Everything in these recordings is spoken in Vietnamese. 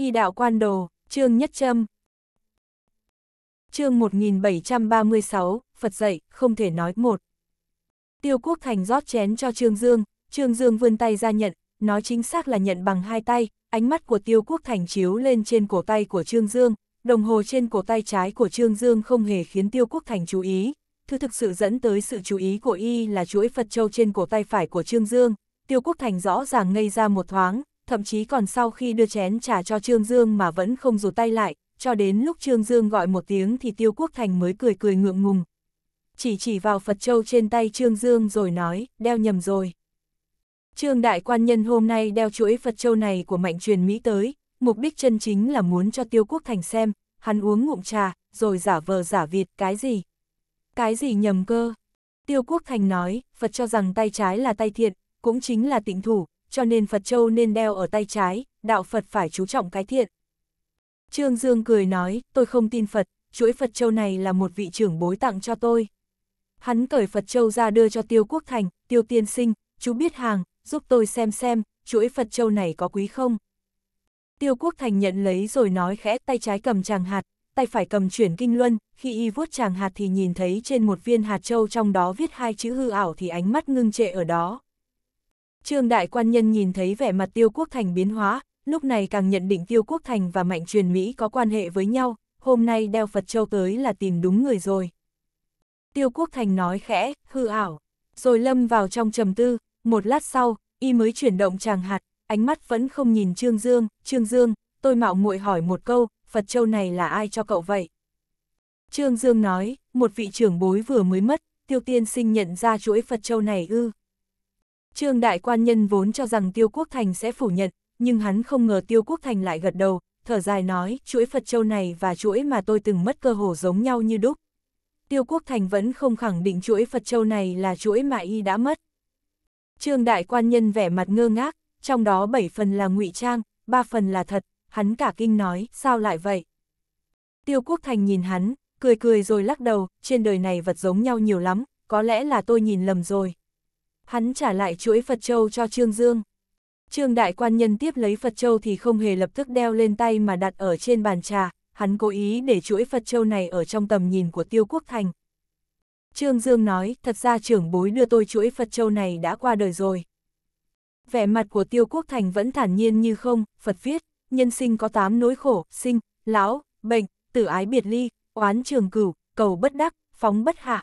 Y đạo quan đồ, chương nhất châm. Chương 1736, Phật dạy, không thể nói một. Tiêu Quốc Thành rót chén cho Trương Dương, Trương Dương vươn tay ra nhận, nói chính xác là nhận bằng hai tay, ánh mắt của Tiêu Quốc Thành chiếu lên trên cổ tay của Trương Dương, đồng hồ trên cổ tay trái của Trương Dương không hề khiến Tiêu Quốc Thành chú ý. Thứ thực sự dẫn tới sự chú ý của y là chuỗi Phật Châu trên cổ tay phải của Trương Dương, Tiêu Quốc Thành rõ ràng ngây ra một thoáng, thậm chí còn sau khi đưa chén trà cho Trương Dương mà vẫn không rụt tay lại, cho đến lúc Trương Dương gọi một tiếng thì Tiêu Quốc Thành mới cười cười ngượng ngùng. Chỉ chỉ vào Phật Châu trên tay Trương Dương rồi nói, đeo nhầm rồi. Trương Đại Quan Nhân hôm nay đeo chuỗi Phật Châu này của mạnh truyền Mỹ tới, mục đích chân chính là muốn cho Tiêu Quốc Thành xem, hắn uống ngụm trà, rồi giả vờ giả Việt, cái gì? Cái gì nhầm cơ? Tiêu Quốc Thành nói, Phật cho rằng tay trái là tay thiện, cũng chính là tịnh thủ, cho nên Phật Châu nên đeo ở tay trái, đạo Phật phải chú trọng cái thiện. Trương Dương cười nói, tôi không tin Phật, chuỗi Phật Châu này là một vị trưởng bối tặng cho tôi. Hắn cởi Phật Châu ra đưa cho Tiêu Quốc Thành, Tiêu Tiên Sinh, chú biết hàng, giúp tôi xem xem, chuỗi Phật Châu này có quý không. Tiêu Quốc Thành nhận lấy rồi nói khẽ tay trái cầm chàng hạt, tay phải cầm chuyển kinh luân, khi y vuốt chàng hạt thì nhìn thấy trên một viên hạt châu trong đó viết hai chữ hư ảo thì ánh mắt ngưng trệ ở đó. Trương Đại Quan Nhân nhìn thấy vẻ mặt Tiêu Quốc Thành biến hóa, lúc này càng nhận định Tiêu Quốc Thành và Mạnh Truyền Mỹ có quan hệ với nhau, hôm nay đeo Phật Châu tới là tìm đúng người rồi. Tiêu Quốc Thành nói khẽ, hư ảo, rồi lâm vào trong trầm tư, một lát sau, y mới chuyển động chàng hạt, ánh mắt vẫn không nhìn Trương Dương, Trương Dương, tôi mạo muội hỏi một câu, Phật Châu này là ai cho cậu vậy? Trương Dương nói, một vị trưởng bối vừa mới mất, Tiêu Tiên Sinh nhận ra chuỗi Phật Châu này ư. Trương đại quan nhân vốn cho rằng Tiêu Quốc Thành sẽ phủ nhận, nhưng hắn không ngờ Tiêu Quốc Thành lại gật đầu, thở dài nói, chuỗi Phật Châu này và chuỗi mà tôi từng mất cơ hồ giống nhau như đúc. Tiêu Quốc Thành vẫn không khẳng định chuỗi Phật Châu này là chuỗi mà y đã mất. Trương đại quan nhân vẻ mặt ngơ ngác, trong đó 7 phần là ngụy trang, 3 phần là thật, hắn cả kinh nói, sao lại vậy? Tiêu Quốc Thành nhìn hắn, cười cười rồi lắc đầu, trên đời này vật giống nhau nhiều lắm, có lẽ là tôi nhìn lầm rồi hắn trả lại chuỗi Phật Châu cho Trương Dương. Trương Đại Quan Nhân tiếp lấy Phật Châu thì không hề lập tức đeo lên tay mà đặt ở trên bàn trà, hắn cố ý để chuỗi Phật Châu này ở trong tầm nhìn của Tiêu Quốc Thành. Trương Dương nói, thật ra trưởng bối đưa tôi chuỗi Phật Châu này đã qua đời rồi. Vẻ mặt của Tiêu Quốc Thành vẫn thản nhiên như không, Phật viết, nhân sinh có tám nỗi khổ, sinh, lão, bệnh, tử ái biệt ly, oán trường cửu, cầu bất đắc, phóng bất hạ,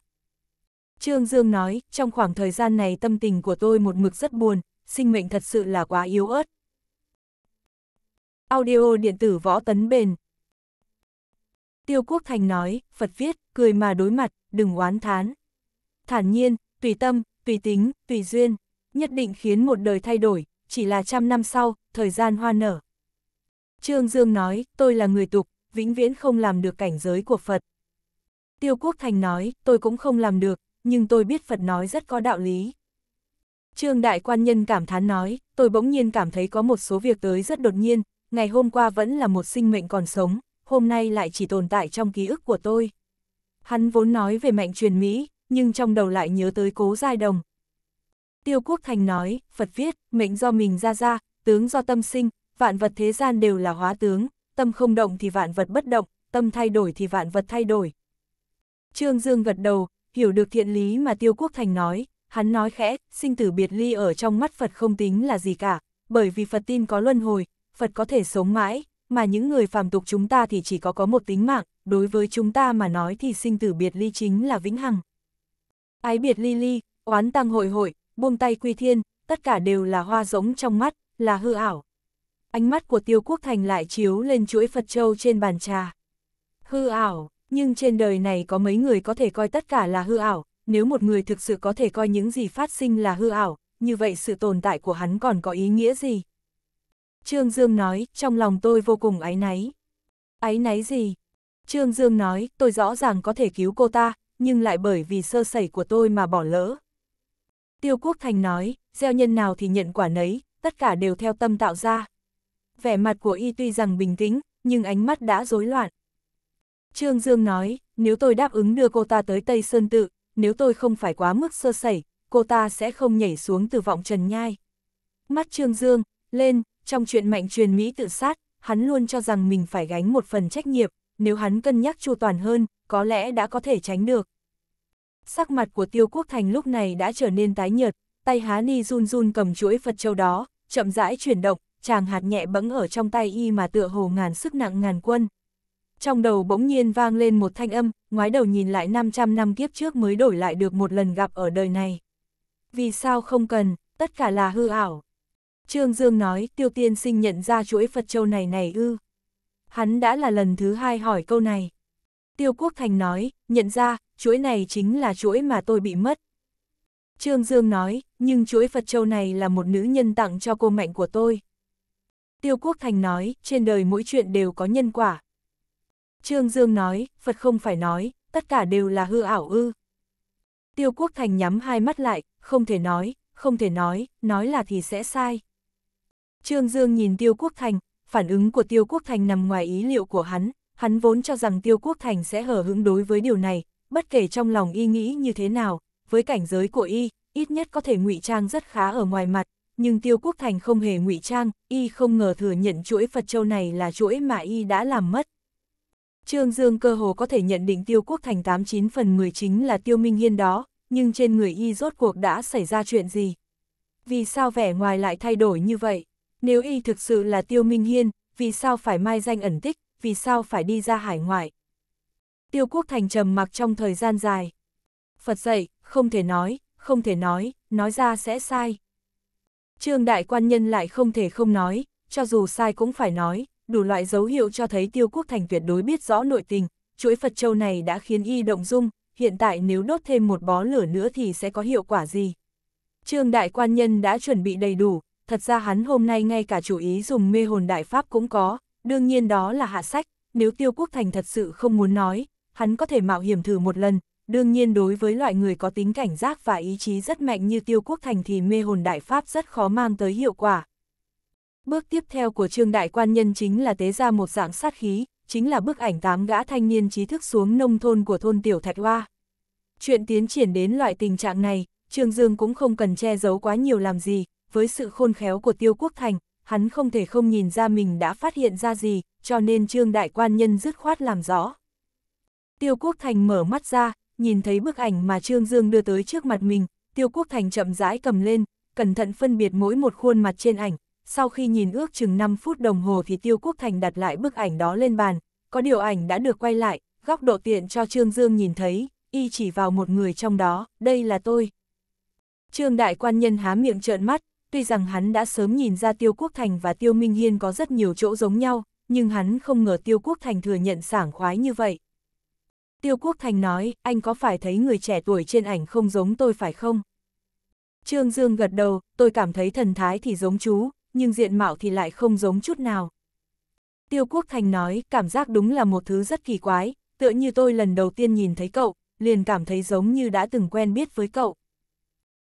Trương Dương nói, trong khoảng thời gian này tâm tình của tôi một mực rất buồn, sinh mệnh thật sự là quá yếu ớt. Audio điện tử võ tấn bền Tiêu Quốc Thành nói, Phật viết, cười mà đối mặt, đừng oán thán. Thản nhiên, tùy tâm, tùy tính, tùy duyên, nhất định khiến một đời thay đổi, chỉ là trăm năm sau, thời gian hoa nở. Trương Dương nói, tôi là người tục, vĩnh viễn không làm được cảnh giới của Phật. Tiêu Quốc Thành nói, tôi cũng không làm được, nhưng tôi biết Phật nói rất có đạo lý. Trương Đại Quan Nhân cảm thán nói, tôi bỗng nhiên cảm thấy có một số việc tới rất đột nhiên, ngày hôm qua vẫn là một sinh mệnh còn sống, hôm nay lại chỉ tồn tại trong ký ức của tôi. Hắn vốn nói về mệnh truyền Mỹ, nhưng trong đầu lại nhớ tới cố giai đồng. Tiêu Quốc Thành nói, Phật viết, mệnh do mình ra ra, tướng do tâm sinh, vạn vật thế gian đều là hóa tướng, tâm không động thì vạn vật bất động, tâm thay đổi thì vạn vật thay đổi. Trương Dương gật đầu, hiểu được thiện lý mà Tiêu Quốc Thành nói, hắn nói khẽ, sinh tử biệt ly ở trong mắt Phật không tính là gì cả, bởi vì Phật tin có luân hồi, Phật có thể sống mãi, mà những người phàm tục chúng ta thì chỉ có có một tính mạng, đối với chúng ta mà nói thì sinh tử biệt ly chính là vĩnh hằng. Ái biệt ly ly, oán tăng hội hội, buông tay quy thiên, tất cả đều là hoa giống trong mắt, là hư ảo. Ánh mắt của Tiêu Quốc Thành lại chiếu lên chuỗi Phật Châu trên bàn trà. Hư ảo, nhưng trên đời này có mấy người có thể coi tất cả là hư ảo, nếu một người thực sự có thể coi những gì phát sinh là hư ảo, như vậy sự tồn tại của hắn còn có ý nghĩa gì? Trương Dương nói, trong lòng tôi vô cùng áy náy. Áy náy gì? Trương Dương nói, tôi rõ ràng có thể cứu cô ta, nhưng lại bởi vì sơ sẩy của tôi mà bỏ lỡ. Tiêu Quốc Thành nói, gieo nhân nào thì nhận quả nấy, tất cả đều theo tâm tạo ra. Vẻ mặt của y tuy rằng bình tĩnh, nhưng ánh mắt đã rối loạn. Trương Dương nói, nếu tôi đáp ứng đưa cô ta tới Tây Sơn Tự, nếu tôi không phải quá mức sơ sẩy, cô ta sẽ không nhảy xuống từ vọng trần nhai. Mắt Trương Dương, lên, trong chuyện mạnh truyền Mỹ tự sát, hắn luôn cho rằng mình phải gánh một phần trách nhiệm, nếu hắn cân nhắc chu toàn hơn, có lẽ đã có thể tránh được. Sắc mặt của Tiêu Quốc Thành lúc này đã trở nên tái nhợt, tay há ni run run cầm chuỗi Phật châu đó, chậm rãi chuyển động, chàng hạt nhẹ bẫng ở trong tay y mà tựa hồ ngàn sức nặng ngàn quân trong đầu bỗng nhiên vang lên một thanh âm, ngoái đầu nhìn lại 500 năm kiếp trước mới đổi lại được một lần gặp ở đời này. Vì sao không cần, tất cả là hư ảo. Trương Dương nói, tiêu tiên sinh nhận ra chuỗi Phật Châu này này ư. Hắn đã là lần thứ hai hỏi câu này. Tiêu Quốc Thành nói, nhận ra, chuỗi này chính là chuỗi mà tôi bị mất. Trương Dương nói, nhưng chuỗi Phật Châu này là một nữ nhân tặng cho cô mạnh của tôi. Tiêu Quốc Thành nói, trên đời mỗi chuyện đều có nhân quả, Trương Dương nói, Phật không phải nói, tất cả đều là hư ảo ư. Tiêu Quốc Thành nhắm hai mắt lại, không thể nói, không thể nói, nói là thì sẽ sai. Trương Dương nhìn Tiêu Quốc Thành, phản ứng của Tiêu Quốc Thành nằm ngoài ý liệu của hắn, hắn vốn cho rằng Tiêu Quốc Thành sẽ hở hứng đối với điều này, bất kể trong lòng y nghĩ như thế nào, với cảnh giới của y, ít nhất có thể ngụy trang rất khá ở ngoài mặt, nhưng Tiêu Quốc Thành không hề ngụy trang, y không ngờ thừa nhận chuỗi Phật Châu này là chuỗi mà y đã làm mất. Trương Dương cơ hồ có thể nhận định Tiêu Quốc Thành 89 phần 10 chính là Tiêu Minh Hiên đó, nhưng trên người y rốt cuộc đã xảy ra chuyện gì? Vì sao vẻ ngoài lại thay đổi như vậy? Nếu y thực sự là Tiêu Minh Hiên, vì sao phải mai danh ẩn tích, vì sao phải đi ra hải ngoại? Tiêu Quốc Thành trầm mặc trong thời gian dài. Phật dạy, không thể nói, không thể nói, nói ra sẽ sai. Trương Đại Quan Nhân lại không thể không nói, cho dù sai cũng phải nói, đủ loại dấu hiệu cho thấy tiêu quốc thành tuyệt đối biết rõ nội tình, chuỗi Phật Châu này đã khiến y động dung, hiện tại nếu đốt thêm một bó lửa nữa thì sẽ có hiệu quả gì. Trương đại quan nhân đã chuẩn bị đầy đủ, thật ra hắn hôm nay ngay cả chủ ý dùng mê hồn đại pháp cũng có, đương nhiên đó là hạ sách, nếu tiêu quốc thành thật sự không muốn nói, hắn có thể mạo hiểm thử một lần, đương nhiên đối với loại người có tính cảnh giác và ý chí rất mạnh như tiêu quốc thành thì mê hồn đại pháp rất khó mang tới hiệu quả, Bước tiếp theo của Trương Đại Quan Nhân chính là tế ra một dạng sát khí, chính là bức ảnh tám gã thanh niên trí thức xuống nông thôn của thôn Tiểu Thạch Hoa. Chuyện tiến triển đến loại tình trạng này, Trương Dương cũng không cần che giấu quá nhiều làm gì, với sự khôn khéo của Tiêu Quốc Thành, hắn không thể không nhìn ra mình đã phát hiện ra gì, cho nên Trương Đại Quan Nhân dứt khoát làm rõ. Tiêu Quốc Thành mở mắt ra, nhìn thấy bức ảnh mà Trương Dương đưa tới trước mặt mình, Tiêu Quốc Thành chậm rãi cầm lên, cẩn thận phân biệt mỗi một khuôn mặt trên ảnh, sau khi nhìn ước chừng 5 phút đồng hồ thì Tiêu Quốc Thành đặt lại bức ảnh đó lên bàn, có điều ảnh đã được quay lại, góc độ tiện cho Trương Dương nhìn thấy, y chỉ vào một người trong đó, đây là tôi. Trương Đại Quan Nhân há miệng trợn mắt, tuy rằng hắn đã sớm nhìn ra Tiêu Quốc Thành và Tiêu Minh Hiên có rất nhiều chỗ giống nhau, nhưng hắn không ngờ Tiêu Quốc Thành thừa nhận sảng khoái như vậy. Tiêu Quốc Thành nói, anh có phải thấy người trẻ tuổi trên ảnh không giống tôi phải không? Trương Dương gật đầu, tôi cảm thấy thần thái thì giống chú, nhưng diện mạo thì lại không giống chút nào. Tiêu Quốc Thành nói, cảm giác đúng là một thứ rất kỳ quái, tựa như tôi lần đầu tiên nhìn thấy cậu, liền cảm thấy giống như đã từng quen biết với cậu.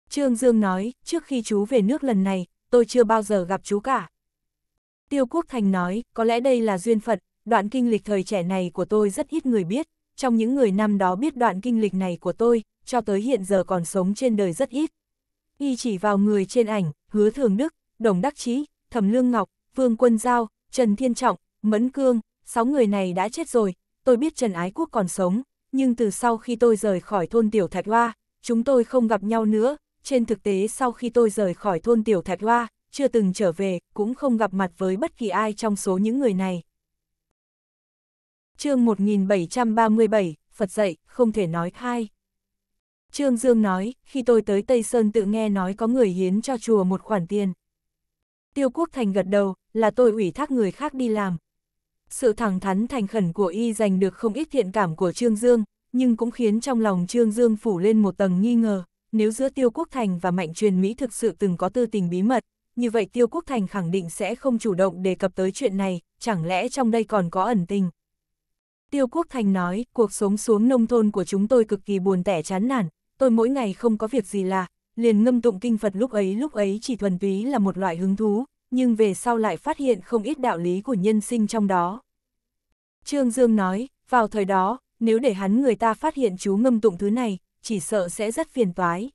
Trương Dương nói, trước khi chú về nước lần này, tôi chưa bao giờ gặp chú cả. Tiêu Quốc Thành nói, có lẽ đây là duyên phận, đoạn kinh lịch thời trẻ này của tôi rất ít người biết, trong những người năm đó biết đoạn kinh lịch này của tôi, cho tới hiện giờ còn sống trên đời rất ít. Y chỉ vào người trên ảnh, hứa thường đức, Đồng Đắc Chí, Thẩm Lương Ngọc, Vương Quân Giao, Trần Thiên Trọng, Mẫn Cương, sáu người này đã chết rồi, tôi biết Trần Ái Quốc còn sống, nhưng từ sau khi tôi rời khỏi thôn Tiểu Thạch Hoa, chúng tôi không gặp nhau nữa, trên thực tế sau khi tôi rời khỏi thôn Tiểu Thạch Hoa, chưa từng trở về, cũng không gặp mặt với bất kỳ ai trong số những người này. chương 1737, Phật dạy, không thể nói khai. Trương Dương nói, khi tôi tới Tây Sơn tự nghe nói có người hiến cho chùa một khoản tiền. Tiêu Quốc Thành gật đầu, là tôi ủy thác người khác đi làm. Sự thẳng thắn thành khẩn của y giành được không ít thiện cảm của Trương Dương, nhưng cũng khiến trong lòng Trương Dương phủ lên một tầng nghi ngờ, nếu giữa Tiêu Quốc Thành và Mạnh Truyền Mỹ thực sự từng có tư tình bí mật, như vậy Tiêu Quốc Thành khẳng định sẽ không chủ động đề cập tới chuyện này, chẳng lẽ trong đây còn có ẩn tình. Tiêu Quốc Thành nói, cuộc sống xuống nông thôn của chúng tôi cực kỳ buồn tẻ chán nản, tôi mỗi ngày không có việc gì là, liền ngâm tụng kinh Phật lúc ấy lúc ấy chỉ thuần túy là một loại hứng thú, nhưng về sau lại phát hiện không ít đạo lý của nhân sinh trong đó. Trương Dương nói, vào thời đó, nếu để hắn người ta phát hiện chú ngâm tụng thứ này, chỉ sợ sẽ rất phiền toái.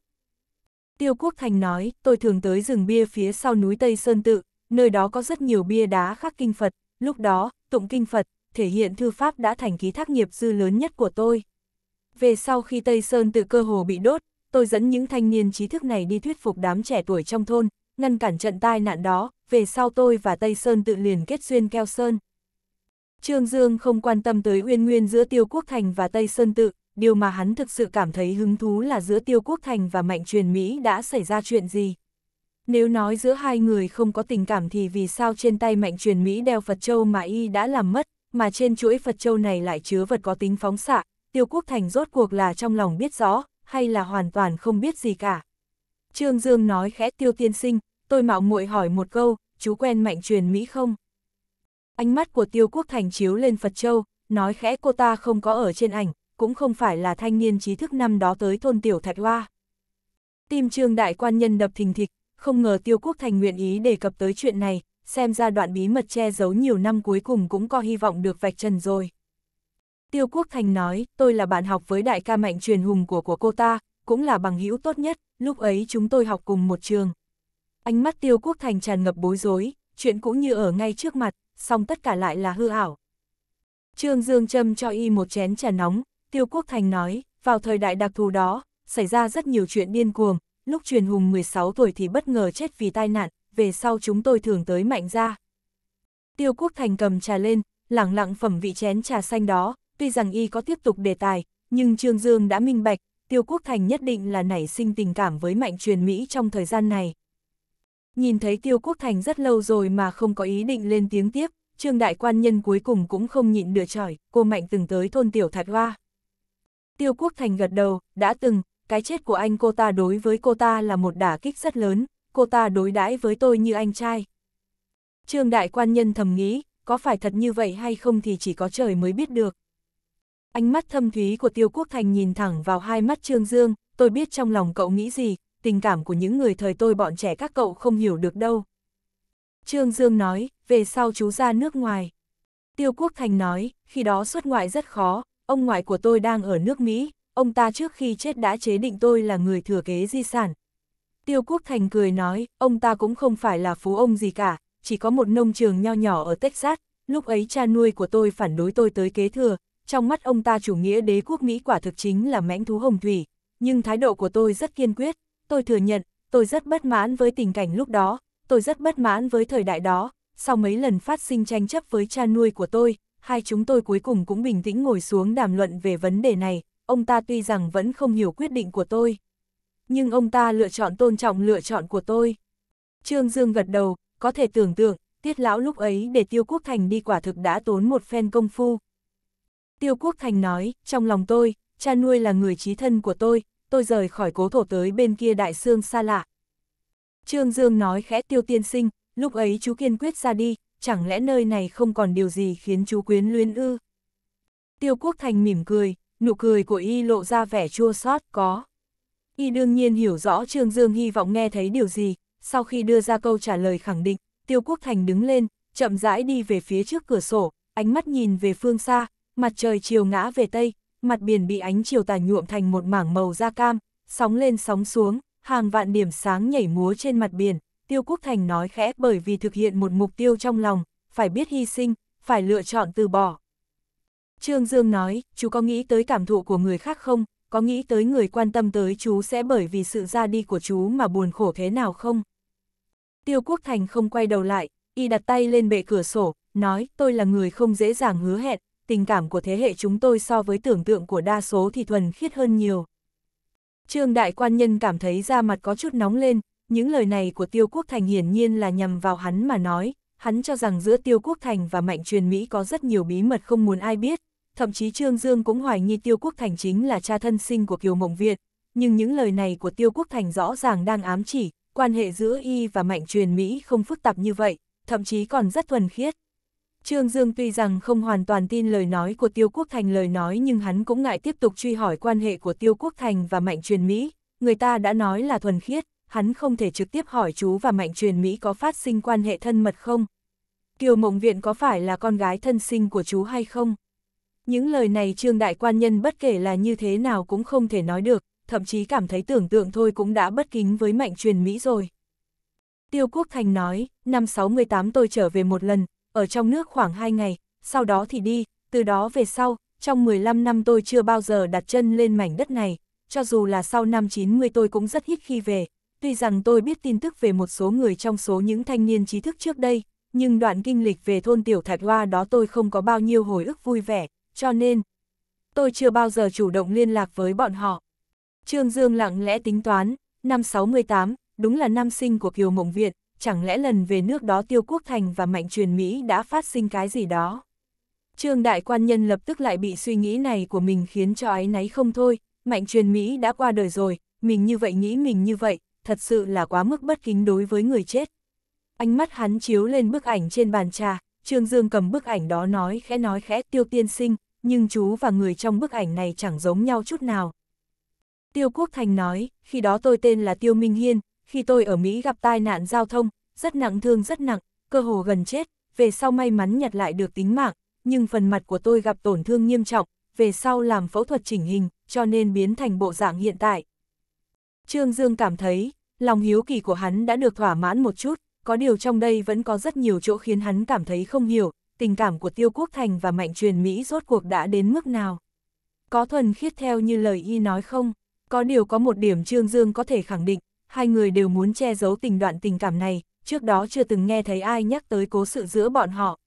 Tiêu Quốc Thành nói, tôi thường tới rừng bia phía sau núi Tây Sơn Tự, nơi đó có rất nhiều bia đá khắc kinh Phật, lúc đó, tụng kinh Phật, thể hiện thư pháp đã thành ký thác nghiệp dư lớn nhất của tôi. Về sau khi Tây Sơn Tự cơ hồ bị đốt, tôi dẫn những thanh niên trí thức này đi thuyết phục đám trẻ tuổi trong thôn, ngăn cản trận tai nạn đó, về sau tôi và Tây Sơn tự liền kết duyên keo sơn. Trương Dương không quan tâm tới uyên nguyên giữa Tiêu Quốc Thành và Tây Sơn tự, điều mà hắn thực sự cảm thấy hứng thú là giữa Tiêu Quốc Thành và Mạnh Truyền Mỹ đã xảy ra chuyện gì. Nếu nói giữa hai người không có tình cảm thì vì sao trên tay Mạnh Truyền Mỹ đeo Phật Châu mà y đã làm mất, mà trên chuỗi Phật Châu này lại chứa vật có tính phóng xạ, Tiêu Quốc Thành rốt cuộc là trong lòng biết rõ, hay là hoàn toàn không biết gì cả. Trương Dương nói khẽ tiêu tiên sinh, tôi mạo muội hỏi một câu, chú quen mạnh truyền Mỹ không? Ánh mắt của tiêu quốc thành chiếu lên Phật Châu, nói khẽ cô ta không có ở trên ảnh, cũng không phải là thanh niên trí thức năm đó tới thôn tiểu thạch hoa. Tim trương đại quan nhân đập thình thịch, không ngờ tiêu quốc thành nguyện ý đề cập tới chuyện này, xem ra đoạn bí mật che giấu nhiều năm cuối cùng cũng có hy vọng được vạch trần rồi. Tiêu Quốc Thành nói, tôi là bạn học với đại ca mạnh truyền hùng của của cô ta, cũng là bằng hữu tốt nhất, lúc ấy chúng tôi học cùng một trường. Ánh mắt Tiêu Quốc Thành tràn ngập bối rối, chuyện cũng như ở ngay trước mặt, song tất cả lại là hư ảo. Trương Dương Trâm cho y một chén trà nóng, Tiêu Quốc Thành nói, vào thời đại đặc thù đó, xảy ra rất nhiều chuyện điên cuồng, lúc truyền hùng 16 tuổi thì bất ngờ chết vì tai nạn, về sau chúng tôi thường tới mạnh ra. Tiêu Quốc Thành cầm trà lên, lẳng lặng phẩm vị chén trà xanh đó, tuy rằng y có tiếp tục đề tài, nhưng Trương Dương đã minh bạch, Tiêu Quốc Thành nhất định là nảy sinh tình cảm với mạnh truyền Mỹ trong thời gian này. Nhìn thấy Tiêu Quốc Thành rất lâu rồi mà không có ý định lên tiếng tiếp, Trương Đại Quan Nhân cuối cùng cũng không nhịn được trời, cô Mạnh từng tới thôn Tiểu Thạch Hoa. Tiêu Quốc Thành gật đầu, đã từng, cái chết của anh cô ta đối với cô ta là một đả kích rất lớn, cô ta đối đãi với tôi như anh trai. Trương Đại Quan Nhân thầm nghĩ, có phải thật như vậy hay không thì chỉ có trời mới biết được ánh mắt thâm thúy của Tiêu Quốc Thành nhìn thẳng vào hai mắt Trương Dương, tôi biết trong lòng cậu nghĩ gì, tình cảm của những người thời tôi bọn trẻ các cậu không hiểu được đâu. Trương Dương nói, về sau chú ra nước ngoài. Tiêu Quốc Thành nói, khi đó xuất ngoại rất khó, ông ngoại của tôi đang ở nước Mỹ, ông ta trước khi chết đã chế định tôi là người thừa kế di sản. Tiêu Quốc Thành cười nói, ông ta cũng không phải là phú ông gì cả, chỉ có một nông trường nho nhỏ ở Texas, lúc ấy cha nuôi của tôi phản đối tôi tới kế thừa, trong mắt ông ta chủ nghĩa đế quốc Mỹ quả thực chính là mãnh thú hồng thủy, nhưng thái độ của tôi rất kiên quyết, tôi thừa nhận, tôi rất bất mãn với tình cảnh lúc đó, tôi rất bất mãn với thời đại đó, sau mấy lần phát sinh tranh chấp với cha nuôi của tôi, hai chúng tôi cuối cùng cũng bình tĩnh ngồi xuống đàm luận về vấn đề này, ông ta tuy rằng vẫn không hiểu quyết định của tôi. Nhưng ông ta lựa chọn tôn trọng lựa chọn của tôi. Trương Dương gật đầu, có thể tưởng tượng, tiết lão lúc ấy để tiêu quốc thành đi quả thực đã tốn một phen công phu, Tiêu Quốc Thành nói, trong lòng tôi, cha nuôi là người trí thân của tôi, tôi rời khỏi cố thổ tới bên kia đại xương xa lạ. Trương Dương nói khẽ tiêu tiên sinh, lúc ấy chú kiên quyết ra đi, chẳng lẽ nơi này không còn điều gì khiến chú quyến luyến ư? Tiêu Quốc Thành mỉm cười, nụ cười của y lộ ra vẻ chua xót có. Y đương nhiên hiểu rõ Trương Dương hy vọng nghe thấy điều gì, sau khi đưa ra câu trả lời khẳng định, Tiêu Quốc Thành đứng lên, chậm rãi đi về phía trước cửa sổ, ánh mắt nhìn về phương xa, mặt trời chiều ngã về Tây, mặt biển bị ánh chiều tà nhuộm thành một mảng màu da cam, sóng lên sóng xuống, hàng vạn điểm sáng nhảy múa trên mặt biển, Tiêu Quốc Thành nói khẽ bởi vì thực hiện một mục tiêu trong lòng, phải biết hy sinh, phải lựa chọn từ bỏ. Trương Dương nói, chú có nghĩ tới cảm thụ của người khác không, có nghĩ tới người quan tâm tới chú sẽ bởi vì sự ra đi của chú mà buồn khổ thế nào không? Tiêu Quốc Thành không quay đầu lại, y đặt tay lên bệ cửa sổ, nói tôi là người không dễ dàng hứa hẹn, tình cảm của thế hệ chúng tôi so với tưởng tượng của đa số thì thuần khiết hơn nhiều. Trương Đại Quan Nhân cảm thấy da mặt có chút nóng lên, những lời này của Tiêu Quốc Thành hiển nhiên là nhằm vào hắn mà nói, hắn cho rằng giữa Tiêu Quốc Thành và mạnh truyền Mỹ có rất nhiều bí mật không muốn ai biết, thậm chí Trương Dương cũng hoài nghi Tiêu Quốc Thành chính là cha thân sinh của Kiều Mộng Việt, nhưng những lời này của Tiêu Quốc Thành rõ ràng đang ám chỉ, quan hệ giữa y và mạnh truyền Mỹ không phức tạp như vậy, thậm chí còn rất thuần khiết. Trương Dương tuy rằng không hoàn toàn tin lời nói của Tiêu Quốc Thành lời nói nhưng hắn cũng ngại tiếp tục truy hỏi quan hệ của Tiêu Quốc Thành và Mạnh Truyền Mỹ, người ta đã nói là thuần khiết, hắn không thể trực tiếp hỏi chú và Mạnh Truyền Mỹ có phát sinh quan hệ thân mật không. Kiều Mộng Viện có phải là con gái thân sinh của chú hay không? Những lời này Trương Đại Quan Nhân bất kể là như thế nào cũng không thể nói được, thậm chí cảm thấy tưởng tượng thôi cũng đã bất kính với Mạnh Truyền Mỹ rồi. Tiêu Quốc Thành nói, năm 68 tôi trở về một lần, ở trong nước khoảng 2 ngày, sau đó thì đi, từ đó về sau, trong 15 năm tôi chưa bao giờ đặt chân lên mảnh đất này, cho dù là sau năm 90 tôi cũng rất hít khi về, tuy rằng tôi biết tin tức về một số người trong số những thanh niên trí thức trước đây, nhưng đoạn kinh lịch về thôn Tiểu Thạch Hoa đó tôi không có bao nhiêu hồi ức vui vẻ, cho nên tôi chưa bao giờ chủ động liên lạc với bọn họ. Trương Dương lặng lẽ tính toán, năm 68, đúng là năm sinh của Kiều Mộng Viện, chẳng lẽ lần về nước đó tiêu quốc thành và mạnh truyền Mỹ đã phát sinh cái gì đó. Trương đại quan nhân lập tức lại bị suy nghĩ này của mình khiến cho ái náy không thôi, mạnh truyền Mỹ đã qua đời rồi, mình như vậy nghĩ mình như vậy, thật sự là quá mức bất kính đối với người chết. Ánh mắt hắn chiếu lên bức ảnh trên bàn trà, Trương Dương cầm bức ảnh đó nói khẽ nói khẽ tiêu tiên sinh, nhưng chú và người trong bức ảnh này chẳng giống nhau chút nào. Tiêu Quốc Thành nói, khi đó tôi tên là Tiêu Minh Hiên, khi tôi ở Mỹ gặp tai nạn giao thông, rất nặng thương rất nặng, cơ hồ gần chết, về sau may mắn nhặt lại được tính mạng, nhưng phần mặt của tôi gặp tổn thương nghiêm trọng, về sau làm phẫu thuật chỉnh hình, cho nên biến thành bộ dạng hiện tại. Trương Dương cảm thấy, lòng hiếu kỳ của hắn đã được thỏa mãn một chút, có điều trong đây vẫn có rất nhiều chỗ khiến hắn cảm thấy không hiểu, tình cảm của Tiêu Quốc Thành và mạnh truyền Mỹ rốt cuộc đã đến mức nào. Có thuần khiết theo như lời y nói không? Có điều có một điểm Trương Dương có thể khẳng định, hai người đều muốn che giấu tình đoạn tình cảm này, trước đó chưa từng nghe thấy ai nhắc tới cố sự giữa bọn họ.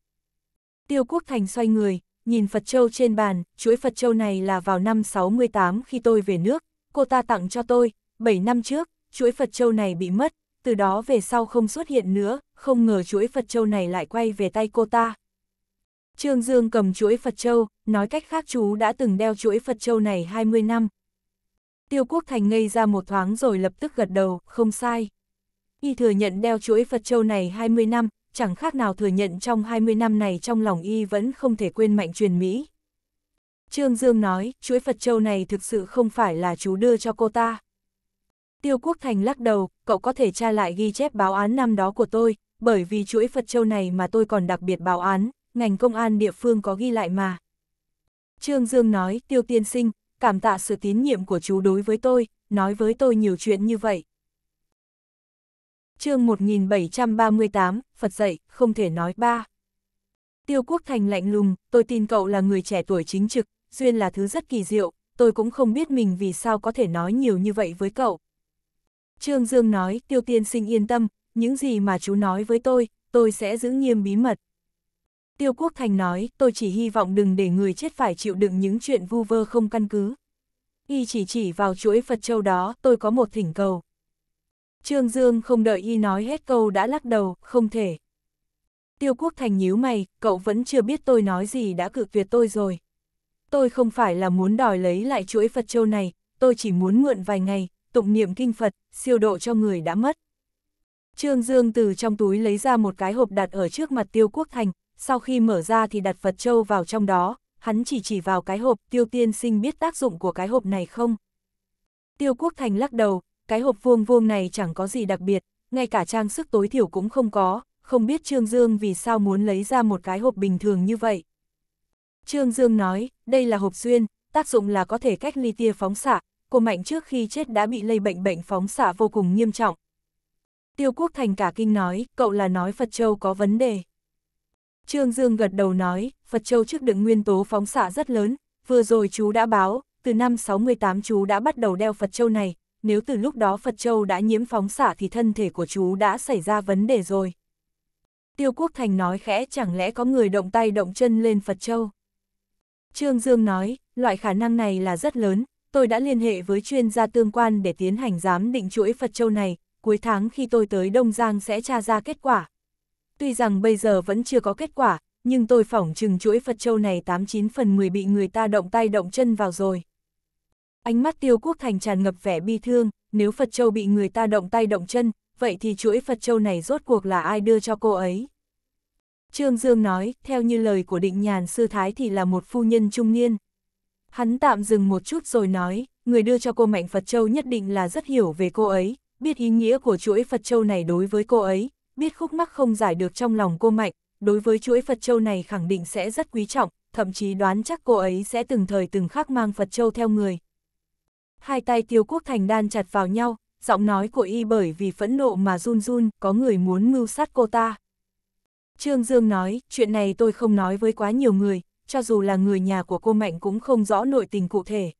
Tiêu Quốc Thành xoay người, nhìn Phật Châu trên bàn, chuỗi Phật Châu này là vào năm 68 khi tôi về nước, cô ta tặng cho tôi, 7 năm trước, chuỗi Phật Châu này bị mất, từ đó về sau không xuất hiện nữa, không ngờ chuỗi Phật Châu này lại quay về tay cô ta. Trương Dương cầm chuỗi Phật Châu, nói cách khác chú đã từng đeo chuỗi Phật Châu này 20 năm, Tiêu Quốc Thành ngây ra một thoáng rồi lập tức gật đầu, không sai. Y thừa nhận đeo chuỗi Phật Châu này 20 năm, chẳng khác nào thừa nhận trong 20 năm này trong lòng Y vẫn không thể quên mạnh truyền Mỹ. Trương Dương nói, chuỗi Phật Châu này thực sự không phải là chú đưa cho cô ta. Tiêu Quốc Thành lắc đầu, cậu có thể tra lại ghi chép báo án năm đó của tôi, bởi vì chuỗi Phật Châu này mà tôi còn đặc biệt báo án, ngành công an địa phương có ghi lại mà. Trương Dương nói, Tiêu Tiên Sinh, cảm tạ sự tín nhiệm của chú đối với tôi, nói với tôi nhiều chuyện như vậy. chương 1738, Phật dạy, không thể nói ba. Tiêu Quốc Thành lạnh lùng, tôi tin cậu là người trẻ tuổi chính trực, duyên là thứ rất kỳ diệu, tôi cũng không biết mình vì sao có thể nói nhiều như vậy với cậu. Trương Dương nói, Tiêu Tiên sinh yên tâm, những gì mà chú nói với tôi, tôi sẽ giữ nghiêm bí mật. Tiêu Quốc Thành nói, tôi chỉ hy vọng đừng để người chết phải chịu đựng những chuyện vu vơ không căn cứ. Y chỉ chỉ vào chuỗi Phật Châu đó, tôi có một thỉnh cầu. Trương Dương không đợi Y nói hết câu đã lắc đầu, không thể. Tiêu Quốc Thành nhíu mày, cậu vẫn chưa biết tôi nói gì đã cự tuyệt tôi rồi. Tôi không phải là muốn đòi lấy lại chuỗi Phật Châu này, tôi chỉ muốn mượn vài ngày, tụng niệm kinh Phật, siêu độ cho người đã mất. Trương Dương từ trong túi lấy ra một cái hộp đặt ở trước mặt Tiêu Quốc Thành, sau khi mở ra thì đặt Phật Châu vào trong đó, hắn chỉ chỉ vào cái hộp tiêu tiên sinh biết tác dụng của cái hộp này không. Tiêu Quốc Thành lắc đầu, cái hộp vuông vuông này chẳng có gì đặc biệt, ngay cả trang sức tối thiểu cũng không có, không biết Trương Dương vì sao muốn lấy ra một cái hộp bình thường như vậy. Trương Dương nói, đây là hộp xuyên tác dụng là có thể cách ly tia phóng xạ, cô Mạnh trước khi chết đã bị lây bệnh bệnh phóng xạ vô cùng nghiêm trọng. Tiêu Quốc Thành cả kinh nói, cậu là nói Phật Châu có vấn đề. Trương Dương gật đầu nói, Phật Châu trước đựng nguyên tố phóng xạ rất lớn, vừa rồi chú đã báo, từ năm 68 chú đã bắt đầu đeo Phật Châu này, nếu từ lúc đó Phật Châu đã nhiễm phóng xạ thì thân thể của chú đã xảy ra vấn đề rồi. Tiêu Quốc Thành nói khẽ chẳng lẽ có người động tay động chân lên Phật Châu. Trương Dương nói, loại khả năng này là rất lớn, tôi đã liên hệ với chuyên gia tương quan để tiến hành giám định chuỗi Phật Châu này, cuối tháng khi tôi tới Đông Giang sẽ tra ra kết quả, tuy rằng bây giờ vẫn chưa có kết quả, nhưng tôi phỏng chừng chuỗi Phật Châu này 89 phần 10 bị người ta động tay động chân vào rồi. Ánh mắt tiêu quốc thành tràn ngập vẻ bi thương, nếu Phật Châu bị người ta động tay động chân, vậy thì chuỗi Phật Châu này rốt cuộc là ai đưa cho cô ấy? Trương Dương nói, theo như lời của định nhàn sư thái thì là một phu nhân trung niên. Hắn tạm dừng một chút rồi nói, người đưa cho cô Mạnh Phật Châu nhất định là rất hiểu về cô ấy, biết ý nghĩa của chuỗi Phật Châu này đối với cô ấy, biết khúc mắc không giải được trong lòng cô Mạnh, đối với chuỗi Phật Châu này khẳng định sẽ rất quý trọng, thậm chí đoán chắc cô ấy sẽ từng thời từng khắc mang Phật Châu theo người. Hai tay Tiêu Quốc Thành đan chặt vào nhau, giọng nói của y bởi vì phẫn nộ mà run run, có người muốn mưu sát cô ta. Trương Dương nói, chuyện này tôi không nói với quá nhiều người, cho dù là người nhà của cô Mạnh cũng không rõ nội tình cụ thể.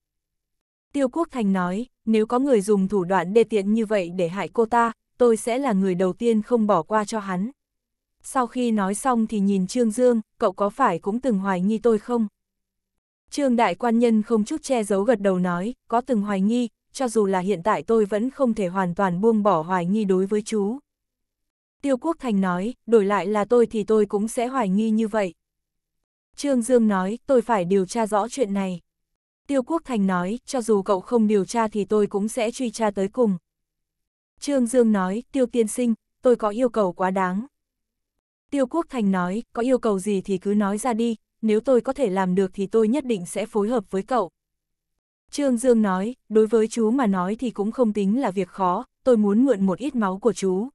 Tiêu Quốc Thành nói, nếu có người dùng thủ đoạn đề tiện như vậy để hại cô ta, tôi sẽ là người đầu tiên không bỏ qua cho hắn. Sau khi nói xong thì nhìn Trương Dương, cậu có phải cũng từng hoài nghi tôi không? Trương Đại Quan Nhân không chút che giấu gật đầu nói, có từng hoài nghi, cho dù là hiện tại tôi vẫn không thể hoàn toàn buông bỏ hoài nghi đối với chú. Tiêu Quốc Thành nói, đổi lại là tôi thì tôi cũng sẽ hoài nghi như vậy. Trương Dương nói, tôi phải điều tra rõ chuyện này. Tiêu Quốc Thành nói, cho dù cậu không điều tra thì tôi cũng sẽ truy tra tới cùng. Trương Dương nói, tiêu tiên sinh, tôi có yêu cầu quá đáng. Tiêu Quốc Thành nói, có yêu cầu gì thì cứ nói ra đi, nếu tôi có thể làm được thì tôi nhất định sẽ phối hợp với cậu. Trương Dương nói, đối với chú mà nói thì cũng không tính là việc khó, tôi muốn mượn một ít máu của chú.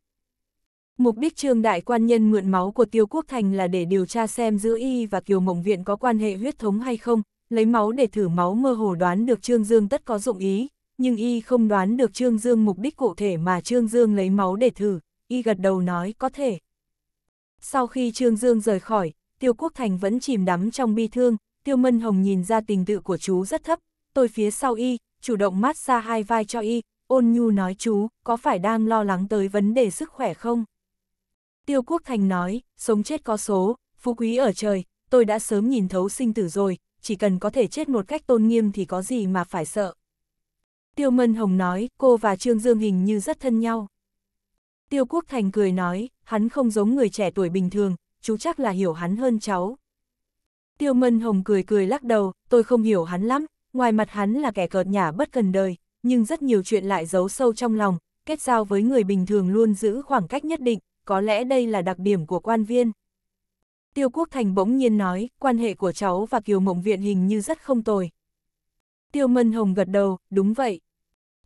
Mục đích Trương Đại Quan Nhân mượn máu của Tiêu Quốc Thành là để điều tra xem giữa Y và Kiều Mộng Viện có quan hệ huyết thống hay không, lấy máu để thử máu mơ hồ đoán được Trương Dương tất có dụng ý, nhưng y không đoán được Trương Dương mục đích cụ thể mà Trương Dương lấy máu để thử, y gật đầu nói có thể. Sau khi Trương Dương rời khỏi, Tiêu Quốc Thành vẫn chìm đắm trong bi thương, Tiêu Mân Hồng nhìn ra tình tự của chú rất thấp, tôi phía sau y, chủ động mát xa hai vai cho y, ôn nhu nói chú, có phải đang lo lắng tới vấn đề sức khỏe không? Tiêu Quốc Thành nói, sống chết có số, phú quý ở trời, tôi đã sớm nhìn thấu sinh tử rồi, chỉ cần có thể chết một cách tôn nghiêm thì có gì mà phải sợ. Tiêu Mân Hồng nói, cô và Trương Dương hình như rất thân nhau. Tiêu Quốc Thành cười nói, hắn không giống người trẻ tuổi bình thường, chú chắc là hiểu hắn hơn cháu. Tiêu Mân Hồng cười cười lắc đầu, tôi không hiểu hắn lắm, ngoài mặt hắn là kẻ cợt nhả bất cần đời, nhưng rất nhiều chuyện lại giấu sâu trong lòng, kết giao với người bình thường luôn giữ khoảng cách nhất định, có lẽ đây là đặc điểm của quan viên. Tiêu Quốc Thành bỗng nhiên nói, quan hệ của cháu và Kiều Mộng Viện hình như rất không tồi. Tiêu Mân Hồng gật đầu, đúng vậy,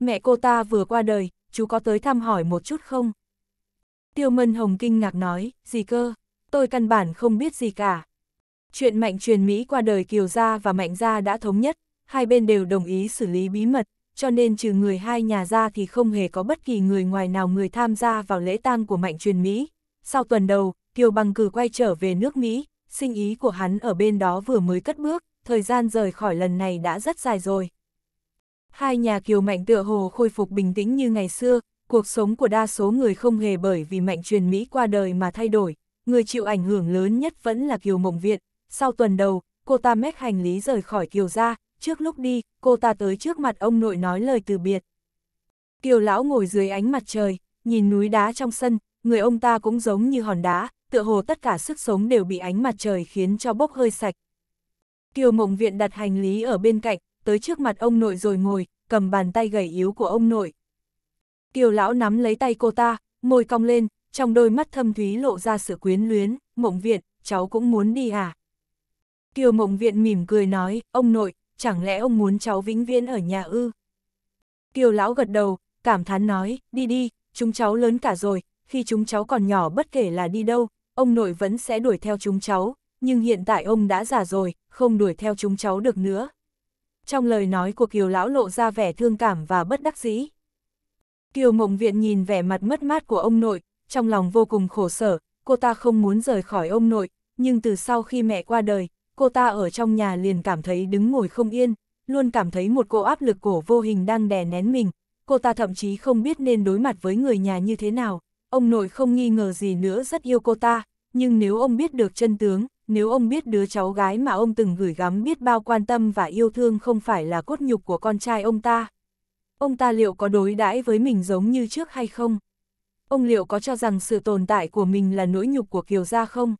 mẹ cô ta vừa qua đời, chú có tới thăm hỏi một chút không? Tiêu Mân Hồng kinh ngạc nói, gì cơ, tôi căn bản không biết gì cả. Chuyện mạnh truyền Mỹ qua đời Kiều Gia và Mạnh Gia đã thống nhất, hai bên đều đồng ý xử lý bí mật, cho nên trừ người hai nhà ra thì không hề có bất kỳ người ngoài nào người tham gia vào lễ tang của mạnh truyền Mỹ. Sau tuần đầu, Kiều Bằng Cử quay trở về nước Mỹ, sinh ý của hắn ở bên đó vừa mới cất bước, thời gian rời khỏi lần này đã rất dài rồi. Hai nhà kiều mạnh tựa hồ khôi phục bình tĩnh như ngày xưa, cuộc sống của đa số người không hề bởi vì mạnh truyền Mỹ qua đời mà thay đổi, người chịu ảnh hưởng lớn nhất vẫn là kiều mộng viện. Sau tuần đầu, cô ta mét hành lý rời khỏi kiều ra, trước lúc đi, cô ta tới trước mặt ông nội nói lời từ biệt. Kiều lão ngồi dưới ánh mặt trời, nhìn núi đá trong sân, người ông ta cũng giống như hòn đá, tựa hồ tất cả sức sống đều bị ánh mặt trời khiến cho bốc hơi sạch. Kiều mộng viện đặt hành lý ở bên cạnh, tới trước mặt ông nội rồi ngồi, cầm bàn tay gầy yếu của ông nội. Kiều lão nắm lấy tay cô ta, môi cong lên, trong đôi mắt thâm thúy lộ ra sự quyến luyến, mộng viện, cháu cũng muốn đi à? Kiều mộng viện mỉm cười nói, ông nội, chẳng lẽ ông muốn cháu vĩnh viễn ở nhà ư? Kiều lão gật đầu, cảm thán nói, đi đi, chúng cháu lớn cả rồi, khi chúng cháu còn nhỏ bất kể là đi đâu, ông nội vẫn sẽ đuổi theo chúng cháu, nhưng hiện tại ông đã già rồi, không đuổi theo chúng cháu được nữa trong lời nói của Kiều Lão lộ ra vẻ thương cảm và bất đắc dĩ. Kiều Mộng Viện nhìn vẻ mặt mất mát của ông nội, trong lòng vô cùng khổ sở, cô ta không muốn rời khỏi ông nội, nhưng từ sau khi mẹ qua đời, cô ta ở trong nhà liền cảm thấy đứng ngồi không yên, luôn cảm thấy một cô áp lực cổ vô hình đang đè nén mình, cô ta thậm chí không biết nên đối mặt với người nhà như thế nào, ông nội không nghi ngờ gì nữa rất yêu cô ta, nhưng nếu ông biết được chân tướng, nếu ông biết đứa cháu gái mà ông từng gửi gắm biết bao quan tâm và yêu thương không phải là cốt nhục của con trai ông ta. Ông ta liệu có đối đãi với mình giống như trước hay không? Ông liệu có cho rằng sự tồn tại của mình là nỗi nhục của Kiều Gia không?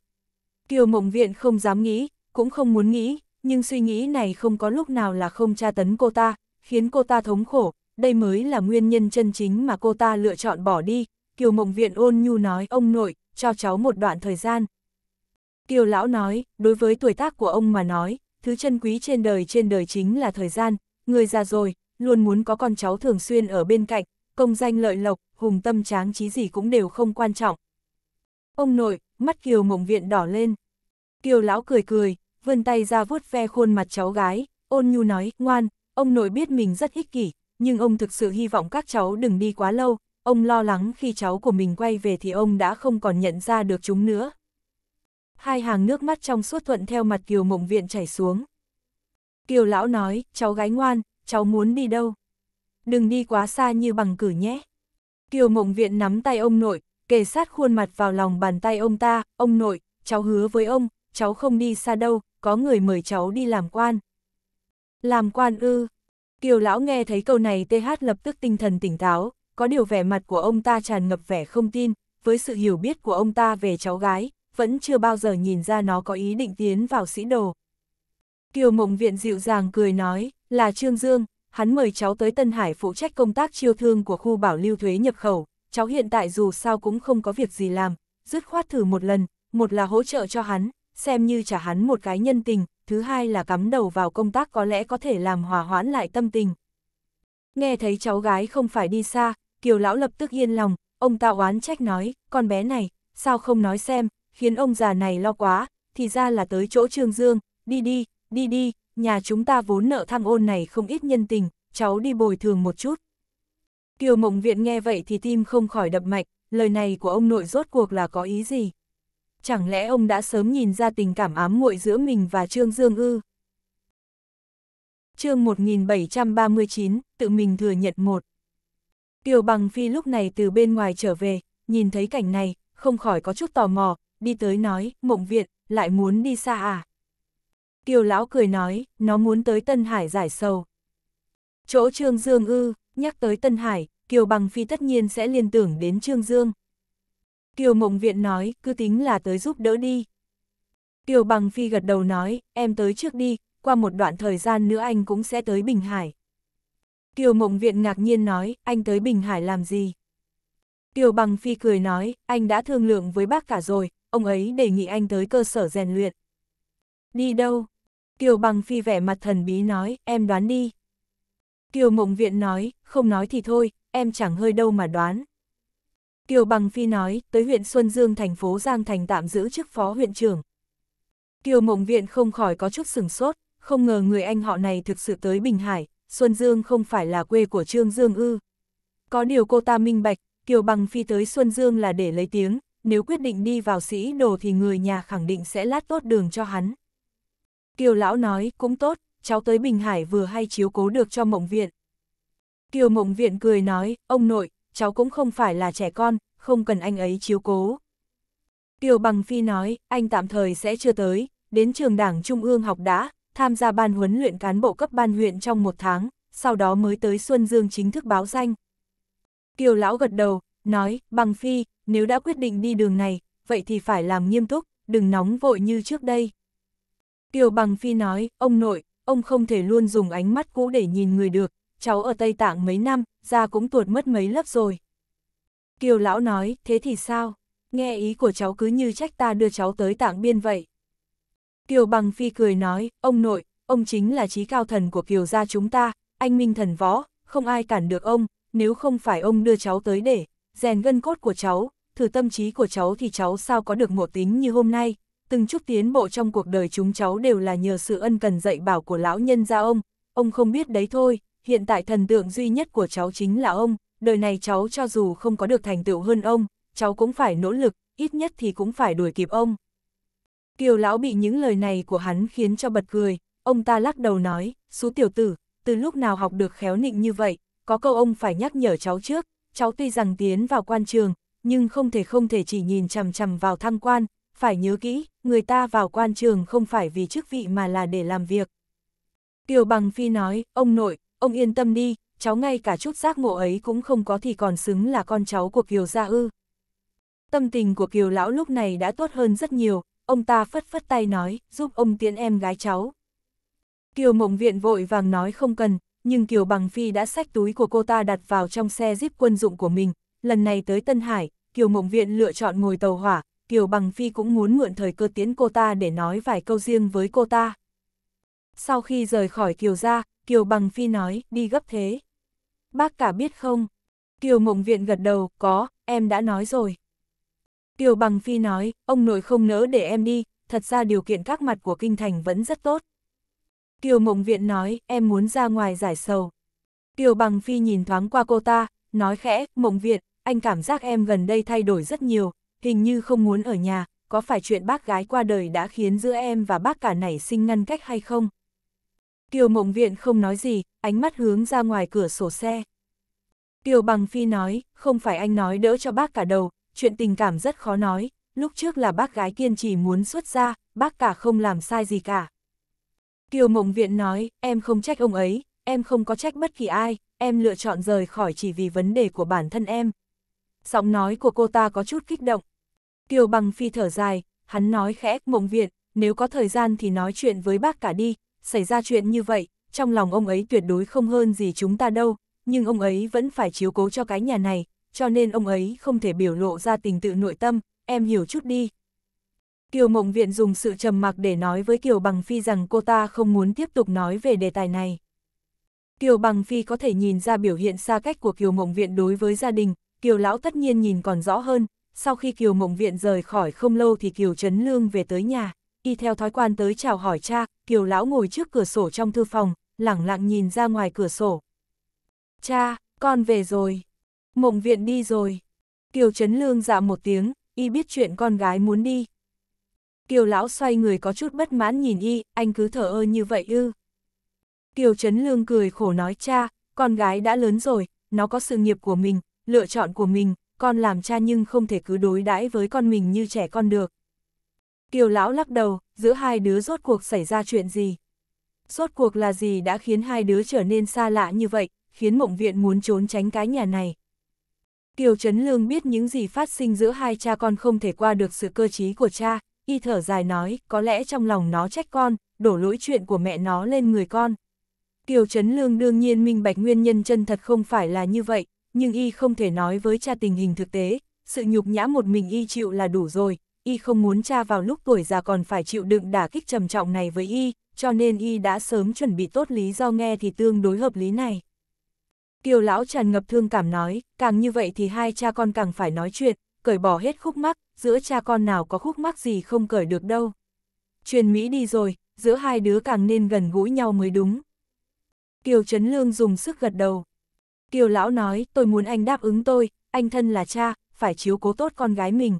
Kiều Mộng Viện không dám nghĩ, cũng không muốn nghĩ, nhưng suy nghĩ này không có lúc nào là không tra tấn cô ta, khiến cô ta thống khổ, đây mới là nguyên nhân chân chính mà cô ta lựa chọn bỏ đi. Kiều Mộng Viện ôn nhu nói ông nội, cho cháu một đoạn thời gian, Tiêu lão nói, đối với tuổi tác của ông mà nói, thứ chân quý trên đời trên đời chính là thời gian, người già rồi, luôn muốn có con cháu thường xuyên ở bên cạnh, công danh lợi lộc, hùng tâm tráng trí gì cũng đều không quan trọng. Ông nội, mắt Kiều mộng viện đỏ lên. Kiều lão cười cười, vươn tay ra vuốt ve khuôn mặt cháu gái, ôn nhu nói, ngoan, ông nội biết mình rất ích kỷ, nhưng ông thực sự hy vọng các cháu đừng đi quá lâu, ông lo lắng khi cháu của mình quay về thì ông đã không còn nhận ra được chúng nữa hai hàng nước mắt trong suốt thuận theo mặt Kiều Mộng Viện chảy xuống. Kiều Lão nói, cháu gái ngoan, cháu muốn đi đâu? Đừng đi quá xa như bằng cử nhé. Kiều Mộng Viện nắm tay ông nội, kề sát khuôn mặt vào lòng bàn tay ông ta, ông nội, cháu hứa với ông, cháu không đi xa đâu, có người mời cháu đi làm quan. Làm quan ư? Kiều Lão nghe thấy câu này TH lập tức tinh thần tỉnh táo, có điều vẻ mặt của ông ta tràn ngập vẻ không tin, với sự hiểu biết của ông ta về cháu gái, vẫn chưa bao giờ nhìn ra nó có ý định tiến vào sĩ đồ. Kiều Mộng Viện dịu dàng cười nói, là Trương Dương, hắn mời cháu tới Tân Hải phụ trách công tác chiêu thương của khu bảo lưu thuế nhập khẩu, cháu hiện tại dù sao cũng không có việc gì làm, dứt khoát thử một lần, một là hỗ trợ cho hắn, xem như trả hắn một cái nhân tình, thứ hai là cắm đầu vào công tác có lẽ có thể làm hòa hoãn lại tâm tình. Nghe thấy cháu gái không phải đi xa, Kiều Lão lập tức yên lòng, ông ta oán trách nói, con bé này, sao không nói xem, khiến ông già này lo quá, thì ra là tới chỗ Trương Dương, đi đi, đi đi, nhà chúng ta vốn nợ tham ôn này không ít nhân tình, cháu đi bồi thường một chút. Kiều Mộng Viện nghe vậy thì tim không khỏi đập mạch, lời này của ông nội rốt cuộc là có ý gì? Chẳng lẽ ông đã sớm nhìn ra tình cảm ám muội giữa mình và Trương Dương ư? chương 1739, tự mình thừa nhận một. Kiều Bằng Phi lúc này từ bên ngoài trở về, nhìn thấy cảnh này, không khỏi có chút tò mò, đi tới nói, mộng viện, lại muốn đi xa à? Kiều lão cười nói, nó muốn tới Tân Hải giải sầu. Chỗ Trương Dương ư, nhắc tới Tân Hải, Kiều bằng phi tất nhiên sẽ liên tưởng đến Trương Dương. Kiều mộng viện nói, cứ tính là tới giúp đỡ đi. Kiều bằng phi gật đầu nói, em tới trước đi, qua một đoạn thời gian nữa anh cũng sẽ tới Bình Hải. Kiều mộng viện ngạc nhiên nói, anh tới Bình Hải làm gì? Tiêu bằng phi cười nói, anh đã thương lượng với bác cả rồi, ông ấy đề nghị anh tới cơ sở rèn luyện. Đi đâu? Tiêu bằng phi vẻ mặt thần bí nói, em đoán đi. Tiêu mộng viện nói, không nói thì thôi, em chẳng hơi đâu mà đoán. Tiêu bằng phi nói, tới huyện Xuân Dương thành phố Giang Thành tạm giữ chức phó huyện trưởng. Tiêu mộng viện không khỏi có chút sửng sốt, không ngờ người anh họ này thực sự tới Bình Hải, Xuân Dương không phải là quê của Trương Dương ư. Có điều cô ta minh bạch, Kiều Bằng phi tới Xuân Dương là để lấy tiếng, nếu quyết định đi vào sĩ đồ thì người nhà khẳng định sẽ lát tốt đường cho hắn. Kiều Lão nói, cũng tốt, cháu tới Bình Hải vừa hay chiếu cố được cho mộng viện. Kiều mộng viện cười nói, ông nội, cháu cũng không phải là trẻ con, không cần anh ấy chiếu cố. Kiều Bằng Phi nói, anh tạm thời sẽ chưa tới, đến trường đảng Trung ương học đã, tham gia ban huấn luyện cán bộ cấp ban huyện trong một tháng, sau đó mới tới Xuân Dương chính thức báo danh. Kiều Lão gật đầu, nói, bằng phi, nếu đã quyết định đi đường này, vậy thì phải làm nghiêm túc, đừng nóng vội như trước đây. Kiều Bằng Phi nói, ông nội, ông không thể luôn dùng ánh mắt cũ để nhìn người được, cháu ở Tây Tạng mấy năm, da cũng tuột mất mấy lớp rồi. Kiều Lão nói, thế thì sao? Nghe ý của cháu cứ như trách ta đưa cháu tới tạng biên vậy. Kiều Bằng Phi cười nói, ông nội, ông chính là trí cao thần của Kiều gia chúng ta, anh minh thần võ, không ai cản được ông, nếu không phải ông đưa cháu tới để rèn gân cốt của cháu, thử tâm trí của cháu thì cháu sao có được ngộ tính như hôm nay, từng chút tiến bộ trong cuộc đời chúng cháu đều là nhờ sự ân cần dạy bảo của lão nhân gia ông, ông không biết đấy thôi, hiện tại thần tượng duy nhất của cháu chính là ông, đời này cháu cho dù không có được thành tựu hơn ông, cháu cũng phải nỗ lực, ít nhất thì cũng phải đuổi kịp ông. Kiều lão bị những lời này của hắn khiến cho bật cười, ông ta lắc đầu nói, số tiểu tử, từ lúc nào học được khéo nịnh như vậy, có câu ông phải nhắc nhở cháu trước, cháu tuy rằng tiến vào quan trường, nhưng không thể không thể chỉ nhìn chằm chằm vào thăng quan, phải nhớ kỹ, người ta vào quan trường không phải vì chức vị mà là để làm việc. Kiều Bằng Phi nói, ông nội, ông yên tâm đi, cháu ngay cả chút giác ngộ ấy cũng không có thì còn xứng là con cháu của Kiều Gia Ư. Tâm tình của Kiều Lão lúc này đã tốt hơn rất nhiều, ông ta phất phất tay nói, giúp ông tiến em gái cháu. Kiều Mộng Viện vội vàng nói không cần, nhưng Kiều Bằng Phi đã xách túi của cô ta đặt vào trong xe jeep quân dụng của mình. Lần này tới Tân Hải, Kiều Mộng Viện lựa chọn ngồi tàu hỏa, Kiều Bằng Phi cũng muốn mượn thời cơ tiến cô ta để nói vài câu riêng với cô ta. Sau khi rời khỏi Kiều ra, Kiều Bằng Phi nói, đi gấp thế. Bác cả biết không? Kiều Mộng Viện gật đầu, có, em đã nói rồi. Kiều Bằng Phi nói, ông nội không nỡ để em đi, thật ra điều kiện các mặt của kinh thành vẫn rất tốt. Kiều Mộng Viện nói, em muốn ra ngoài giải sầu. Kiều Bằng Phi nhìn thoáng qua cô ta, nói khẽ, Mộng Viện, anh cảm giác em gần đây thay đổi rất nhiều, hình như không muốn ở nhà, có phải chuyện bác gái qua đời đã khiến giữa em và bác cả nảy sinh ngăn cách hay không? Kiều Mộng Viện không nói gì, ánh mắt hướng ra ngoài cửa sổ xe. Kiều Bằng Phi nói, không phải anh nói đỡ cho bác cả đầu, chuyện tình cảm rất khó nói, lúc trước là bác gái kiên trì muốn xuất ra, bác cả không làm sai gì cả. Kiều Mộng Viện nói, em không trách ông ấy, em không có trách bất kỳ ai, em lựa chọn rời khỏi chỉ vì vấn đề của bản thân em. Giọng nói của cô ta có chút kích động. Kiều Bằng Phi thở dài, hắn nói khẽ, Mộng Viện, nếu có thời gian thì nói chuyện với bác cả đi, xảy ra chuyện như vậy, trong lòng ông ấy tuyệt đối không hơn gì chúng ta đâu, nhưng ông ấy vẫn phải chiếu cố cho cái nhà này, cho nên ông ấy không thể biểu lộ ra tình tự nội tâm, em hiểu chút đi, Kiều Mộng Viện dùng sự trầm mặc để nói với Kiều Bằng Phi rằng cô ta không muốn tiếp tục nói về đề tài này. Kiều Bằng Phi có thể nhìn ra biểu hiện xa cách của Kiều Mộng Viện đối với gia đình, Kiều Lão tất nhiên nhìn còn rõ hơn, sau khi Kiều Mộng Viện rời khỏi không lâu thì Kiều Trấn Lương về tới nhà, y theo thói quan tới chào hỏi cha, Kiều Lão ngồi trước cửa sổ trong thư phòng, lẳng lặng nhìn ra ngoài cửa sổ. Cha, con về rồi. Mộng Viện đi rồi. Kiều Trấn Lương dạ một tiếng, y biết chuyện con gái muốn đi, Kiều lão xoay người có chút bất mãn nhìn y, anh cứ thở ơ như vậy ư. Kiều Trấn Lương cười khổ nói cha, con gái đã lớn rồi, nó có sự nghiệp của mình, lựa chọn của mình, con làm cha nhưng không thể cứ đối đãi với con mình như trẻ con được. Kiều lão lắc đầu, giữa hai đứa rốt cuộc xảy ra chuyện gì? Rốt cuộc là gì đã khiến hai đứa trở nên xa lạ như vậy, khiến mộng viện muốn trốn tránh cái nhà này? Kiều Trấn Lương biết những gì phát sinh giữa hai cha con không thể qua được sự cơ trí của cha, y thở dài nói, có lẽ trong lòng nó trách con, đổ lỗi chuyện của mẹ nó lên người con. Kiều Trấn Lương đương nhiên minh bạch nguyên nhân chân thật không phải là như vậy, nhưng y không thể nói với cha tình hình thực tế, sự nhục nhã một mình y chịu là đủ rồi, y không muốn cha vào lúc tuổi già còn phải chịu đựng đả kích trầm trọng này với y, cho nên y đã sớm chuẩn bị tốt lý do nghe thì tương đối hợp lý này. Kiều lão tràn ngập thương cảm nói, càng như vậy thì hai cha con càng phải nói chuyện, cởi bỏ hết khúc mắc, giữa cha con nào có khúc mắc gì không cởi được đâu. Truyền Mỹ đi rồi, giữa hai đứa càng nên gần gũi nhau mới đúng. Kiều Trấn Lương dùng sức gật đầu. Kiều Lão nói, tôi muốn anh đáp ứng tôi, anh thân là cha, phải chiếu cố tốt con gái mình.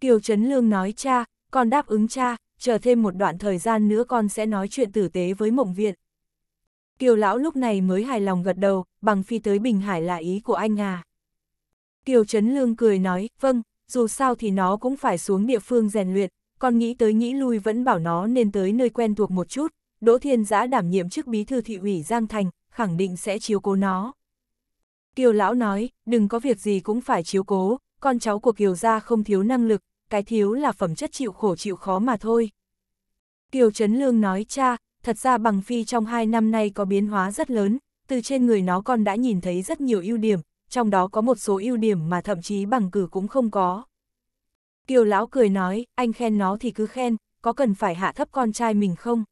Kiều Trấn Lương nói cha, con đáp ứng cha, chờ thêm một đoạn thời gian nữa con sẽ nói chuyện tử tế với mộng viện. Kiều Lão lúc này mới hài lòng gật đầu, bằng phi tới Bình Hải là ý của anh à. Kiều Trấn Lương cười nói, vâng, dù sao thì nó cũng phải xuống địa phương rèn luyện, còn nghĩ tới nghĩ lui vẫn bảo nó nên tới nơi quen thuộc một chút, Đỗ Thiên Giã đảm nhiệm chức bí thư thị ủy Giang Thành, khẳng định sẽ chiếu cố nó. Kiều Lão nói, đừng có việc gì cũng phải chiếu cố, con cháu của Kiều gia không thiếu năng lực, cái thiếu là phẩm chất chịu khổ chịu khó mà thôi. Kiều Trấn Lương nói cha, thật ra bằng phi trong hai năm nay có biến hóa rất lớn, từ trên người nó con đã nhìn thấy rất nhiều ưu điểm, trong đó có một số ưu điểm mà thậm chí bằng cử cũng không có. Kiều lão cười nói, anh khen nó thì cứ khen, có cần phải hạ thấp con trai mình không?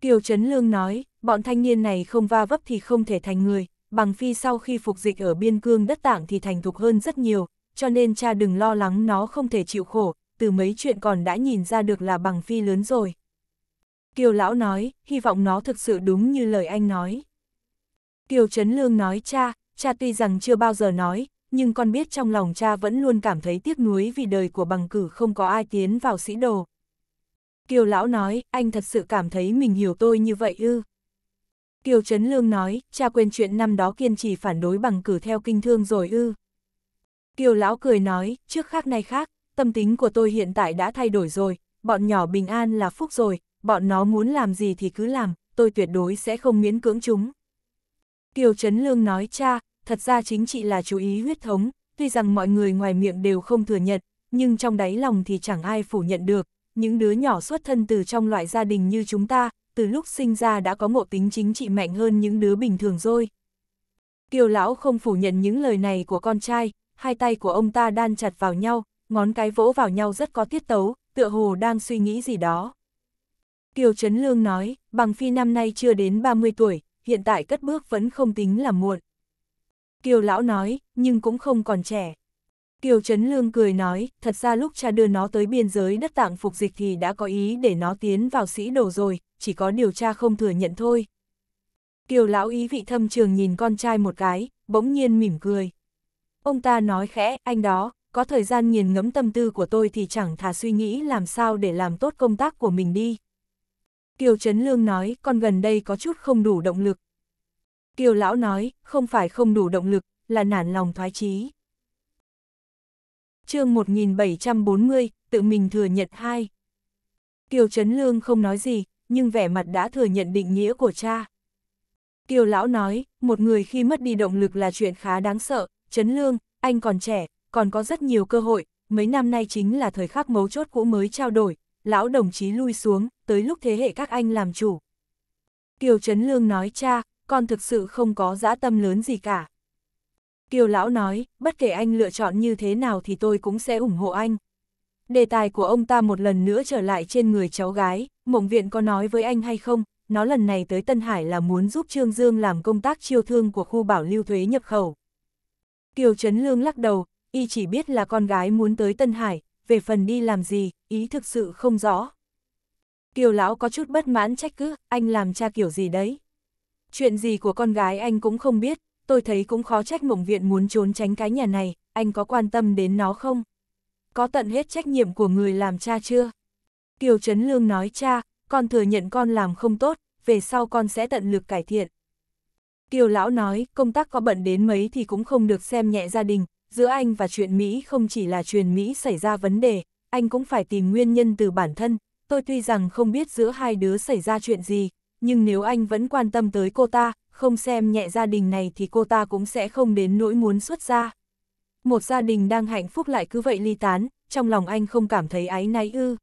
Kiều Trấn Lương nói, bọn thanh niên này không va vấp thì không thể thành người, bằng phi sau khi phục dịch ở biên cương đất tảng thì thành thục hơn rất nhiều, cho nên cha đừng lo lắng nó không thể chịu khổ, từ mấy chuyện còn đã nhìn ra được là bằng phi lớn rồi. Kiều Lão nói, hy vọng nó thực sự đúng như lời anh nói. Kiều Trấn Lương nói cha, cha tuy rằng chưa bao giờ nói, nhưng con biết trong lòng cha vẫn luôn cảm thấy tiếc nuối vì đời của bằng cử không có ai tiến vào sĩ đồ. Kiều lão nói, anh thật sự cảm thấy mình hiểu tôi như vậy ư. Kiều Trấn Lương nói, cha quên chuyện năm đó kiên trì phản đối bằng cử theo kinh thương rồi ư. Kiều lão cười nói, trước khác nay khác, tâm tính của tôi hiện tại đã thay đổi rồi, bọn nhỏ bình an là phúc rồi, bọn nó muốn làm gì thì cứ làm, tôi tuyệt đối sẽ không miễn cưỡng chúng. Kiều Trấn Lương nói cha, thật ra chính trị là chú ý huyết thống, tuy rằng mọi người ngoài miệng đều không thừa nhận, nhưng trong đáy lòng thì chẳng ai phủ nhận được, những đứa nhỏ xuất thân từ trong loại gia đình như chúng ta, từ lúc sinh ra đã có ngộ tính chính trị mạnh hơn những đứa bình thường rồi. Kiều Lão không phủ nhận những lời này của con trai, hai tay của ông ta đan chặt vào nhau, ngón cái vỗ vào nhau rất có tiết tấu, tựa hồ đang suy nghĩ gì đó. Kiều Trấn Lương nói, bằng phi năm nay chưa đến 30 tuổi, hiện tại cất bước vẫn không tính là muộn. Kiều lão nói, nhưng cũng không còn trẻ. Kiều Trấn Lương cười nói, thật ra lúc cha đưa nó tới biên giới đất tạng phục dịch thì đã có ý để nó tiến vào sĩ đồ rồi, chỉ có điều cha không thừa nhận thôi. Kiều lão ý vị thâm trường nhìn con trai một cái, bỗng nhiên mỉm cười. Ông ta nói khẽ, anh đó, có thời gian nghiền ngẫm tâm tư của tôi thì chẳng thà suy nghĩ làm sao để làm tốt công tác của mình đi. Kiều Trấn Lương nói, con gần đây có chút không đủ động lực. Kiều Lão nói, không phải không đủ động lực, là nản lòng thoái chí. chương 1740, tự mình thừa nhận hai. Kiều Trấn Lương không nói gì, nhưng vẻ mặt đã thừa nhận định nghĩa của cha. Kiều Lão nói, một người khi mất đi động lực là chuyện khá đáng sợ, Trấn Lương, anh còn trẻ, còn có rất nhiều cơ hội, mấy năm nay chính là thời khắc mấu chốt cũ mới trao đổi, lão đồng chí lui xuống, tới lúc thế hệ các anh làm chủ. Kiều Trấn Lương nói cha, con thực sự không có dã tâm lớn gì cả. Kiều Lão nói, bất kể anh lựa chọn như thế nào thì tôi cũng sẽ ủng hộ anh. Đề tài của ông ta một lần nữa trở lại trên người cháu gái, mộng viện có nói với anh hay không, nó lần này tới Tân Hải là muốn giúp Trương Dương làm công tác chiêu thương của khu bảo lưu thuế nhập khẩu. Kiều Trấn Lương lắc đầu, y chỉ biết là con gái muốn tới Tân Hải, về phần đi làm gì, ý thực sự không rõ. Kiều lão có chút bất mãn trách cứ, anh làm cha kiểu gì đấy. Chuyện gì của con gái anh cũng không biết, tôi thấy cũng khó trách mộng viện muốn trốn tránh cái nhà này, anh có quan tâm đến nó không? Có tận hết trách nhiệm của người làm cha chưa? Kiều Trấn Lương nói cha, con thừa nhận con làm không tốt, về sau con sẽ tận lực cải thiện. Kiều Lão nói, công tác có bận đến mấy thì cũng không được xem nhẹ gia đình, giữa anh và chuyện Mỹ không chỉ là chuyện Mỹ xảy ra vấn đề, anh cũng phải tìm nguyên nhân từ bản thân. Tôi tuy rằng không biết giữa hai đứa xảy ra chuyện gì, nhưng nếu anh vẫn quan tâm tới cô ta, không xem nhẹ gia đình này thì cô ta cũng sẽ không đến nỗi muốn xuất ra. Một gia đình đang hạnh phúc lại cứ vậy ly tán, trong lòng anh không cảm thấy ái náy ư.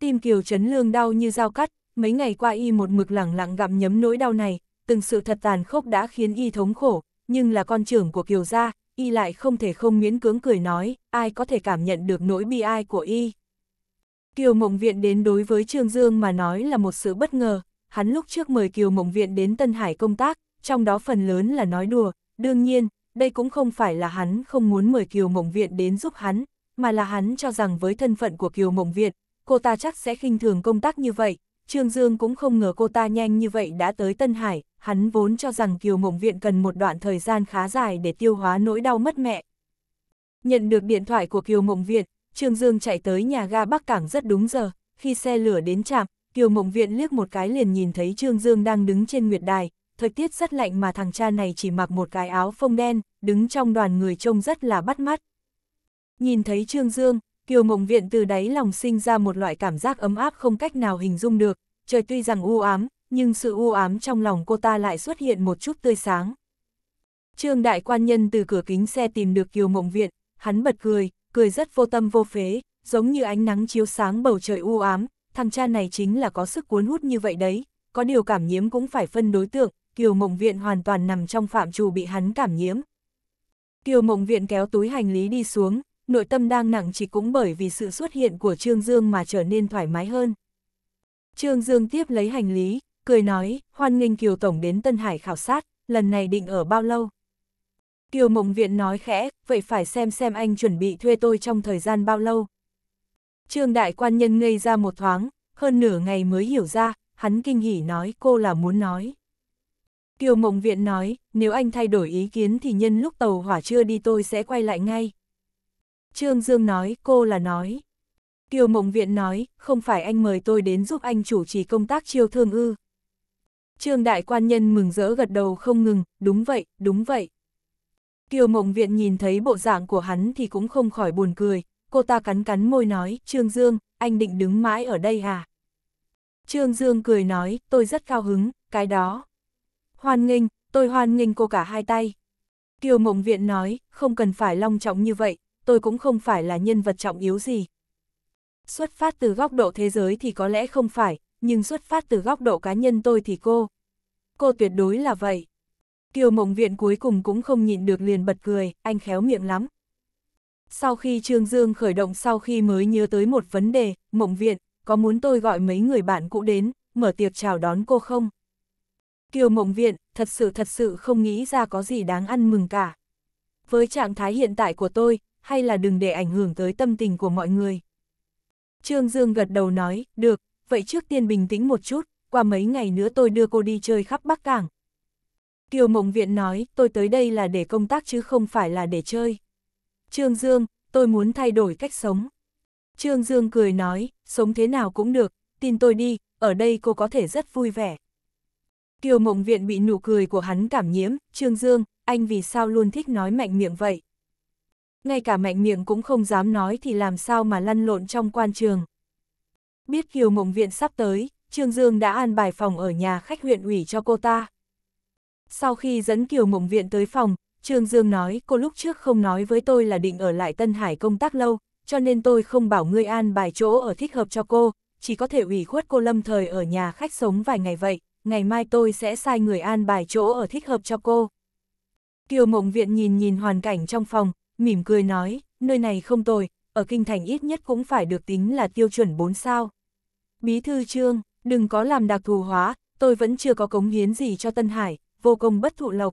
Tim Kiều Trấn Lương đau như dao cắt, mấy ngày qua y một mực lẳng lặng gặm nhấm nỗi đau này, từng sự thật tàn khốc đã khiến y thống khổ, nhưng là con trưởng của Kiều Gia, y lại không thể không miễn cưỡng cười nói, ai có thể cảm nhận được nỗi bi ai của y. Kiều Mộng Viện đến đối với Trương Dương mà nói là một sự bất ngờ, hắn lúc trước mời Kiều Mộng Viện đến Tân Hải công tác, trong đó phần lớn là nói đùa, đương nhiên, đây cũng không phải là hắn không muốn mời Kiều Mộng Viện đến giúp hắn, mà là hắn cho rằng với thân phận của Kiều Mộng Viện, cô ta chắc sẽ khinh thường công tác như vậy, Trương Dương cũng không ngờ cô ta nhanh như vậy đã tới Tân Hải, hắn vốn cho rằng Kiều Mộng Viện cần một đoạn thời gian khá dài để tiêu hóa nỗi đau mất mẹ. Nhận được điện thoại của Kiều Mộng Viện, Trương Dương chạy tới nhà ga Bắc Cảng rất đúng giờ, khi xe lửa đến trạm, Kiều Mộng Viện liếc một cái liền nhìn thấy Trương Dương đang đứng trên nguyệt đài, thời tiết rất lạnh mà thằng cha này chỉ mặc một cái áo phông đen, đứng trong đoàn người trông rất là bắt mắt. Nhìn thấy Trương Dương, Kiều Mộng Viện từ đáy lòng sinh ra một loại cảm giác ấm áp không cách nào hình dung được, trời tuy rằng u ám, nhưng sự u ám trong lòng cô ta lại xuất hiện một chút tươi sáng. Trương Đại Quan Nhân từ cửa kính xe tìm được Kiều Mộng Viện, hắn bật cười, cười rất vô tâm vô phế, giống như ánh nắng chiếu sáng bầu trời u ám, thằng cha này chính là có sức cuốn hút như vậy đấy, có điều cảm nhiễm cũng phải phân đối tượng, Kiều Mộng Viện hoàn toàn nằm trong phạm trù bị hắn cảm nhiễm. Kiều Mộng Viện kéo túi hành lý đi xuống, nội tâm đang nặng chỉ cũng bởi vì sự xuất hiện của Trương Dương mà trở nên thoải mái hơn. Trương Dương tiếp lấy hành lý, cười nói, hoan nghênh Kiều Tổng đến Tân Hải khảo sát, lần này định ở bao lâu? Kiều Mộng Viện nói khẽ, vậy phải xem xem anh chuẩn bị thuê tôi trong thời gian bao lâu. Trương Đại Quan Nhân ngây ra một thoáng, hơn nửa ngày mới hiểu ra, hắn kinh hỉ nói cô là muốn nói. Kiều Mộng Viện nói, nếu anh thay đổi ý kiến thì nhân lúc tàu hỏa chưa đi tôi sẽ quay lại ngay. Trương Dương nói, cô là nói. Kiều Mộng Viện nói, không phải anh mời tôi đến giúp anh chủ trì công tác chiêu thương ư. Trương Đại Quan Nhân mừng rỡ gật đầu không ngừng, đúng vậy, đúng vậy. Kiều Mộng Viện nhìn thấy bộ dạng của hắn thì cũng không khỏi buồn cười, cô ta cắn cắn môi nói, Trương Dương, anh định đứng mãi ở đây à? Trương Dương cười nói, tôi rất cao hứng, cái đó. Hoan nghênh, tôi hoan nghênh cô cả hai tay. Kiều Mộng Viện nói, không cần phải long trọng như vậy, tôi cũng không phải là nhân vật trọng yếu gì. Xuất phát từ góc độ thế giới thì có lẽ không phải, nhưng xuất phát từ góc độ cá nhân tôi thì cô. Cô tuyệt đối là vậy. Kiều mộng viện cuối cùng cũng không nhịn được liền bật cười, anh khéo miệng lắm. Sau khi Trương Dương khởi động sau khi mới nhớ tới một vấn đề, mộng viện, có muốn tôi gọi mấy người bạn cũ đến, mở tiệc chào đón cô không? Kiều mộng viện, thật sự thật sự không nghĩ ra có gì đáng ăn mừng cả. Với trạng thái hiện tại của tôi, hay là đừng để ảnh hưởng tới tâm tình của mọi người. Trương Dương gật đầu nói, được, vậy trước tiên bình tĩnh một chút, qua mấy ngày nữa tôi đưa cô đi chơi khắp Bắc Cảng. Kiều Mộng Viện nói, tôi tới đây là để công tác chứ không phải là để chơi. Trương Dương, tôi muốn thay đổi cách sống. Trương Dương cười nói, sống thế nào cũng được, tin tôi đi, ở đây cô có thể rất vui vẻ. Kiều Mộng Viện bị nụ cười của hắn cảm nhiễm, Trương Dương, anh vì sao luôn thích nói mạnh miệng vậy? ngay cả mạnh miệng cũng không dám nói thì làm sao mà lăn lộn trong quan trường. Biết Kiều Mộng Viện sắp tới, Trương Dương đã an bài phòng ở nhà khách huyện ủy cho cô ta. Sau khi dẫn Kiều Mộng Viện tới phòng, Trương Dương nói cô lúc trước không nói với tôi là định ở lại Tân Hải công tác lâu, cho nên tôi không bảo ngươi an bài chỗ ở thích hợp cho cô, chỉ có thể ủy khuất cô lâm thời ở nhà khách sống vài ngày vậy, ngày mai tôi sẽ sai người an bài chỗ ở thích hợp cho cô. Kiều Mộng Viện nhìn nhìn hoàn cảnh trong phòng, mỉm cười nói, nơi này không tồi, ở kinh thành ít nhất cũng phải được tính là tiêu chuẩn 4 sao. Bí thư trương, đừng có làm đặc thù hóa, tôi vẫn chưa có cống hiến gì cho Tân Hải, vô công bất thụ lộc.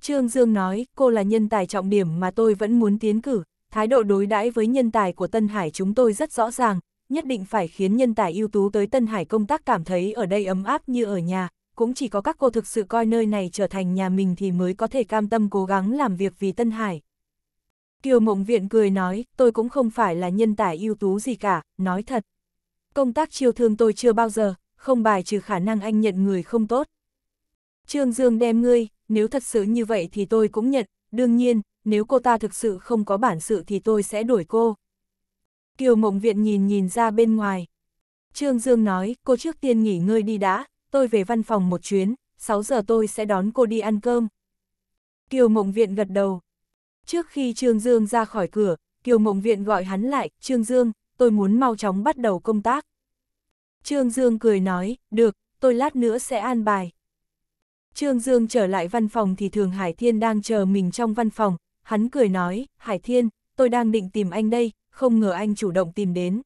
Trương Dương nói, cô là nhân tài trọng điểm mà tôi vẫn muốn tiến cử, thái độ đối đãi với nhân tài của Tân Hải chúng tôi rất rõ ràng, nhất định phải khiến nhân tài ưu tú tới Tân Hải công tác cảm thấy ở đây ấm áp như ở nhà, cũng chỉ có các cô thực sự coi nơi này trở thành nhà mình thì mới có thể cam tâm cố gắng làm việc vì Tân Hải. Kiều Mộng Viện cười nói, tôi cũng không phải là nhân tài ưu tú gì cả, nói thật. Công tác chiêu thương tôi chưa bao giờ, không bài trừ khả năng anh nhận người không tốt. Trương Dương đem ngươi, nếu thật sự như vậy thì tôi cũng nhận, đương nhiên, nếu cô ta thực sự không có bản sự thì tôi sẽ đổi cô. Kiều Mộng Viện nhìn nhìn ra bên ngoài. Trương Dương nói, cô trước tiên nghỉ ngơi đi đã, tôi về văn phòng một chuyến, 6 giờ tôi sẽ đón cô đi ăn cơm. Kiều Mộng Viện gật đầu, Trước khi Trương Dương ra khỏi cửa, Kiều Mộng Viện gọi hắn lại, Trương Dương, tôi muốn mau chóng bắt đầu công tác. Trương Dương cười nói, được, tôi lát nữa sẽ an bài. Trương Dương trở lại văn phòng thì Thường Hải Thiên đang chờ mình trong văn phòng, hắn cười nói, Hải Thiên, tôi đang định tìm anh đây, không ngờ anh chủ động tìm đến.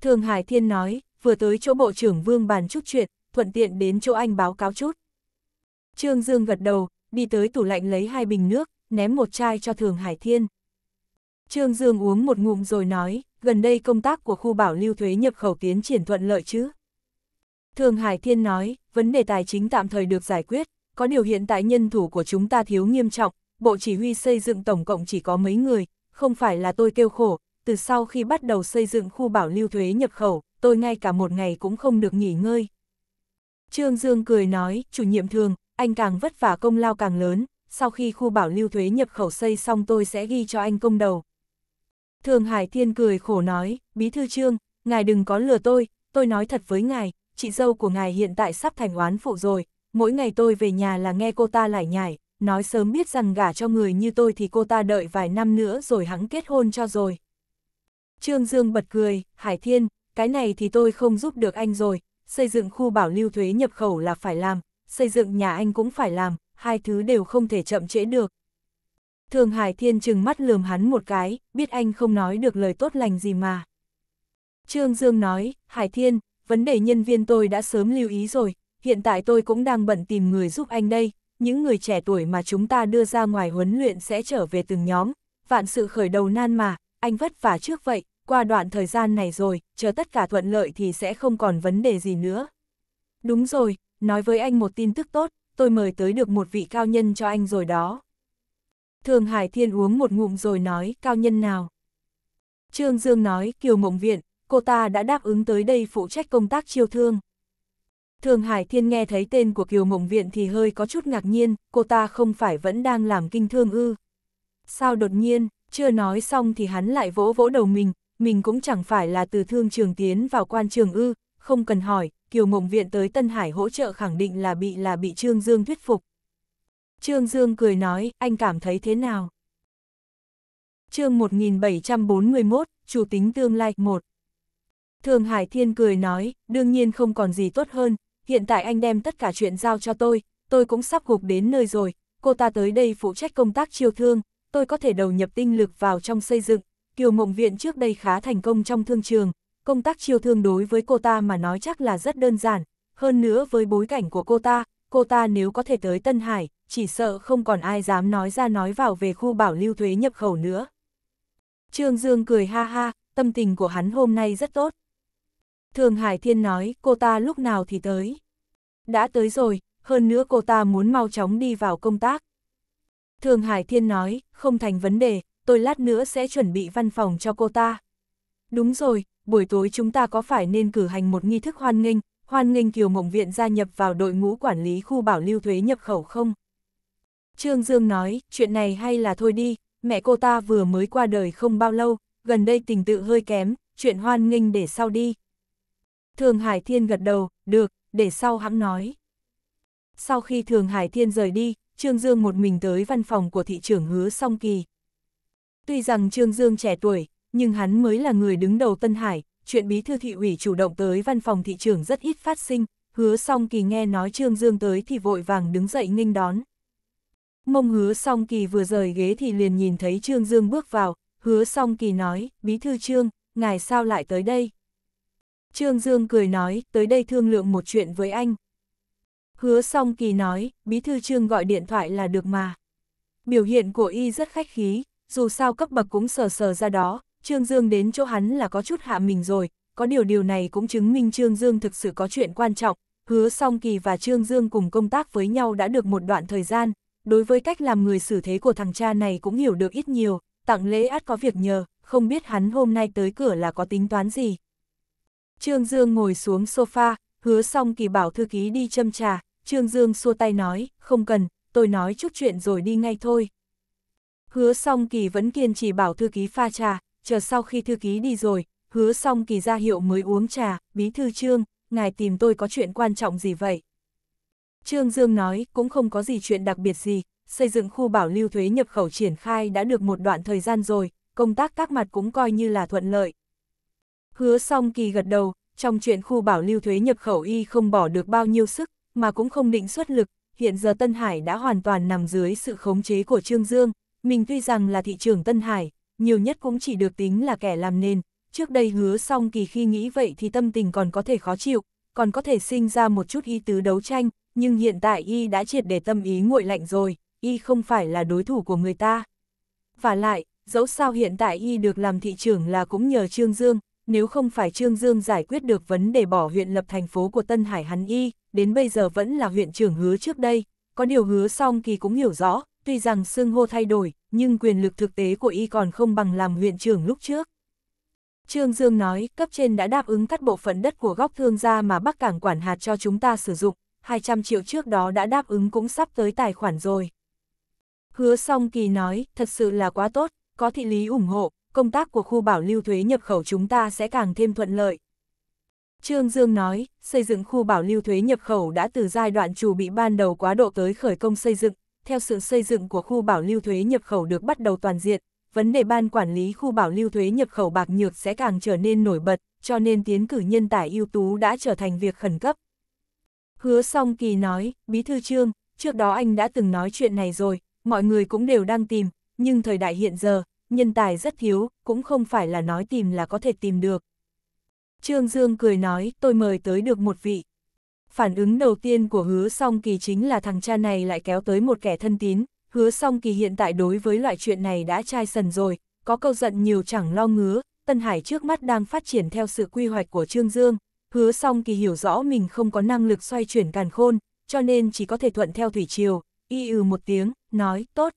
Thường Hải Thiên nói, vừa tới chỗ Bộ trưởng Vương bàn chút chuyện, thuận tiện đến chỗ anh báo cáo chút. Trương Dương gật đầu, đi tới tủ lạnh lấy hai bình nước, ném một chai cho Thường Hải Thiên. Trương Dương uống một ngụm rồi nói, gần đây công tác của khu bảo lưu thuế nhập khẩu tiến triển thuận lợi chứ. Thường Hải Thiên nói, vấn đề tài chính tạm thời được giải quyết, có điều hiện tại nhân thủ của chúng ta thiếu nghiêm trọng, Bộ Chỉ huy xây dựng tổng cộng chỉ có mấy người, không phải là tôi kêu khổ, từ sau khi bắt đầu xây dựng khu bảo lưu thuế nhập khẩu, tôi ngay cả một ngày cũng không được nghỉ ngơi. Trương Dương cười nói, chủ nhiệm thường, anh càng vất vả công lao càng lớn, sau khi khu bảo lưu thuế nhập khẩu xây xong tôi sẽ ghi cho anh công đầu. Thường Hải Thiên cười khổ nói, Bí Thư Trương, ngài đừng có lừa tôi, tôi nói thật với ngài, chị dâu của ngài hiện tại sắp thành oán phụ rồi, mỗi ngày tôi về nhà là nghe cô ta lải nhải, nói sớm biết rằng gả cho người như tôi thì cô ta đợi vài năm nữa rồi hắn kết hôn cho rồi. Trương Dương bật cười, Hải Thiên, cái này thì tôi không giúp được anh rồi, xây dựng khu bảo lưu thuế nhập khẩu là phải làm, xây dựng nhà anh cũng phải làm, hai thứ đều không thể chậm trễ được. Thường Hải Thiên chừng mắt lườm hắn một cái, biết anh không nói được lời tốt lành gì mà. Trương Dương nói, Hải Thiên, vấn đề nhân viên tôi đã sớm lưu ý rồi, hiện tại tôi cũng đang bận tìm người giúp anh đây, những người trẻ tuổi mà chúng ta đưa ra ngoài huấn luyện sẽ trở về từng nhóm, vạn sự khởi đầu nan mà, anh vất vả trước vậy, qua đoạn thời gian này rồi, chờ tất cả thuận lợi thì sẽ không còn vấn đề gì nữa. Đúng rồi, nói với anh một tin tức tốt, tôi mời tới được một vị cao nhân cho anh rồi đó. Thường Hải Thiên uống một ngụm rồi nói, cao nhân nào? Trương Dương nói, Kiều Mộng Viện, cô ta đã đáp ứng tới đây phụ trách công tác chiêu thương. Thường Hải Thiên nghe thấy tên của Kiều Mộng Viện thì hơi có chút ngạc nhiên, cô ta không phải vẫn đang làm kinh thương ư. Sao đột nhiên, chưa nói xong thì hắn lại vỗ vỗ đầu mình, mình cũng chẳng phải là từ thương trường tiến vào quan trường ư, không cần hỏi, Kiều Mộng Viện tới Tân Hải hỗ trợ khẳng định là bị là bị Trương Dương thuyết phục. Trương Dương cười nói, anh cảm thấy thế nào? chương 1741, Chủ tính tương lai 1 Thường Hải Thiên cười nói, đương nhiên không còn gì tốt hơn, hiện tại anh đem tất cả chuyện giao cho tôi, tôi cũng sắp gục đến nơi rồi, cô ta tới đây phụ trách công tác chiêu thương, tôi có thể đầu nhập tinh lực vào trong xây dựng, Kiều Mộng Viện trước đây khá thành công trong thương trường, công tác chiêu thương đối với cô ta mà nói chắc là rất đơn giản, hơn nữa với bối cảnh của cô ta, cô ta nếu có thể tới Tân Hải, chỉ sợ không còn ai dám nói ra nói vào về khu bảo lưu thuế nhập khẩu nữa. Trương Dương cười ha ha, tâm tình của hắn hôm nay rất tốt. Thường Hải Thiên nói cô ta lúc nào thì tới. Đã tới rồi, hơn nữa cô ta muốn mau chóng đi vào công tác. Thường Hải Thiên nói, không thành vấn đề, tôi lát nữa sẽ chuẩn bị văn phòng cho cô ta. Đúng rồi, buổi tối chúng ta có phải nên cử hành một nghi thức hoan nghênh, hoan nghênh Kiều Mộng Viện gia nhập vào đội ngũ quản lý khu bảo lưu thuế nhập khẩu không? Trương Dương nói, chuyện này hay là thôi đi, mẹ cô ta vừa mới qua đời không bao lâu, gần đây tình tự hơi kém, chuyện hoan nghênh để sau đi. Thường Hải Thiên gật đầu, được, để sau hãng nói. Sau khi Thường Hải Thiên rời đi, Trương Dương một mình tới văn phòng của thị trưởng hứa song kỳ. Tuy rằng Trương Dương trẻ tuổi, nhưng hắn mới là người đứng đầu Tân Hải, chuyện bí thư thị ủy chủ động tới văn phòng thị trường rất ít phát sinh, hứa song kỳ nghe nói Trương Dương tới thì vội vàng đứng dậy nghênh đón. Mông hứa song kỳ vừa rời ghế thì liền nhìn thấy Trương Dương bước vào, hứa song kỳ nói, bí thư Trương, ngài sao lại tới đây? Trương Dương cười nói, tới đây thương lượng một chuyện với anh. Hứa song kỳ nói, bí thư Trương gọi điện thoại là được mà. Biểu hiện của y rất khách khí, dù sao cấp bậc cũng sờ sờ ra đó, Trương Dương đến chỗ hắn là có chút hạ mình rồi, có điều điều này cũng chứng minh Trương Dương thực sự có chuyện quan trọng, hứa song kỳ và Trương Dương cùng công tác với nhau đã được một đoạn thời gian, đối với cách làm người xử thế của thằng cha này cũng hiểu được ít nhiều, tặng lễ át có việc nhờ, không biết hắn hôm nay tới cửa là có tính toán gì. Trương Dương ngồi xuống sofa, hứa Song kỳ bảo thư ký đi châm trà, Trương Dương xua tay nói, không cần, tôi nói chút chuyện rồi đi ngay thôi. Hứa Song kỳ vẫn kiên trì bảo thư ký pha trà, chờ sau khi thư ký đi rồi, hứa xong kỳ ra hiệu mới uống trà, bí thư trương, ngài tìm tôi có chuyện quan trọng gì vậy? Trương Dương nói cũng không có gì chuyện đặc biệt gì, xây dựng khu bảo lưu thuế nhập khẩu triển khai đã được một đoạn thời gian rồi, công tác các mặt cũng coi như là thuận lợi. Hứa xong kỳ gật đầu, trong chuyện khu bảo lưu thuế nhập khẩu y không bỏ được bao nhiêu sức, mà cũng không định xuất lực, hiện giờ Tân Hải đã hoàn toàn nằm dưới sự khống chế của Trương Dương. Mình tuy rằng là thị trường Tân Hải, nhiều nhất cũng chỉ được tính là kẻ làm nên trước đây hứa xong kỳ khi nghĩ vậy thì tâm tình còn có thể khó chịu, còn có thể sinh ra một chút ý tứ đấu tranh, nhưng hiện tại y đã triệt để tâm ý nguội lạnh rồi, y không phải là đối thủ của người ta. Và lại, dẫu sao hiện tại y được làm thị trưởng là cũng nhờ Trương Dương, nếu không phải Trương Dương giải quyết được vấn đề bỏ huyện lập thành phố của Tân Hải hắn y, đến bây giờ vẫn là huyện trưởng hứa trước đây, có điều hứa xong kỳ cũng hiểu rõ, tuy rằng xương hô thay đổi, nhưng quyền lực thực tế của y còn không bằng làm huyện trưởng lúc trước. Trương Dương nói, cấp trên đã đáp ứng cắt bộ phận đất của góc thương gia mà Bắc Cảng quản hạt cho chúng ta sử dụng, 200 triệu trước đó đã đáp ứng cũng sắp tới tài khoản rồi. Hứa song kỳ nói, thật sự là quá tốt, có thị lý ủng hộ, công tác của khu bảo lưu thuế nhập khẩu chúng ta sẽ càng thêm thuận lợi. Trương Dương nói, xây dựng khu bảo lưu thuế nhập khẩu đã từ giai đoạn chủ bị ban đầu quá độ tới khởi công xây dựng, theo sự xây dựng của khu bảo lưu thuế nhập khẩu được bắt đầu toàn diện, vấn đề ban quản lý khu bảo lưu thuế nhập khẩu bạc nhược sẽ càng trở nên nổi bật, cho nên tiến cử nhân tài ưu tú đã trở thành việc khẩn cấp. Hứa song kỳ nói, Bí Thư Trương, trước đó anh đã từng nói chuyện này rồi, mọi người cũng đều đang tìm, nhưng thời đại hiện giờ, nhân tài rất thiếu, cũng không phải là nói tìm là có thể tìm được. Trương Dương cười nói, tôi mời tới được một vị, phản ứng đầu tiên của hứa song kỳ chính là thằng cha này lại kéo tới một kẻ thân tín, hứa song kỳ hiện tại đối với loại chuyện này đã chai sần rồi, có câu giận nhiều chẳng lo ngứa, Tân Hải trước mắt đang phát triển theo sự quy hoạch của Trương Dương, hứa song kỳ hiểu rõ mình không có năng lực xoay chuyển càn khôn, cho nên chỉ có thể thuận theo thủy triều, y ừ một tiếng, nói, tốt.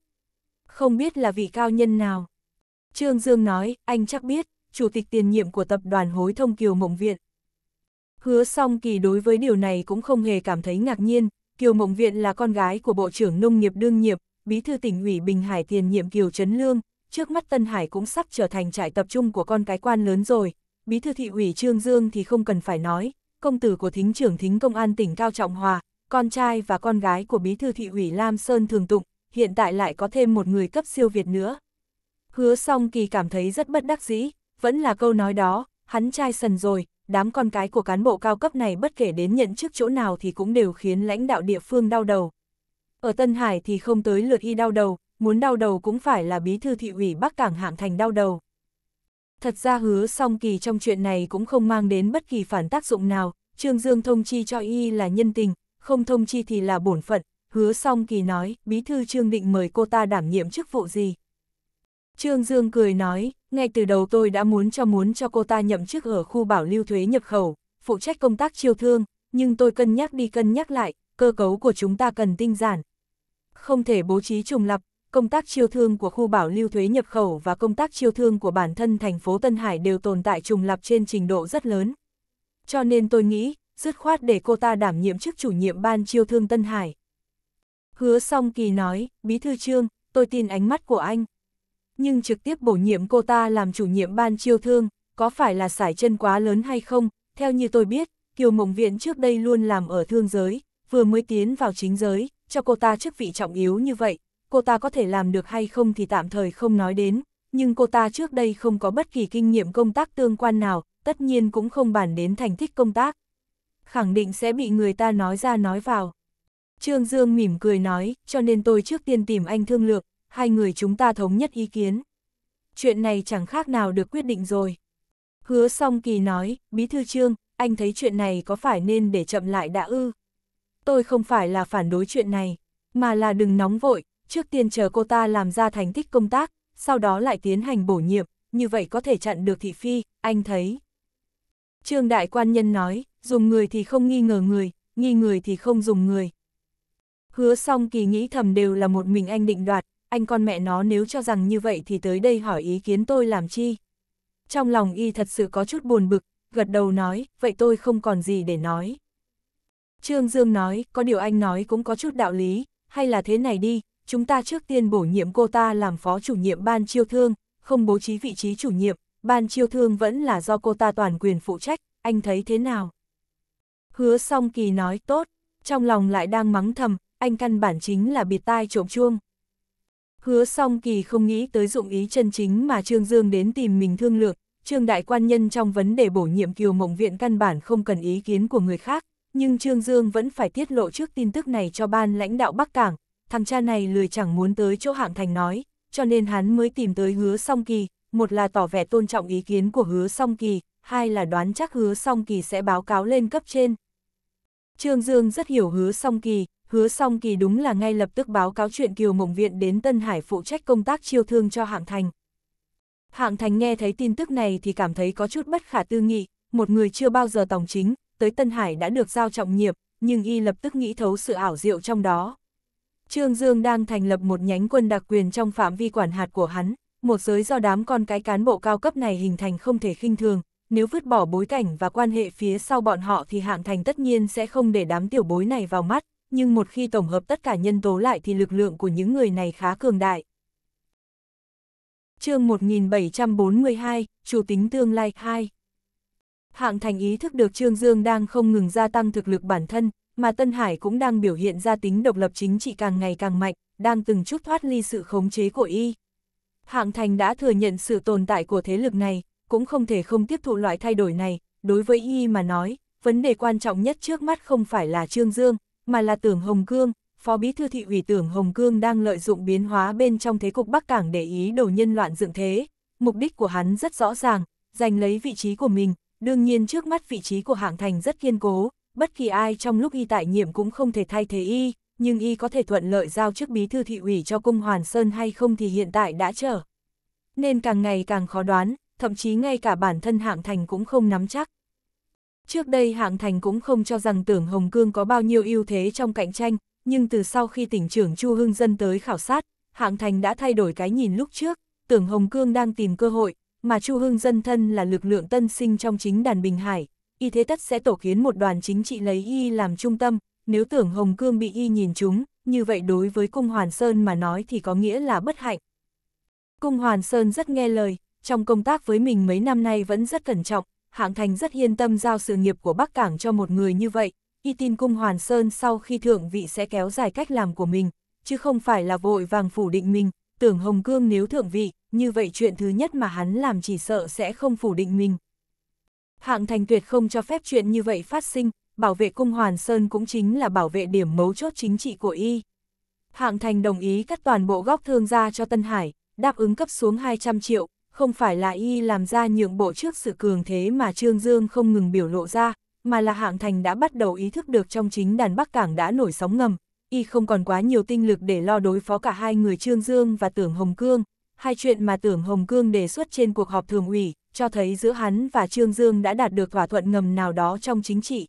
Không biết là vị cao nhân nào. Trương Dương nói, anh chắc biết, chủ tịch tiền nhiệm của tập đoàn hối thông kiều mộng viện, Hứa song kỳ đối với điều này cũng không hề cảm thấy ngạc nhiên, Kiều Mộng Viện là con gái của Bộ trưởng Nông nghiệp Đương nghiệp, Bí thư tỉnh ủy Bình Hải tiền nhiệm Kiều Trấn Lương, trước mắt Tân Hải cũng sắp trở thành trại tập trung của con cái quan lớn rồi, Bí thư thị ủy Trương Dương thì không cần phải nói, công tử của thính trưởng thính công an tỉnh Cao Trọng Hòa, con trai và con gái của Bí thư thị ủy Lam Sơn Thường Tụng, hiện tại lại có thêm một người cấp siêu Việt nữa. Hứa song kỳ cảm thấy rất bất đắc dĩ, vẫn là câu nói đó, hắn trai sần rồi, đám con cái của cán bộ cao cấp này bất kể đến nhận chức chỗ nào thì cũng đều khiến lãnh đạo địa phương đau đầu. Ở Tân Hải thì không tới lượt y đau đầu, muốn đau đầu cũng phải là bí thư thị ủy Bắc Cảng Hạng Thành đau đầu. Thật ra hứa song kỳ trong chuyện này cũng không mang đến bất kỳ phản tác dụng nào, Trương Dương thông chi cho y là nhân tình, không thông chi thì là bổn phận, hứa song kỳ nói, bí thư Trương định mời cô ta đảm nhiệm chức vụ gì. Trương Dương cười nói, ngay từ đầu tôi đã muốn cho muốn cho cô ta nhậm chức ở khu bảo lưu thuế nhập khẩu, phụ trách công tác chiêu thương, nhưng tôi cân nhắc đi cân nhắc lại, cơ cấu của chúng ta cần tinh giản. Không thể bố trí trùng lập, công tác chiêu thương của khu bảo lưu thuế nhập khẩu và công tác chiêu thương của bản thân thành phố Tân Hải đều tồn tại trùng lập trên trình độ rất lớn. Cho nên tôi nghĩ, dứt khoát để cô ta đảm nhiệm chức chủ nhiệm ban chiêu thương Tân Hải. Hứa song kỳ nói, bí thư trương, tôi tin ánh mắt của anh nhưng trực tiếp bổ nhiệm cô ta làm chủ nhiệm ban chiêu thương, có phải là sải chân quá lớn hay không? Theo như tôi biết, Kiều Mộng Viện trước đây luôn làm ở thương giới, vừa mới tiến vào chính giới, cho cô ta chức vị trọng yếu như vậy, cô ta có thể làm được hay không thì tạm thời không nói đến, nhưng cô ta trước đây không có bất kỳ kinh nghiệm công tác tương quan nào, tất nhiên cũng không bàn đến thành tích công tác. Khẳng định sẽ bị người ta nói ra nói vào. Trương Dương mỉm cười nói, cho nên tôi trước tiên tìm anh thương lược, hai người chúng ta thống nhất ý kiến. Chuyện này chẳng khác nào được quyết định rồi. Hứa song kỳ nói, Bí Thư Trương, anh thấy chuyện này có phải nên để chậm lại đã ư? Tôi không phải là phản đối chuyện này, mà là đừng nóng vội, trước tiên chờ cô ta làm ra thành tích công tác, sau đó lại tiến hành bổ nhiệm, như vậy có thể chặn được thị phi, anh thấy. Trương Đại Quan Nhân nói, dùng người thì không nghi ngờ người, nghi người thì không dùng người. Hứa song kỳ nghĩ thầm đều là một mình anh định đoạt, anh con mẹ nó nếu cho rằng như vậy thì tới đây hỏi ý kiến tôi làm chi. Trong lòng y thật sự có chút buồn bực, gật đầu nói, vậy tôi không còn gì để nói. Trương Dương nói, có điều anh nói cũng có chút đạo lý, hay là thế này đi, chúng ta trước tiên bổ nhiệm cô ta làm phó chủ nhiệm ban chiêu thương, không bố trí vị trí chủ nhiệm, ban chiêu thương vẫn là do cô ta toàn quyền phụ trách, anh thấy thế nào? Hứa song kỳ nói tốt, trong lòng lại đang mắng thầm, anh căn bản chính là biệt tai trộm chuông. Hứa song kỳ không nghĩ tới dụng ý chân chính mà Trương Dương đến tìm mình thương lượng, Trương đại quan nhân trong vấn đề bổ nhiệm kiều mộng viện căn bản không cần ý kiến của người khác, nhưng Trương Dương vẫn phải tiết lộ trước tin tức này cho ban lãnh đạo Bắc Cảng, thằng cha này lười chẳng muốn tới chỗ hạng thành nói, cho nên hắn mới tìm tới hứa song kỳ, một là tỏ vẻ tôn trọng ý kiến của hứa song kỳ, hai là đoán chắc hứa song kỳ sẽ báo cáo lên cấp trên, Trương Dương rất hiểu hứa song kỳ, hứa song kỳ đúng là ngay lập tức báo cáo chuyện Kiều Mộng Viện đến Tân Hải phụ trách công tác chiêu thương cho Hạng Thành. Hạng Thành nghe thấy tin tức này thì cảm thấy có chút bất khả tư nghị, một người chưa bao giờ tòng chính, tới Tân Hải đã được giao trọng nhiệm, nhưng y lập tức nghĩ thấu sự ảo diệu trong đó. Trương Dương đang thành lập một nhánh quân đặc quyền trong phạm vi quản hạt của hắn, một giới do đám con cái cán bộ cao cấp này hình thành không thể khinh thường, nếu vứt bỏ bối cảnh và quan hệ phía sau bọn họ thì hạng thành tất nhiên sẽ không để đám tiểu bối này vào mắt, nhưng một khi tổng hợp tất cả nhân tố lại thì lực lượng của những người này khá cường đại. chương 1742, Chủ tính tương lai 2 Hạng thành ý thức được Trương Dương đang không ngừng gia tăng thực lực bản thân, mà Tân Hải cũng đang biểu hiện ra tính độc lập chính trị càng ngày càng mạnh, đang từng chút thoát ly sự khống chế của y. Hạng Thành đã thừa nhận sự tồn tại của thế lực này, cũng không thể không tiếp thụ loại thay đổi này, đối với y mà nói, vấn đề quan trọng nhất trước mắt không phải là Trương Dương, mà là Tưởng Hồng Cương, Phó Bí Thư Thị ủy Tưởng Hồng Cương đang lợi dụng biến hóa bên trong thế cục Bắc Cảng để ý đồ nhân loạn dựng thế, mục đích của hắn rất rõ ràng, giành lấy vị trí của mình, đương nhiên trước mắt vị trí của hạng thành rất kiên cố, bất kỳ ai trong lúc y tại nhiệm cũng không thể thay thế y, nhưng y có thể thuận lợi giao chức bí thư thị ủy cho cung Hoàn Sơn hay không thì hiện tại đã trở. Nên càng ngày càng khó đoán, thậm chí ngay cả bản thân hạng thành cũng không nắm chắc. Trước đây hạng thành cũng không cho rằng tưởng Hồng Cương có bao nhiêu ưu thế trong cạnh tranh, nhưng từ sau khi tỉnh trưởng Chu Hưng Dân tới khảo sát, hạng thành đã thay đổi cái nhìn lúc trước, tưởng Hồng Cương đang tìm cơ hội, mà Chu Hưng Dân thân là lực lượng tân sinh trong chính đàn Bình Hải, y thế tất sẽ tổ kiến một đoàn chính trị lấy y làm trung tâm, nếu tưởng Hồng Cương bị y nhìn chúng, như vậy đối với Cung Hoàn Sơn mà nói thì có nghĩa là bất hạnh. Cung Hoàn Sơn rất nghe lời, trong công tác với mình mấy năm nay vẫn rất cẩn trọng, Hạng Thành rất yên tâm giao sự nghiệp của Bắc Cảng cho một người như vậy, y tin cung Hoàn Sơn sau khi thượng vị sẽ kéo dài cách làm của mình, chứ không phải là vội vàng phủ định mình, tưởng Hồng Cương nếu thượng vị, như vậy chuyện thứ nhất mà hắn làm chỉ sợ sẽ không phủ định mình. Hạng Thành tuyệt không cho phép chuyện như vậy phát sinh, bảo vệ cung Hoàn Sơn cũng chính là bảo vệ điểm mấu chốt chính trị của y. Hạng Thành đồng ý cắt toàn bộ góc thương gia cho Tân Hải, đáp ứng cấp xuống 200 triệu, không phải là y làm ra nhượng bộ trước sự cường thế mà Trương Dương không ngừng biểu lộ ra, mà là hạng thành đã bắt đầu ý thức được trong chính đàn Bắc Cảng đã nổi sóng ngầm, y không còn quá nhiều tinh lực để lo đối phó cả hai người Trương Dương và Tưởng Hồng Cương. Hai chuyện mà Tưởng Hồng Cương đề xuất trên cuộc họp thường ủy, cho thấy giữa hắn và Trương Dương đã đạt được thỏa thuận ngầm nào đó trong chính trị.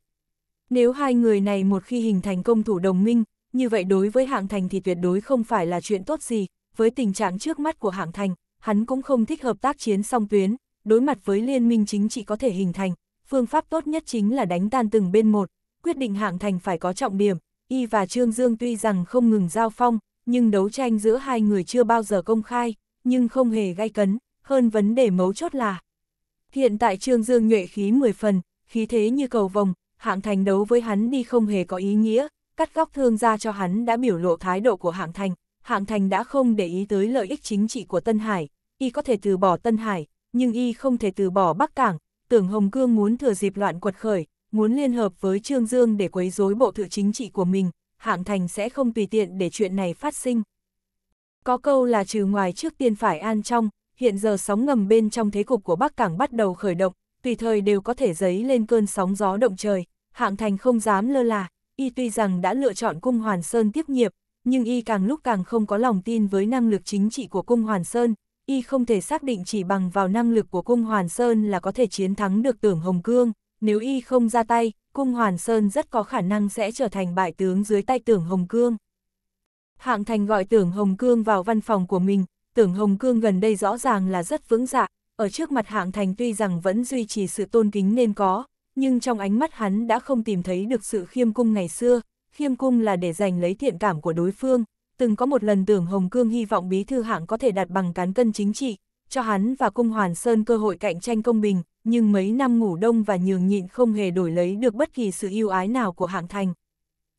Nếu hai người này một khi hình thành công thủ đồng minh, như vậy đối với hạng thành thì tuyệt đối không phải là chuyện tốt gì, với tình trạng trước mắt của hạng thành, hắn cũng không thích hợp tác chiến song tuyến, đối mặt với liên minh chính trị có thể hình thành, phương pháp tốt nhất chính là đánh tan từng bên một, quyết định hạng thành phải có trọng điểm, y và Trương Dương tuy rằng không ngừng giao phong, nhưng đấu tranh giữa hai người chưa bao giờ công khai, nhưng không hề gay cấn, hơn vấn đề mấu chốt là. Hiện tại Trương Dương nhuệ khí 10 phần, khí thế như cầu vồng, hạng thành đấu với hắn đi không hề có ý nghĩa, cắt góc thương ra cho hắn đã biểu lộ thái độ của hạng thành, hạng thành đã không để ý tới lợi ích chính trị của Tân Hải, y có thể từ bỏ Tân Hải, nhưng y không thể từ bỏ Bắc Cảng, tưởng Hồng Cương muốn thừa dịp loạn quật khởi, muốn liên hợp với Trương Dương để quấy rối bộ thự chính trị của mình, hạng thành sẽ không tùy tiện để chuyện này phát sinh. Có câu là trừ ngoài trước tiên phải an trong, hiện giờ sóng ngầm bên trong thế cục của Bắc Cảng bắt đầu khởi động, tùy thời đều có thể giấy lên cơn sóng gió động trời, hạng thành không dám lơ là, y tuy rằng đã lựa chọn cung Hoàn Sơn tiếp nhiệm, nhưng y càng lúc càng không có lòng tin với năng lực chính trị của cung Hoàn Sơn, y không thể xác định chỉ bằng vào năng lực của cung Hoàn Sơn là có thể chiến thắng được tưởng Hồng Cương, nếu y không ra tay, cung Hoàn Sơn rất có khả năng sẽ trở thành bại tướng dưới tay tưởng Hồng Cương. Hạng Thành gọi tưởng Hồng Cương vào văn phòng của mình, tưởng Hồng Cương gần đây rõ ràng là rất vững dạ, ở trước mặt Hạng Thành tuy rằng vẫn duy trì sự tôn kính nên có, nhưng trong ánh mắt hắn đã không tìm thấy được sự khiêm cung ngày xưa, khiêm cung là để giành lấy thiện cảm của đối phương, từng có một lần tưởng Hồng Cương hy vọng bí thư hạng có thể đạt bằng cán cân chính trị, cho hắn và Cung Hoàn Sơn cơ hội cạnh tranh công bình, nhưng mấy năm ngủ đông và nhường nhịn không hề đổi lấy được bất kỳ sự yêu ái nào của hạng thành.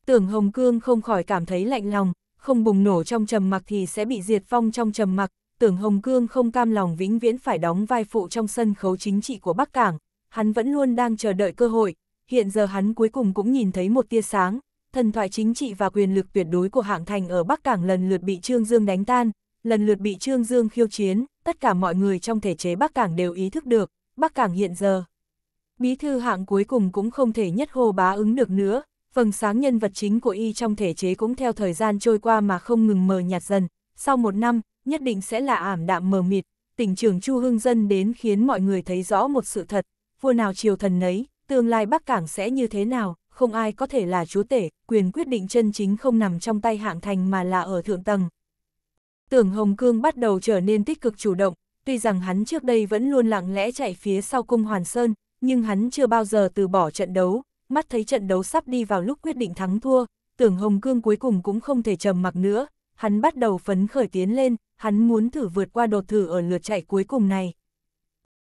Tưởng Hồng Cương không khỏi cảm thấy lạnh lòng, không bùng nổ trong trầm mặc thì sẽ bị diệt vong trong trầm mặc, tưởng Hồng Cương không cam lòng vĩnh viễn phải đóng vai phụ trong sân khấu chính trị của Bắc Cảng, hắn vẫn luôn đang chờ đợi cơ hội, hiện giờ hắn cuối cùng cũng nhìn thấy một tia sáng, thần thoại chính trị và quyền lực tuyệt đối của hạng thành ở Bắc Cảng lần lượt bị Trương Dương đánh tan, lần lượt bị Trương Dương khiêu chiến, tất cả mọi người trong thể chế Bắc Cảng đều ý thức được, Bắc Cảng hiện giờ. Bí thư hạng cuối cùng cũng không thể nhất hô bá ứng được nữa, Phần sáng nhân vật chính của y trong thể chế cũng theo thời gian trôi qua mà không ngừng mờ nhạt dần, sau một năm, nhất định sẽ là ảm đạm mờ mịt, tỉnh trưởng Chu Hưng Dân đến khiến mọi người thấy rõ một sự thật, vua nào triều thần nấy, tương lai Bắc Cảng sẽ như thế nào, không ai có thể là chúa tể, quyền quyết định chân chính không nằm trong tay hạng thành mà là ở thượng tầng. Tưởng Hồng Cương bắt đầu trở nên tích cực chủ động, tuy rằng hắn trước đây vẫn luôn lặng lẽ chạy phía sau cung Hoàn Sơn, nhưng hắn chưa bao giờ từ bỏ trận đấu, mắt thấy trận đấu sắp đi vào lúc quyết định thắng thua, tưởng Hồng Cương cuối cùng cũng không thể trầm mặc nữa, hắn bắt đầu phấn khởi tiến lên, hắn muốn thử vượt qua đột thử ở lượt chạy cuối cùng này.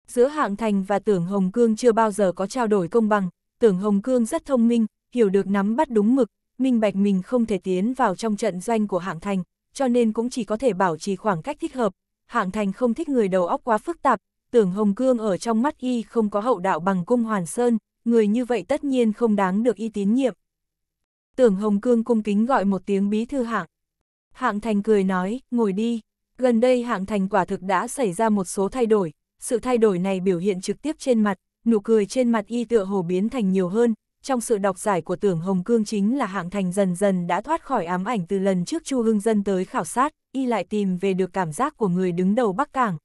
Giữa hạng thành và tưởng Hồng Cương chưa bao giờ có trao đổi công bằng, Tưởng Hồng Cương rất thông minh, hiểu được nắm bắt đúng mực, minh bạch mình không thể tiến vào trong trận doanh của hạng thành, cho nên cũng chỉ có thể bảo trì khoảng cách thích hợp. Hạng thành không thích người đầu óc quá phức tạp, tưởng Hồng Cương ở trong mắt y không có hậu đạo bằng cung hoàn sơn, người như vậy tất nhiên không đáng được y tín nhiệm. Tưởng Hồng Cương cung kính gọi một tiếng bí thư hạng. Hạng thành cười nói, ngồi đi. Gần đây hạng thành quả thực đã xảy ra một số thay đổi, sự thay đổi này biểu hiện trực tiếp trên mặt, nụ cười trên mặt y tựa hồ biến thành nhiều hơn, trong sự đọc giải của tưởng Hồng Cương chính là hạng thành dần dần đã thoát khỏi ám ảnh từ lần trước Chu Hưng Dân tới khảo sát, y lại tìm về được cảm giác của người đứng đầu Bắc Cảng.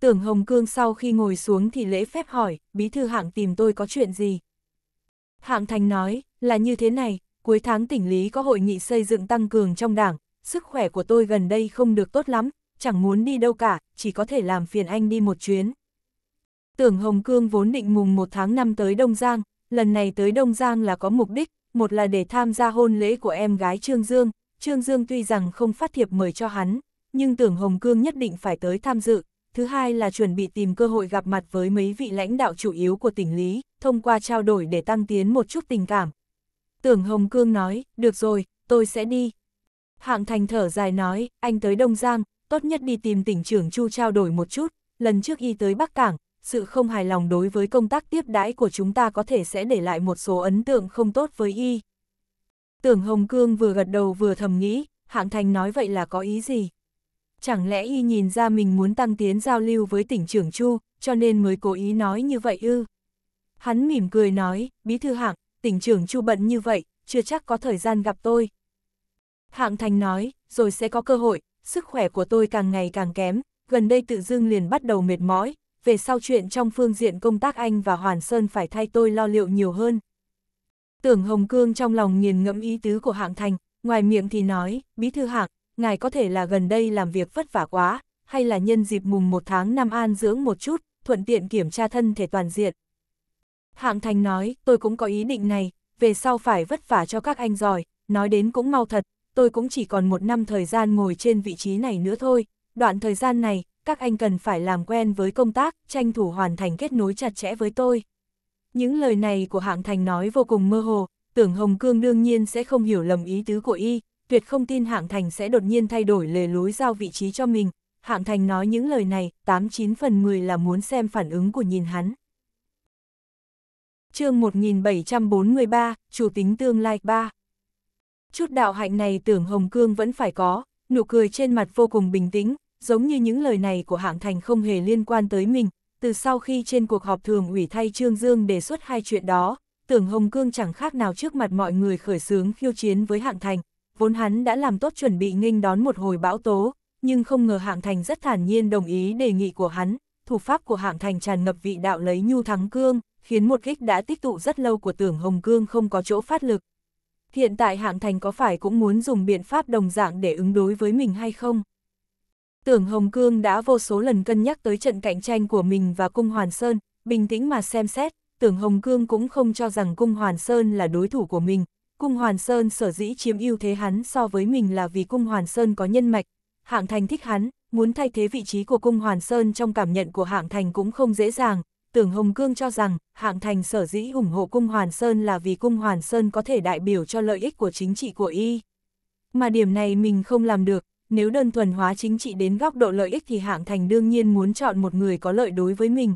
Tưởng Hồng Cương sau khi ngồi xuống thì lễ phép hỏi, bí thư hạng tìm tôi có chuyện gì? Hạng thành nói, là như thế này, cuối tháng tỉnh lý có hội nghị xây dựng tăng cường trong đảng, sức khỏe của tôi gần đây không được tốt lắm, chẳng muốn đi đâu cả, chỉ có thể làm phiền anh đi một chuyến. Tưởng Hồng Cương vốn định mùng 1 tháng 5 tới Đông Giang, lần này tới Đông Giang là có mục đích, một là để tham gia hôn lễ của em gái Trương Dương, Trương Dương tuy rằng không phát thiệp mời cho hắn, nhưng tưởng Hồng Cương nhất định phải tới tham dự, thứ hai là chuẩn bị tìm cơ hội gặp mặt với mấy vị lãnh đạo chủ yếu của tỉnh Lý, thông qua trao đổi để tăng tiến một chút tình cảm. Tưởng Hồng Cương nói, được rồi, tôi sẽ đi. Hạng Thành thở dài nói, anh tới Đông Giang, tốt nhất đi tìm tỉnh trưởng Chu trao đổi một chút, lần trước y tới Bắc Cảng, sự không hài lòng đối với công tác tiếp đãi của chúng ta có thể sẽ để lại một số ấn tượng không tốt với y. Tưởng Hồng Cương vừa gật đầu vừa thầm nghĩ, Hạng Thành nói vậy là có ý gì? Chẳng lẽ y nhìn ra mình muốn tăng tiến giao lưu với tỉnh trưởng Chu, cho nên mới cố ý nói như vậy ư? Hắn mỉm cười nói, bí thư hạng, tỉnh trưởng Chu bận như vậy, chưa chắc có thời gian gặp tôi. Hạng Thành nói, rồi sẽ có cơ hội, sức khỏe của tôi càng ngày càng kém, gần đây tự dưng liền bắt đầu mệt mỏi, về sau chuyện trong phương diện công tác anh và Hoàn Sơn phải thay tôi lo liệu nhiều hơn. Tưởng Hồng Cương trong lòng nghiền ngẫm ý tứ của Hạng Thành, ngoài miệng thì nói, Bí thư Hạng, ngài có thể là gần đây làm việc vất vả quá, hay là nhân dịp mùng một tháng năm an dưỡng một chút, thuận tiện kiểm tra thân thể toàn diện. Hạng Thành nói, tôi cũng có ý định này, về sau phải vất vả cho các anh giỏi, nói đến cũng mau thật, tôi cũng chỉ còn một năm thời gian ngồi trên vị trí này nữa thôi, đoạn thời gian này, các anh cần phải làm quen với công tác, tranh thủ hoàn thành kết nối chặt chẽ với tôi. Những lời này của Hạng Thành nói vô cùng mơ hồ, tưởng Hồng Cương đương nhiên sẽ không hiểu lầm ý tứ của y, tuyệt không tin Hạng Thành sẽ đột nhiên thay đổi lề lối giao vị trí cho mình. Hạng Thành nói những lời này, 89 phần 10 là muốn xem phản ứng của nhìn hắn. chương 1743, Chủ tính tương lai 3 Chút đạo hạnh này tưởng Hồng Cương vẫn phải có, nụ cười trên mặt vô cùng bình tĩnh, giống như những lời này của hạng thành không hề liên quan tới mình, từ sau khi trên cuộc họp thường ủy thay Trương Dương đề xuất hai chuyện đó, tưởng Hồng Cương chẳng khác nào trước mặt mọi người khởi xướng khiêu chiến với hạng thành, vốn hắn đã làm tốt chuẩn bị nghênh đón một hồi bão tố, nhưng không ngờ hạng thành rất thản nhiên đồng ý đề nghị của hắn, thủ pháp của hạng thành tràn ngập vị đạo lấy nhu thắng cương, khiến một kích đã tích tụ rất lâu của tưởng Hồng Cương không có chỗ phát lực. Hiện tại hạng thành có phải cũng muốn dùng biện pháp đồng dạng để ứng đối với mình hay không? Tưởng Hồng Cương đã vô số lần cân nhắc tới trận cạnh tranh của mình và Cung Hoàn Sơn, bình tĩnh mà xem xét, Tưởng Hồng Cương cũng không cho rằng Cung Hoàn Sơn là đối thủ của mình. Cung Hoàn Sơn sở dĩ chiếm ưu thế hắn so với mình là vì Cung Hoàn Sơn có nhân mạch, hạng thành thích hắn, muốn thay thế vị trí của Cung Hoàn Sơn trong cảm nhận của hạng thành cũng không dễ dàng. Tưởng Hồng Cương cho rằng, hạng thành sở dĩ ủng hộ Cung Hoàn Sơn là vì Cung Hoàn Sơn có thể đại biểu cho lợi ích của chính trị của y. Mà điểm này mình không làm được, nếu đơn thuần hóa chính trị đến góc độ lợi ích thì hạng thành đương nhiên muốn chọn một người có lợi đối với mình.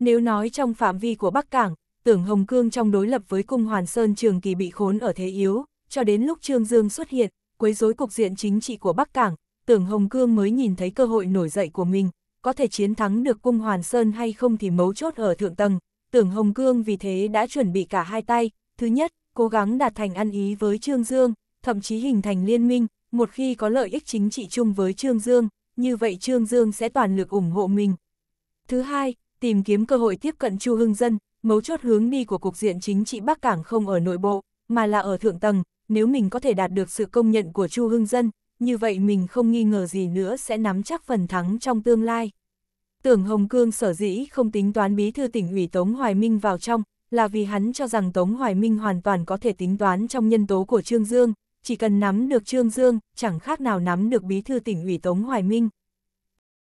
Nếu nói trong phạm vi của Bắc Cảng, tưởng Hồng Cương trong đối lập với cung Hoàn Sơn Trường Kỳ bị khốn ở thế yếu, cho đến lúc Trương Dương xuất hiện, quấy rối cục diện chính trị của Bắc Cảng, tưởng Hồng Cương mới nhìn thấy cơ hội nổi dậy của mình, có thể chiến thắng được cung Hoàn Sơn hay không thì mấu chốt ở thượng tầng, tưởng Hồng Cương vì thế đã chuẩn bị cả hai tay, thứ nhất, cố gắng đạt thành ăn ý với Trương Dương, thậm chí hình thành liên minh, một khi có lợi ích chính trị chung với Trương Dương, như vậy Trương Dương sẽ toàn lực ủng hộ mình. Thứ hai, tìm kiếm cơ hội tiếp cận Chu Hưng Dân, mấu chốt hướng đi của cục diện chính trị Bắc Cảng không ở nội bộ, mà là ở thượng tầng, nếu mình có thể đạt được sự công nhận của Chu Hưng Dân, như vậy mình không nghi ngờ gì nữa sẽ nắm chắc phần thắng trong tương lai. Tưởng Hồng Cương sở dĩ không tính toán bí thư tỉnh ủy Tống Hoài Minh vào trong, là vì hắn cho rằng Tống Hoài Minh hoàn toàn có thể tính toán trong nhân tố của Trương Dương, chỉ cần nắm được Trương Dương, chẳng khác nào nắm được bí thư tỉnh ủy Tống Hoài Minh.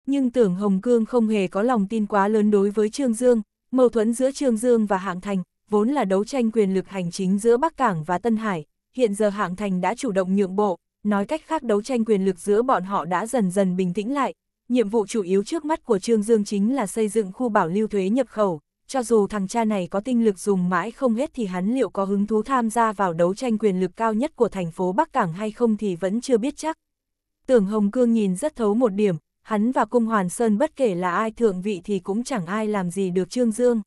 Nhưng tưởng Hồng Cương không hề có lòng tin quá lớn đối với Trương Dương, mâu thuẫn giữa Trương Dương và Hạng Thành, vốn là đấu tranh quyền lực hành chính giữa Bắc Cảng và Tân Hải, hiện giờ Hạng Thành đã chủ động nhượng bộ, nói cách khác đấu tranh quyền lực giữa bọn họ đã dần dần bình tĩnh lại. Nhiệm vụ chủ yếu trước mắt của Trương Dương chính là xây dựng khu bảo lưu thuế nhập khẩu, cho dù thằng cha này có tinh lực dùng mãi không hết thì hắn liệu có hứng thú tham gia vào đấu tranh quyền lực cao nhất của thành phố Bắc Cảng hay không thì vẫn chưa biết chắc. Tưởng Hồng Cương nhìn rất thấu một điểm, hắn và Cung Hoàn Sơn bất kể là ai thượng vị thì cũng chẳng ai làm gì được Trương Dương.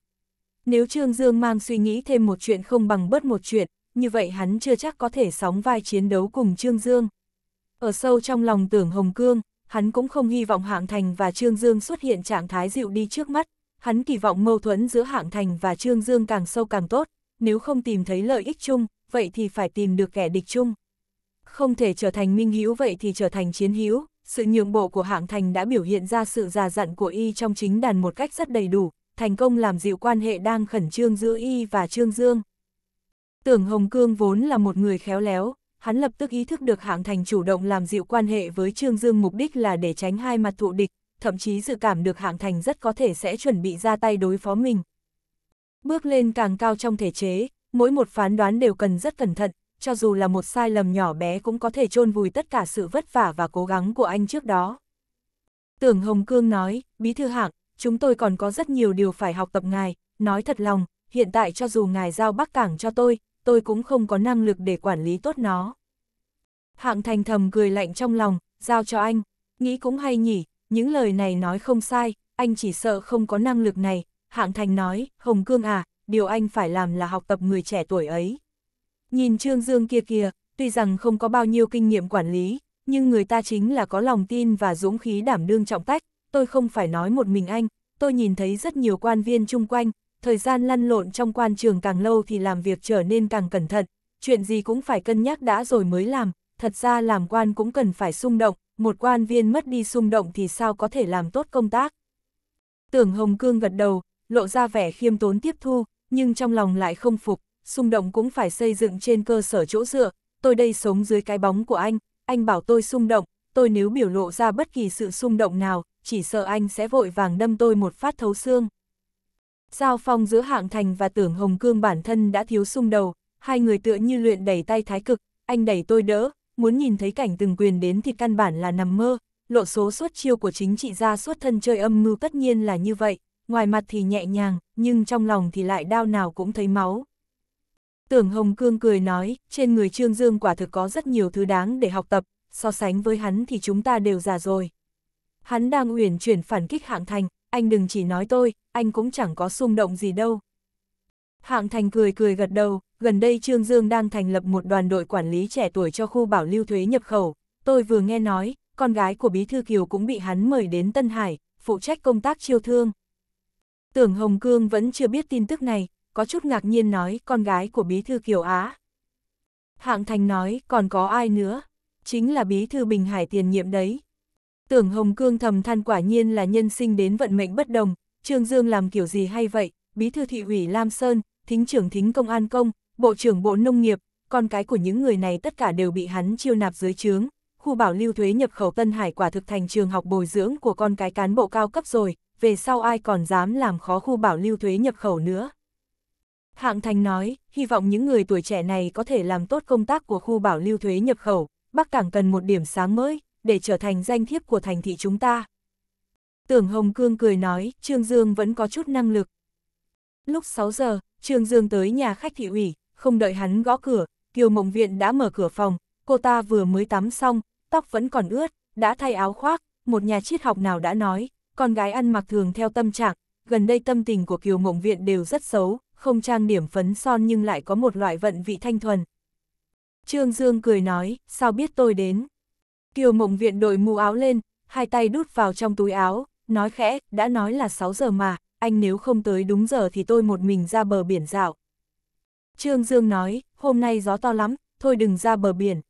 Nếu Trương Dương mang suy nghĩ thêm một chuyện không bằng bớt một chuyện, như vậy hắn chưa chắc có thể sóng vai chiến đấu cùng Trương Dương. Ở sâu trong lòng tưởng Hồng Cương, hắn cũng không hy vọng Hạng Thành và Trương Dương xuất hiện trạng thái dịu đi trước mắt, Hắn kỳ vọng mâu thuẫn giữa hạng thành và Trương Dương càng sâu càng tốt, nếu không tìm thấy lợi ích chung, vậy thì phải tìm được kẻ địch chung. Không thể trở thành minh hữu vậy thì trở thành chiến hữu, sự nhượng bộ của hạng thành đã biểu hiện ra sự già dặn của y trong chính đàn một cách rất đầy đủ, thành công làm dịu quan hệ đang khẩn trương giữa y và Trương Dương. Tưởng Hồng Cương vốn là một người khéo léo, hắn lập tức ý thức được hạng thành chủ động làm dịu quan hệ với Trương Dương mục đích là để tránh hai mặt thụ địch, thậm chí dự cảm được hạng thành rất có thể sẽ chuẩn bị ra tay đối phó mình. Bước lên càng cao trong thể chế, mỗi một phán đoán đều cần rất cẩn thận, cho dù là một sai lầm nhỏ bé cũng có thể chôn vùi tất cả sự vất vả và cố gắng của anh trước đó. Tưởng Hồng Cương nói, Bí thư hạng, chúng tôi còn có rất nhiều điều phải học tập ngài, nói thật lòng, hiện tại cho dù ngài giao Bắc Cảng cho tôi, tôi cũng không có năng lực để quản lý tốt nó. Hạng thành thầm cười lạnh trong lòng, giao cho anh, nghĩ cũng hay nhỉ, những lời này nói không sai, anh chỉ sợ không có năng lực này, hạng thành nói, Hồng Cương à, điều anh phải làm là học tập người trẻ tuổi ấy. Nhìn Trương Dương kia kìa, tuy rằng không có bao nhiêu kinh nghiệm quản lý, nhưng người ta chính là có lòng tin và dũng khí đảm đương trọng tách, tôi không phải nói một mình anh, tôi nhìn thấy rất nhiều quan viên chung quanh, thời gian lăn lộn trong quan trường càng lâu thì làm việc trở nên càng cẩn thận, chuyện gì cũng phải cân nhắc đã rồi mới làm, thật ra làm quan cũng cần phải xung động, một quan viên mất đi xung động thì sao có thể làm tốt công tác. Tưởng Hồng Cương gật đầu, lộ ra vẻ khiêm tốn tiếp thu, nhưng trong lòng lại không phục, xung động cũng phải xây dựng trên cơ sở chỗ dựa, tôi đây sống dưới cái bóng của anh, anh bảo tôi xung động, tôi nếu biểu lộ ra bất kỳ sự xung động nào, chỉ sợ anh sẽ vội vàng đâm tôi một phát thấu xương. Giao phong giữa hạng thành và tưởng Hồng Cương bản thân đã thiếu xung đầu, hai người tựa như luyện đẩy tay thái cực, anh đẩy tôi đỡ, muốn nhìn thấy cảnh từng quyền đến thì căn bản là nằm mơ, lộ số suốt chiêu của chính trị gia suốt thân chơi âm mưu tất nhiên là như vậy, ngoài mặt thì nhẹ nhàng, nhưng trong lòng thì lại đau nào cũng thấy máu. Tưởng Hồng Cương cười nói, trên người Trương Dương quả thực có rất nhiều thứ đáng để học tập, so sánh với hắn thì chúng ta đều già rồi. Hắn đang uyển chuyển phản kích hạng thành, anh đừng chỉ nói tôi, anh cũng chẳng có xung động gì đâu. Hạng thành cười cười gật đầu, gần đây Trương Dương đang thành lập một đoàn đội quản lý trẻ tuổi cho khu bảo lưu thuế nhập khẩu. Tôi vừa nghe nói, con gái của Bí Thư Kiều cũng bị hắn mời đến Tân Hải, phụ trách công tác chiêu thương. Tưởng Hồng Cương vẫn chưa biết tin tức này, có chút ngạc nhiên nói con gái của Bí Thư Kiều Á. Hạng Thành nói còn có ai nữa, chính là Bí Thư Bình Hải tiền nhiệm đấy. Tưởng Hồng Cương thầm than quả nhiên là nhân sinh đến vận mệnh bất đồng, Trương Dương làm kiểu gì hay vậy, Bí Thư Thị ủy Lam Sơn, Thính trưởng Thính Công An Công, Bộ trưởng Bộ Nông nghiệp, con cái của những người này tất cả đều bị hắn chiêu nạp dưới trướng. Khu bảo lưu thuế nhập khẩu Tân Hải quả thực thành trường học bồi dưỡng của con cái cán bộ cao cấp rồi, về sau ai còn dám làm khó khu bảo lưu thuế nhập khẩu nữa. Hạng Thành nói, hy vọng những người tuổi trẻ này có thể làm tốt công tác của khu bảo lưu thuế nhập khẩu, Bắc Cảng cần một điểm sáng mới, để trở thành danh thiếp của thành thị chúng ta. Tưởng Hồng Cương cười nói, Trương Dương vẫn có chút năng lực. Lúc 6 giờ, Trương Dương tới nhà khách thị ủy, không đợi hắn gõ cửa, Kiều Mộng Viện đã mở cửa phòng, cô ta vừa mới tắm xong, tóc vẫn còn ướt, đã thay áo khoác, một nhà triết học nào đã nói, con gái ăn mặc thường theo tâm trạng, gần đây tâm tình của Kiều Mộng Viện đều rất xấu, không trang điểm phấn son nhưng lại có một loại vận vị thanh thuần. Trương Dương cười nói, sao biết tôi đến? Kiều Mộng Viện đội mũ áo lên, hai tay đút vào trong túi áo, nói khẽ, đã nói là 6 giờ mà, anh nếu không tới đúng giờ thì tôi một mình ra bờ biển dạo, Trương Dương nói, hôm nay gió to lắm, thôi đừng ra bờ biển.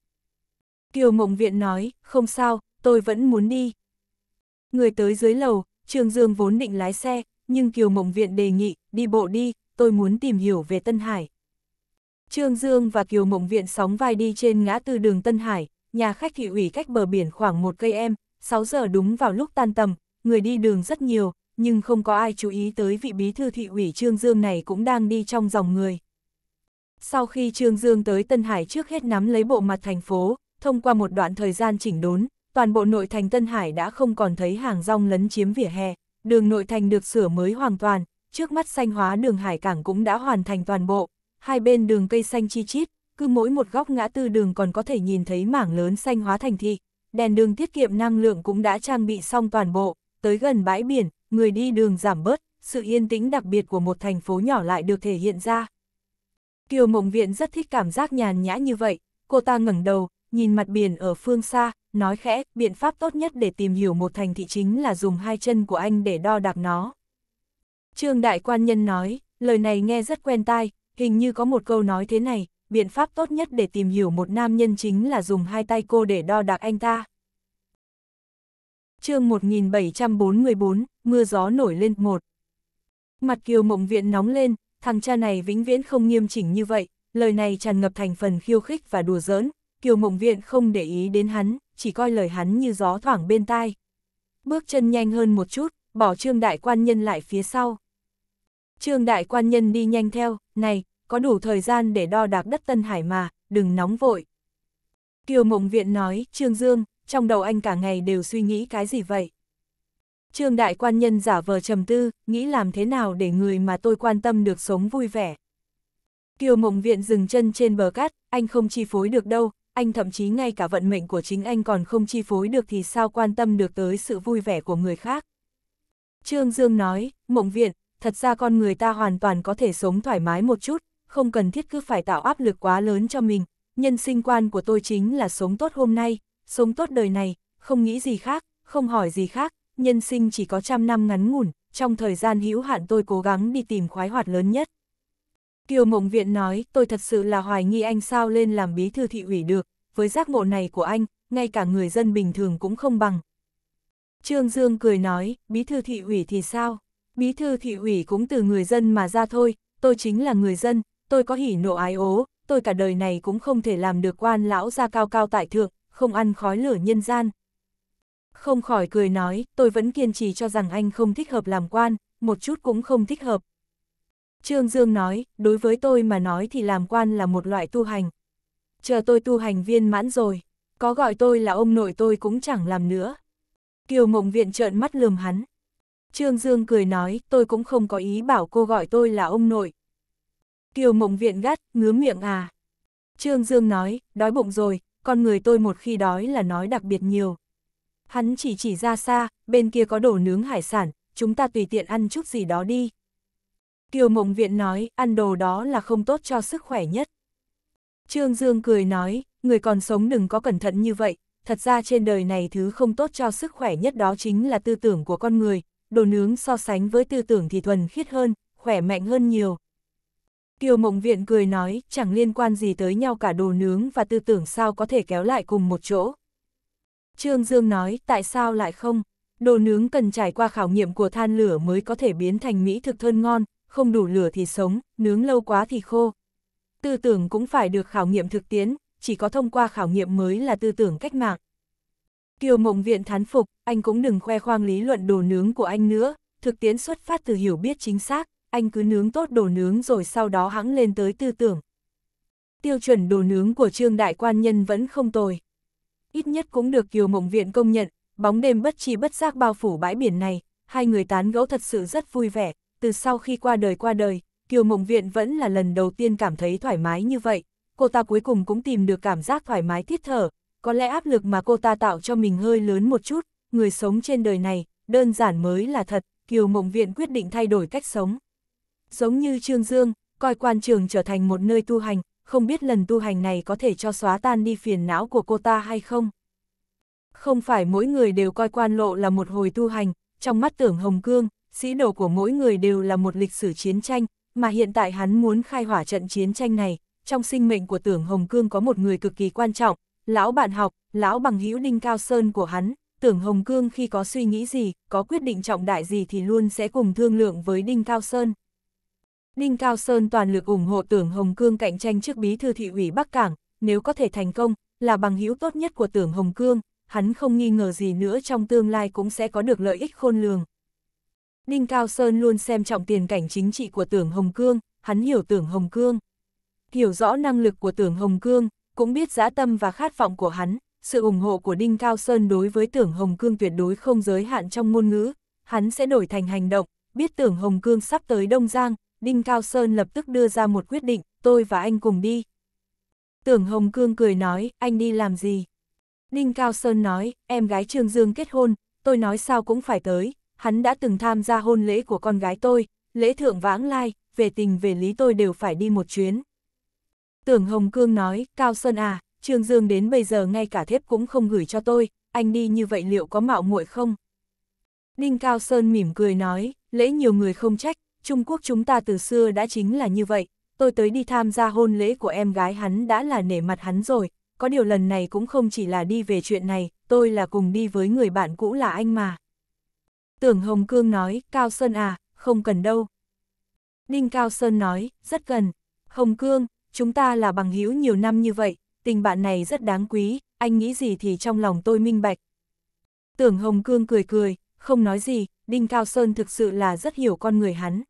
Kiều Mộng Viện nói, không sao, tôi vẫn muốn đi. Người tới dưới lầu, Trương Dương vốn định lái xe, nhưng Kiều Mộng Viện đề nghị, đi bộ đi, tôi muốn tìm hiểu về Tân Hải. Trương Dương và Kiều Mộng Viện sóng vai đi trên ngã tư đường Tân Hải, nhà khách thị ủy cách bờ biển khoảng một cây em, 6 giờ đúng vào lúc tan tầm, người đi đường rất nhiều, nhưng không có ai chú ý tới vị bí thư thị ủy Trương Dương này cũng đang đi trong dòng người. Sau khi Trương Dương tới Tân Hải trước hết nắm lấy bộ mặt thành phố, thông qua một đoạn thời gian chỉnh đốn, toàn bộ nội thành Tân Hải đã không còn thấy hàng rong lấn chiếm vỉa hè, đường nội thành được sửa mới hoàn toàn, trước mắt xanh hóa đường hải cảng cũng đã hoàn thành toàn bộ, hai bên đường cây xanh chi chít, cứ mỗi một góc ngã tư đường còn có thể nhìn thấy mảng lớn xanh hóa thành thị, đèn đường tiết kiệm năng lượng cũng đã trang bị xong toàn bộ, tới gần bãi biển, người đi đường giảm bớt, sự yên tĩnh đặc biệt của một thành phố nhỏ lại được thể hiện ra. Kiều Mộng Viện rất thích cảm giác nhàn nhã như vậy, cô ta ngẩng đầu, nhìn mặt biển ở phương xa, nói khẽ, biện pháp tốt nhất để tìm hiểu một thành thị chính là dùng hai chân của anh để đo đạc nó. Trương Đại Quan Nhân nói, lời này nghe rất quen tai, hình như có một câu nói thế này, biện pháp tốt nhất để tìm hiểu một nam nhân chính là dùng hai tay cô để đo đạc anh ta. chương 1744, mưa gió nổi lên một. Mặt kiều mộng viện nóng lên, thằng cha này vĩnh viễn không nghiêm chỉnh như vậy, lời này tràn ngập thành phần khiêu khích và đùa giỡn, Kiều Mộng Viện không để ý đến hắn, chỉ coi lời hắn như gió thoảng bên tai. Bước chân nhanh hơn một chút, bỏ Trương Đại Quan Nhân lại phía sau. Trương Đại Quan Nhân đi nhanh theo, này, có đủ thời gian để đo đạc đất Tân Hải mà, đừng nóng vội. Kiều Mộng Viện nói, Trương Dương, trong đầu anh cả ngày đều suy nghĩ cái gì vậy? Trương đại quan nhân giả vờ trầm tư, nghĩ làm thế nào để người mà tôi quan tâm được sống vui vẻ. Kiều mộng viện dừng chân trên bờ cát, anh không chi phối được đâu, anh thậm chí ngay cả vận mệnh của chính anh còn không chi phối được thì sao quan tâm được tới sự vui vẻ của người khác. Trương Dương nói, mộng viện, thật ra con người ta hoàn toàn có thể sống thoải mái một chút, không cần thiết cứ phải tạo áp lực quá lớn cho mình. Nhân sinh quan của tôi chính là sống tốt hôm nay, sống tốt đời này, không nghĩ gì khác, không hỏi gì khác, nhân sinh chỉ có trăm năm ngắn ngủn, trong thời gian hữu hạn tôi cố gắng đi tìm khoái hoạt lớn nhất. Kiều Mộng Viện nói, tôi thật sự là hoài nghi anh sao lên làm bí thư thị ủy được, với giác ngộ này của anh, ngay cả người dân bình thường cũng không bằng. Trương Dương cười nói, bí thư thị ủy thì sao? Bí thư thị ủy cũng từ người dân mà ra thôi, tôi chính là người dân, tôi có hỉ nộ ái ố, tôi cả đời này cũng không thể làm được quan lão ra cao cao tại thượng, không ăn khói lửa nhân gian, không khỏi cười nói, tôi vẫn kiên trì cho rằng anh không thích hợp làm quan, một chút cũng không thích hợp. Trương Dương nói, đối với tôi mà nói thì làm quan là một loại tu hành. Chờ tôi tu hành viên mãn rồi, có gọi tôi là ông nội tôi cũng chẳng làm nữa. Kiều Mộng Viện trợn mắt lườm hắn. Trương Dương cười nói, tôi cũng không có ý bảo cô gọi tôi là ông nội. Kiều Mộng Viện gắt, ngứa miệng à. Trương Dương nói, đói bụng rồi, con người tôi một khi đói là nói đặc biệt nhiều. Hắn chỉ chỉ ra xa, bên kia có đồ nướng hải sản, chúng ta tùy tiện ăn chút gì đó đi. Kiều Mộng Viện nói, ăn đồ đó là không tốt cho sức khỏe nhất. Trương Dương cười nói, người còn sống đừng có cẩn thận như vậy, thật ra trên đời này thứ không tốt cho sức khỏe nhất đó chính là tư tưởng của con người, đồ nướng so sánh với tư tưởng thì thuần khiết hơn, khỏe mạnh hơn nhiều. Kiều Mộng Viện cười nói, chẳng liên quan gì tới nhau cả đồ nướng và tư tưởng sao có thể kéo lại cùng một chỗ. Trương Dương nói, tại sao lại không? Đồ nướng cần trải qua khảo nghiệm của than lửa mới có thể biến thành mỹ thực thơm ngon, không đủ lửa thì sống, nướng lâu quá thì khô. Tư tưởng cũng phải được khảo nghiệm thực tiễn, chỉ có thông qua khảo nghiệm mới là tư tưởng cách mạng. Kiều Mộng Viện thán phục, anh cũng đừng khoe khoang lý luận đồ nướng của anh nữa, thực tiễn xuất phát từ hiểu biết chính xác, anh cứ nướng tốt đồ nướng rồi sau đó hãng lên tới tư tưởng. Tiêu chuẩn đồ nướng của Trương Đại Quan Nhân vẫn không tồi ít nhất cũng được Kiều Mộng Viện công nhận, bóng đêm bất chi bất giác bao phủ bãi biển này, hai người tán gẫu thật sự rất vui vẻ, từ sau khi qua đời qua đời, Kiều Mộng Viện vẫn là lần đầu tiên cảm thấy thoải mái như vậy, cô ta cuối cùng cũng tìm được cảm giác thoải mái thiết thở, có lẽ áp lực mà cô ta tạo cho mình hơi lớn một chút, người sống trên đời này, đơn giản mới là thật, Kiều Mộng Viện quyết định thay đổi cách sống. Giống như Trương Dương, coi quan trường trở thành một nơi tu hành, không biết lần tu hành này có thể cho xóa tan đi phiền não của cô ta hay không. Không phải mỗi người đều coi quan lộ là một hồi tu hành, trong mắt tưởng Hồng Cương, sĩ đồ của mỗi người đều là một lịch sử chiến tranh, mà hiện tại hắn muốn khai hỏa trận chiến tranh này, trong sinh mệnh của tưởng Hồng Cương có một người cực kỳ quan trọng, lão bạn học, lão bằng hữu Đinh Cao Sơn của hắn, tưởng Hồng Cương khi có suy nghĩ gì, có quyết định trọng đại gì thì luôn sẽ cùng thương lượng với Đinh Cao Sơn. Đinh Cao Sơn toàn lực ủng hộ tưởng Hồng Cương cạnh tranh trước bí thư thị ủy Bắc Cảng, nếu có thể thành công, là bằng hữu tốt nhất của tưởng Hồng Cương, hắn không nghi ngờ gì nữa trong tương lai cũng sẽ có được lợi ích khôn lường. Đinh Cao Sơn luôn xem trọng tiền cảnh chính trị của tưởng Hồng Cương, hắn hiểu tưởng Hồng Cương. Hiểu rõ năng lực của tưởng Hồng Cương, cũng biết giá tâm và khát vọng của hắn, sự ủng hộ của Đinh Cao Sơn đối với tưởng Hồng Cương tuyệt đối không giới hạn trong ngôn ngữ, hắn sẽ đổi thành hành động, biết tưởng Hồng Cương sắp tới Đông Giang, Đinh Cao Sơn lập tức đưa ra một quyết định, tôi và anh cùng đi. Tưởng Hồng Cương cười nói, anh đi làm gì? Đinh Cao Sơn nói, em gái Trương Dương kết hôn, tôi nói sao cũng phải tới, hắn đã từng tham gia hôn lễ của con gái tôi, lễ thượng vãng lai, về tình về lý tôi đều phải đi một chuyến. Tưởng Hồng Cương nói, Cao Sơn à, Trương Dương đến bây giờ ngay cả thép cũng không gửi cho tôi, anh đi như vậy liệu có mạo muội không? Đinh Cao Sơn mỉm cười nói, lễ nhiều người không trách, Trung Quốc chúng ta từ xưa đã chính là như vậy, tôi tới đi tham gia hôn lễ của em gái hắn đã là nể mặt hắn rồi, có điều lần này cũng không chỉ là đi về chuyện này, tôi là cùng đi với người bạn cũ là anh mà. Tưởng Hồng Cương nói, Cao Sơn à, không cần đâu. Đinh Cao Sơn nói, rất cần. Hồng Cương, chúng ta là bằng hữu nhiều năm như vậy, tình bạn này rất đáng quý, anh nghĩ gì thì trong lòng tôi minh bạch. Tưởng Hồng Cương cười cười, không nói gì, Đinh Cao Sơn thực sự là rất hiểu con người hắn.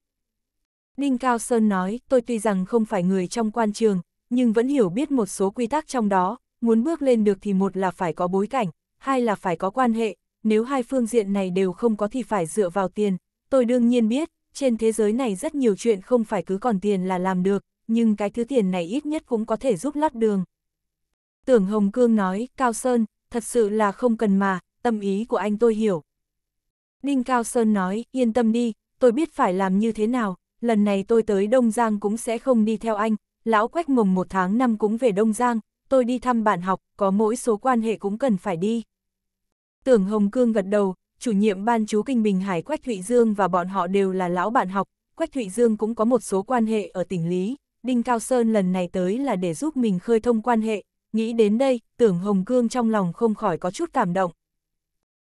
Đinh Cao Sơn nói, tôi tuy rằng không phải người trong quan trường, nhưng vẫn hiểu biết một số quy tắc trong đó, muốn bước lên được thì một là phải có bối cảnh, hai là phải có quan hệ, nếu hai phương diện này đều không có thì phải dựa vào tiền. Tôi đương nhiên biết, trên thế giới này rất nhiều chuyện không phải cứ còn tiền là làm được, nhưng cái thứ tiền này ít nhất cũng có thể giúp lót đường. Tưởng Hồng Cương nói, Cao Sơn, thật sự là không cần mà, tâm ý của anh tôi hiểu. Ninh Cao Sơn nói, yên tâm đi, tôi biết phải làm như thế nào, lần này tôi tới Đông Giang cũng sẽ không đi theo anh, lão quách mồng một tháng năm cũng về Đông Giang, tôi đi thăm bạn học, có mỗi số quan hệ cũng cần phải đi. Tưởng Hồng Cương gật đầu, chủ nhiệm ban chú Kinh Bình Hải Quách Thụy Dương và bọn họ đều là lão bạn học, Quách Thụy Dương cũng có một số quan hệ ở tỉnh Lý, Đinh Cao Sơn lần này tới là để giúp mình khơi thông quan hệ, nghĩ đến đây, tưởng Hồng Cương trong lòng không khỏi có chút cảm động.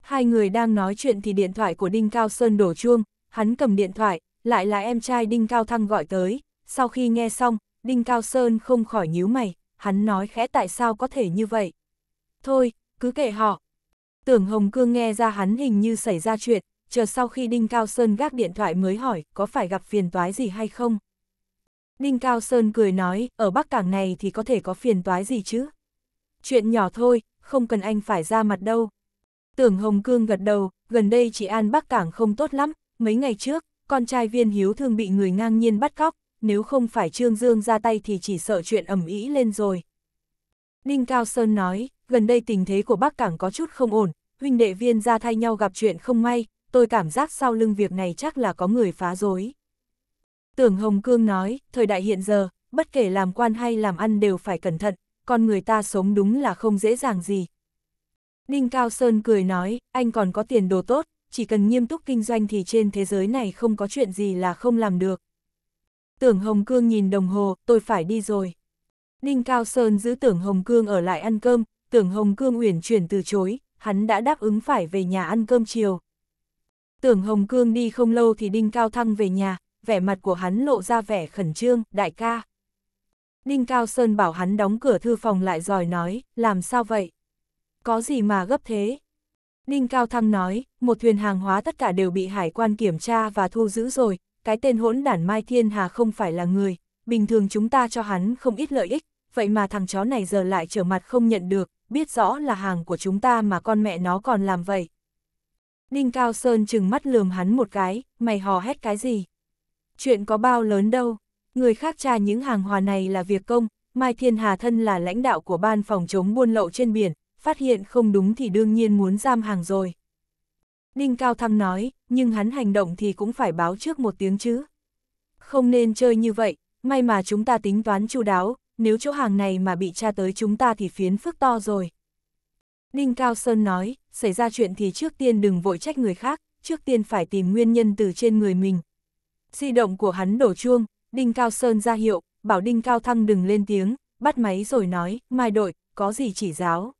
Hai người đang nói chuyện thì điện thoại của Đinh Cao Sơn đổ chuông, hắn cầm điện thoại, lại là em trai Đinh Cao Thăng gọi tới, sau khi nghe xong, Đinh Cao Sơn không khỏi nhíu mày, hắn nói khẽ tại sao có thể như vậy. Thôi, cứ kệ họ. Tưởng Hồng Cương nghe ra hắn hình như xảy ra chuyện, chờ sau khi Đinh Cao Sơn gác điện thoại mới hỏi có phải gặp phiền toái gì hay không. Đinh Cao Sơn cười nói, ở Bắc Cảng này thì có thể có phiền toái gì chứ. Chuyện nhỏ thôi, không cần anh phải ra mặt đâu. Tưởng Hồng Cương gật đầu, gần đây chị An Bắc Cảng không tốt lắm, mấy ngày trước, con trai viên hiếu thương bị người ngang nhiên bắt cóc, nếu không phải Trương Dương ra tay thì chỉ sợ chuyện ẩm ý lên rồi. Ninh Cao Sơn nói, gần đây tình thế của bác cảng có chút không ổn, huynh đệ viên ra thay nhau gặp chuyện không may, tôi cảm giác sau lưng việc này chắc là có người phá dối. Tưởng Hồng Cương nói, thời đại hiện giờ, bất kể làm quan hay làm ăn đều phải cẩn thận, con người ta sống đúng là không dễ dàng gì. Ninh Cao Sơn cười nói, anh còn có tiền đồ tốt, chỉ cần nghiêm túc kinh doanh thì trên thế giới này không có chuyện gì là không làm được. Tưởng Hồng Cương nhìn đồng hồ, tôi phải đi rồi. Đinh Cao Sơn giữ Tưởng Hồng Cương ở lại ăn cơm, Tưởng Hồng Cương uyển chuyển từ chối, hắn đã đáp ứng phải về nhà ăn cơm chiều. Tưởng Hồng Cương đi không lâu thì Đinh Cao Thăng về nhà, vẻ mặt của hắn lộ ra vẻ khẩn trương, đại ca. Đinh Cao Sơn bảo hắn đóng cửa thư phòng lại rồi nói, làm sao vậy? Có gì mà gấp thế? Đinh Cao Thăng nói, một thuyền hàng hóa tất cả đều bị hải quan kiểm tra và thu giữ rồi, cái tên hỗn đản Mai Thiên Hà không phải là người, bình thường chúng ta cho hắn không ít lợi ích, vậy mà thằng chó này giờ lại trở mặt không nhận được, biết rõ là hàng của chúng ta mà con mẹ nó còn làm vậy. Đinh Cao Sơn chừng mắt lườm hắn một cái, mày hò hét cái gì? Chuyện có bao lớn đâu, người khác tra những hàng hóa này là việc công, Mai Thiên Hà thân là lãnh đạo của ban phòng chống buôn lậu trên biển, phát hiện không đúng thì đương nhiên muốn giam hàng rồi. Đinh Cao Thăng nói, nhưng hắn hành động thì cũng phải báo trước một tiếng chứ. Không nên chơi như vậy, may mà chúng ta tính toán chu đáo, nếu chỗ hàng này mà bị tra tới chúng ta thì phiến phức to rồi. Đinh Cao Sơn nói, xảy ra chuyện thì trước tiên đừng vội trách người khác, trước tiên phải tìm nguyên nhân từ trên người mình. Di động của hắn đổ chuông, Đinh Cao Sơn ra hiệu, bảo Đinh Cao Thăng đừng lên tiếng, bắt máy rồi nói, mai đội, có gì chỉ giáo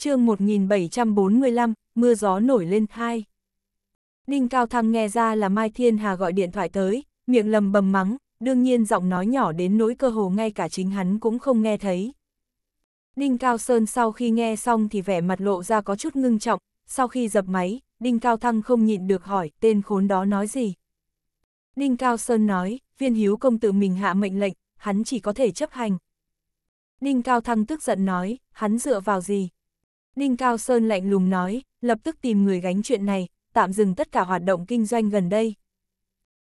chương 1745, mưa gió nổi lên thai. Đinh Cao Thăng nghe ra là Mai Thiên Hà gọi điện thoại tới, miệng lầm bầm mắng, đương nhiên giọng nói nhỏ đến nỗi cơ hồ ngay cả chính hắn cũng không nghe thấy. Đinh Cao Sơn sau khi nghe xong thì vẻ mặt lộ ra có chút ngưng trọng, sau khi dập máy, Đinh Cao Thăng không nhịn được hỏi tên khốn đó nói gì. Đinh Cao Sơn nói, viên hiếu công tự mình hạ mệnh lệnh, hắn chỉ có thể chấp hành. Đinh Cao Thăng tức giận nói, hắn dựa vào gì, Đinh Cao Sơn lạnh lùng nói, lập tức tìm người gánh chuyện này, tạm dừng tất cả hoạt động kinh doanh gần đây.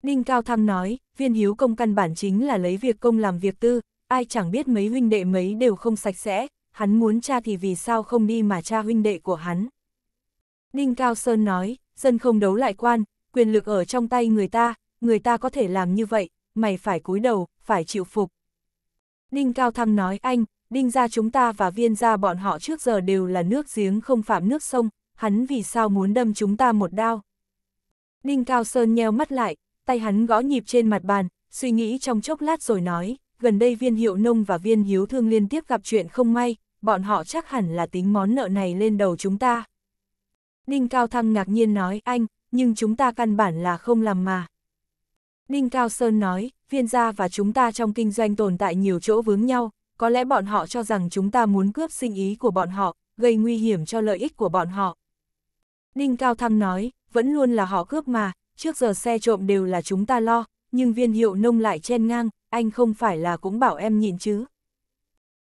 Đinh Cao Thăng nói, viên hiếu công căn bản chính là lấy việc công làm việc tư, ai chẳng biết mấy huynh đệ mấy đều không sạch sẽ, hắn muốn cha thì vì sao không đi mà cha huynh đệ của hắn. Đinh Cao Sơn nói, dân không đấu lại quan, quyền lực ở trong tay người ta, người ta có thể làm như vậy, mày phải cúi đầu, phải chịu phục. Đinh Cao Thăng nói anh, đinh gia chúng ta và viên gia bọn họ trước giờ đều là nước giếng không phạm nước sông, hắn vì sao muốn đâm chúng ta một đao. Đinh Cao Sơn nheo mắt lại, tay hắn gõ nhịp trên mặt bàn, suy nghĩ trong chốc lát rồi nói, gần đây viên hiệu nông và viên hiếu thương liên tiếp gặp chuyện không may, bọn họ chắc hẳn là tính món nợ này lên đầu chúng ta. Đinh Cao Thăng ngạc nhiên nói, anh, nhưng chúng ta căn bản là không làm mà. Đinh Cao Sơn nói, viên gia và chúng ta trong kinh doanh tồn tại nhiều chỗ vướng nhau, có lẽ bọn họ cho rằng chúng ta muốn cướp sinh ý của bọn họ, gây nguy hiểm cho lợi ích của bọn họ. Ninh Cao Thăng nói, vẫn luôn là họ cướp mà, trước giờ xe trộm đều là chúng ta lo, nhưng viên hiệu nông lại chen ngang, anh không phải là cũng bảo em nhịn chứ.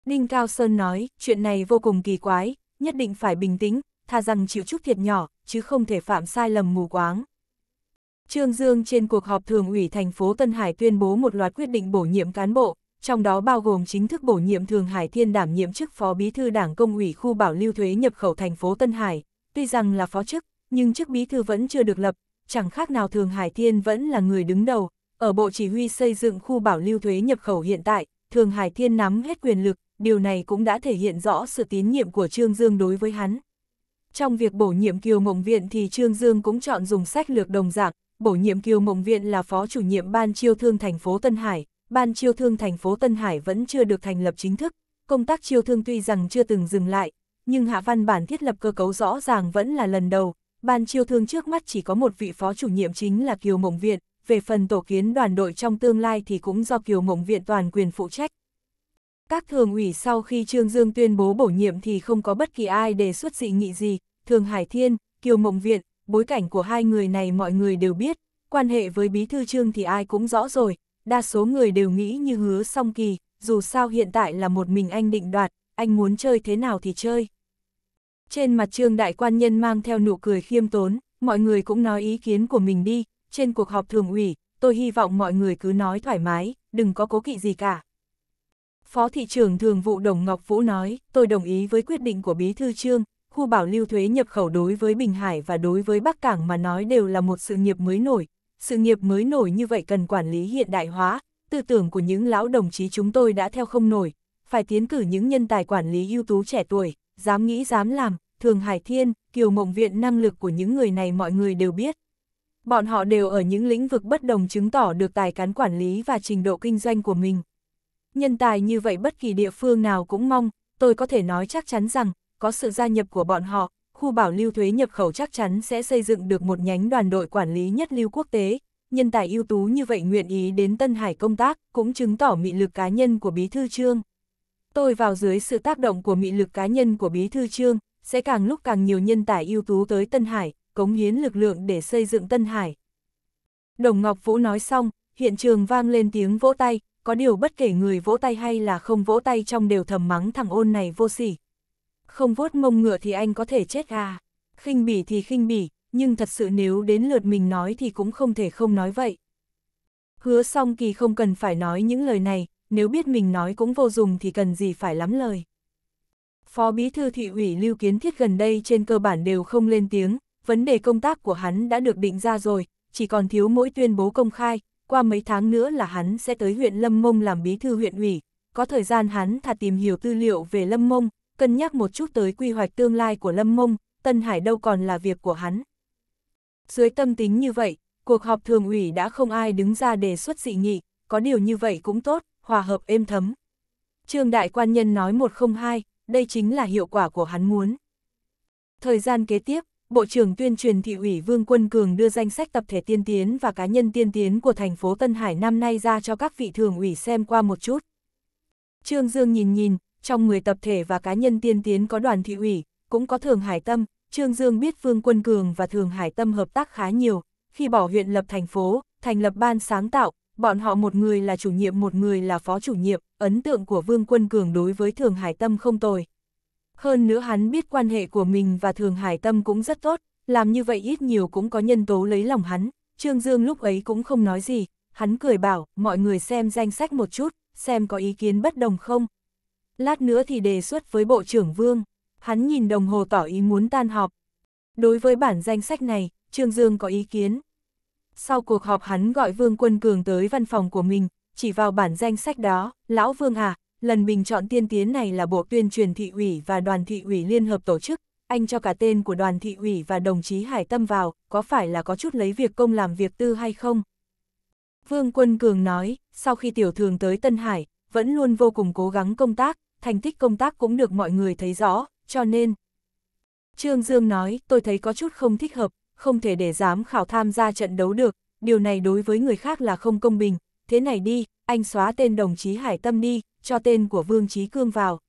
Ninh Cao Sơn nói, chuyện này vô cùng kỳ quái, nhất định phải bình tĩnh, tha rằng chịu chút thiệt nhỏ, chứ không thể phạm sai lầm mù quáng. Trương Dương trên cuộc họp thường ủy thành phố Tân Hải tuyên bố một loạt quyết định bổ nhiệm cán bộ, trong đó bao gồm chính thức bổ nhiệm Thường Hải Thiên đảm nhiệm chức Phó Bí thư Đảng Công ủy khu bảo lưu thuế nhập khẩu thành phố Tân Hải, tuy rằng là phó chức, nhưng chức bí thư vẫn chưa được lập, chẳng khác nào Thường Hải Thiên vẫn là người đứng đầu, ở Bộ Chỉ huy xây dựng khu bảo lưu thuế nhập khẩu hiện tại, Thường Hải Thiên nắm hết quyền lực, điều này cũng đã thể hiện rõ sự tín nhiệm của Trương Dương đối với hắn. Trong việc bổ nhiệm Kiều Mộng Viện thì Trương Dương cũng chọn dùng sách lược đồng dạng, bổ nhiệm Kiều Mộng Viện là phó chủ nhiệm ban chiêu thương thành phố Tân Hải, ban chiêu thương thành phố Tân Hải vẫn chưa được thành lập chính thức, công tác chiêu thương tuy rằng chưa từng dừng lại, nhưng hạ văn bản thiết lập cơ cấu rõ ràng vẫn là lần đầu, ban chiêu thương trước mắt chỉ có một vị phó chủ nhiệm chính là Kiều Mộng Viện, về phần tổ kiến đoàn đội trong tương lai thì cũng do Kiều Mộng Viện toàn quyền phụ trách. Các thường ủy sau khi Trương Dương tuyên bố bổ nhiệm thì không có bất kỳ ai đề xuất dị nghị gì, Thường Hải Thiên, Kiều Mộng Viện, bối cảnh của hai người này mọi người đều biết, quan hệ với Bí Thư Trương thì ai cũng rõ rồi, đa số người đều nghĩ như hứa song kỳ, dù sao hiện tại là một mình anh định đoạt, anh muốn chơi thế nào thì chơi. Trên mặt trương đại quan nhân mang theo nụ cười khiêm tốn, mọi người cũng nói ý kiến của mình đi, trên cuộc họp thường ủy, tôi hy vọng mọi người cứ nói thoải mái, đừng có cố kỵ gì cả. Phó thị trưởng thường vụ Đồng Ngọc Vũ nói, tôi đồng ý với quyết định của Bí Thư Trương, khu bảo lưu thuế nhập khẩu đối với Bình Hải và đối với Bắc Cảng mà nói đều là một sự nghiệp mới nổi, sự nghiệp mới nổi như vậy cần quản lý hiện đại hóa, tư tưởng của những lão đồng chí chúng tôi đã theo không nổi, phải tiến cử những nhân tài quản lý ưu tú trẻ tuổi, dám nghĩ dám làm, thường Hải Thiên, Kiều Mộng Viện năng lực của những người này mọi người đều biết. Bọn họ đều ở những lĩnh vực bất đồng chứng tỏ được tài cán quản lý và trình độ kinh doanh của mình. Nhân tài như vậy bất kỳ địa phương nào cũng mong, tôi có thể nói chắc chắn rằng, có sự gia nhập của bọn họ, khu bảo lưu thuế nhập khẩu chắc chắn sẽ xây dựng được một nhánh đoàn đội quản lý nhất lưu quốc tế. Nhân tài ưu tú như vậy nguyện ý đến Tân Hải công tác, cũng chứng tỏ mị lực cá nhân của Bí Thư Trương. Tôi vào dưới sự tác động của mị lực cá nhân của Bí Thư Trương, sẽ càng lúc càng nhiều nhân tài ưu tú tới Tân Hải, cống hiến lực lượng để xây dựng Tân Hải. Đồng Ngọc Vũ nói xong, hiện trường vang lên tiếng vỗ tay, có điều bất kể người vỗ tay hay là không vỗ tay trong đều thầm mắng thằng ôn này vô sỉ, không vuốt mông ngựa thì anh có thể chết à. Khinh bỉ thì khinh bỉ, nhưng thật sự nếu đến lượt mình nói thì cũng không thể không nói vậy. Hứa song kỳ không cần phải nói những lời này, nếu biết mình nói cũng vô dụng thì cần gì phải lắm lời. Phó Bí Thư Thị ủy Lưu Kiến Thiết gần đây trên cơ bản đều không lên tiếng, vấn đề công tác của hắn đã được định ra rồi, chỉ còn thiếu mỗi tuyên bố công khai, qua mấy tháng nữa là hắn sẽ tới huyện Lâm Mông làm Bí Thư huyện ủy, có thời gian hắn thà tìm hiểu tư liệu về Lâm Mông, cân nhắc một chút tới quy hoạch tương lai của Lâm Mông, Tân Hải đâu còn là việc của hắn. Dưới tâm tính như vậy, cuộc họp thường ủy đã không ai đứng ra đề xuất dị nghị, có điều như vậy cũng tốt, hòa hợp êm thấm. Trương Đại Quan Nhân nói một không hai, đây chính là hiệu quả của hắn muốn. Thời gian kế tiếp, Bộ trưởng tuyên truyền thị ủy Vương Quân Cường đưa danh sách tập thể tiên tiến và cá nhân tiên tiến của thành phố Tân Hải năm nay ra cho các vị thường ủy xem qua một chút. Trương Dương nhìn nhìn, trong người tập thể và cá nhân tiên tiến có đoàn thị ủy, cũng có Thường Hải Tâm, Trương Dương biết Vương Quân Cường và Thường Hải Tâm hợp tác khá nhiều, khi bỏ huyện lập thành phố, thành lập ban sáng tạo, bọn họ một người là chủ nhiệm một người là phó chủ nhiệm, ấn tượng của Vương Quân Cường đối với Thường Hải Tâm không tồi. Hơn nữa hắn biết quan hệ của mình và Thường Hải Tâm cũng rất tốt, làm như vậy ít nhiều cũng có nhân tố lấy lòng hắn, Trương Dương lúc ấy cũng không nói gì, hắn cười bảo, mọi người xem danh sách một chút, xem có ý kiến bất đồng không, lát nữa thì đề xuất với Bộ trưởng Vương. Hắn nhìn đồng hồ tỏ ý muốn tan họp. Đối với bản danh sách này, Trương Dương có ý kiến. Sau cuộc họp hắn gọi Vương Quân Cường tới văn phòng của mình, chỉ vào bản danh sách đó, Lão Vương à, lần bình chọn tiên tiến này là Bộ Tuyên truyền Thị ủy và Đoàn Thị ủy Liên hợp tổ chức, anh cho cả tên của Đoàn Thị ủy và đồng chí Hải Tâm vào, có phải là có chút lấy việc công làm việc tư hay không? Vương Quân Cường nói, sau khi tiểu thường tới Tân Hải, vẫn luôn vô cùng cố gắng công tác, thành tích công tác cũng được mọi người thấy rõ, cho nên. Trương Dương nói, tôi thấy có chút không thích hợp, không thể để giám khảo tham gia trận đấu được, điều này đối với người khác là không công bình, thế này đi, anh xóa tên đồng chí Hải Tâm đi, cho tên của Vương Trí Cương vào.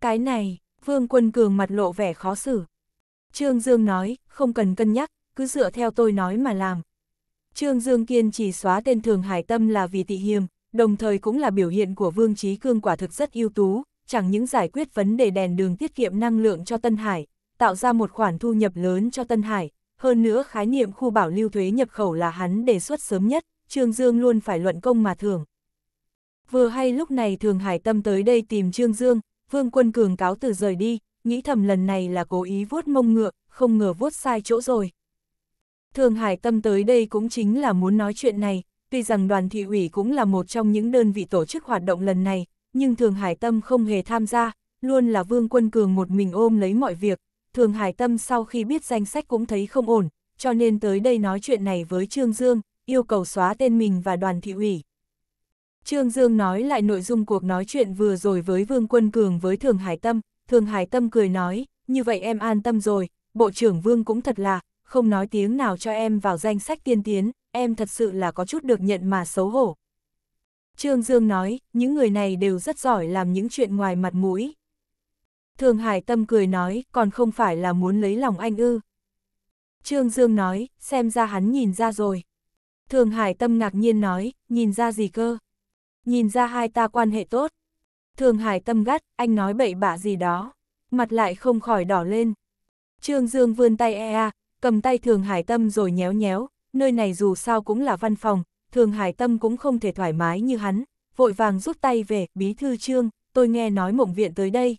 Cái này, Vương Quân Cường mặt lộ vẻ khó xử. Trương Dương nói, không cần cân nhắc, cứ dựa theo tôi nói mà làm. Trương Dương kiên trì xóa tên Thường Hải Tâm là vì tị hiềm, đồng thời cũng là biểu hiện của Vương Trí Cương quả thực rất ưu tú, chẳng những giải quyết vấn đề đèn đường tiết kiệm năng lượng cho Tân Hải, tạo ra một khoản thu nhập lớn cho Tân Hải, hơn nữa khái niệm khu bảo lưu thuế nhập khẩu là hắn đề xuất sớm nhất, Trương Dương luôn phải luận công mà thường. Vừa hay lúc này Thường Hải Tâm tới đây tìm Trương Dương, Vương Quân Cường cáo từ rời đi, nghĩ thầm lần này là cố ý vuốt mông ngựa, không ngờ vuốt sai chỗ rồi. Thường Hải Tâm tới đây cũng chính là muốn nói chuyện này, Tuy rằng đoàn thị ủy cũng là một trong những đơn vị tổ chức hoạt động lần này, nhưng Thường Hải Tâm không hề tham gia, luôn là Vương Quân Cường một mình ôm lấy mọi việc. Thường Hải Tâm sau khi biết danh sách cũng thấy không ổn, cho nên tới đây nói chuyện này với Trương Dương, yêu cầu xóa tên mình và đoàn thị ủy. Trương Dương nói lại nội dung cuộc nói chuyện vừa rồi với Vương Quân Cường với Thường Hải Tâm, Thường Hải Tâm cười nói, như vậy em an tâm rồi, Bộ trưởng Vương cũng thật là, không nói tiếng nào cho em vào danh sách tiên tiến, em thật sự là có chút được nhận mà xấu hổ. Trương Dương nói, những người này đều rất giỏi làm những chuyện ngoài mặt mũi. Thường Hải Tâm cười nói, còn không phải là muốn lấy lòng anh ư. Trương Dương nói, xem ra hắn nhìn ra rồi. Thường Hải Tâm ngạc nhiên nói, nhìn ra gì cơ? Nhìn ra hai ta quan hệ tốt. Thường Hải Tâm gắt, anh nói bậy bạ gì đó. Mặt lại không khỏi đỏ lên. Trương Dương vươn tay e a, cầm tay Thường Hải Tâm rồi nhéo nhéo, nơi này dù sao cũng là văn phòng, thường hải tâm cũng không thể thoải mái như hắn, vội vàng rút tay về, bí thư trương, tôi nghe nói mộng viện tới đây.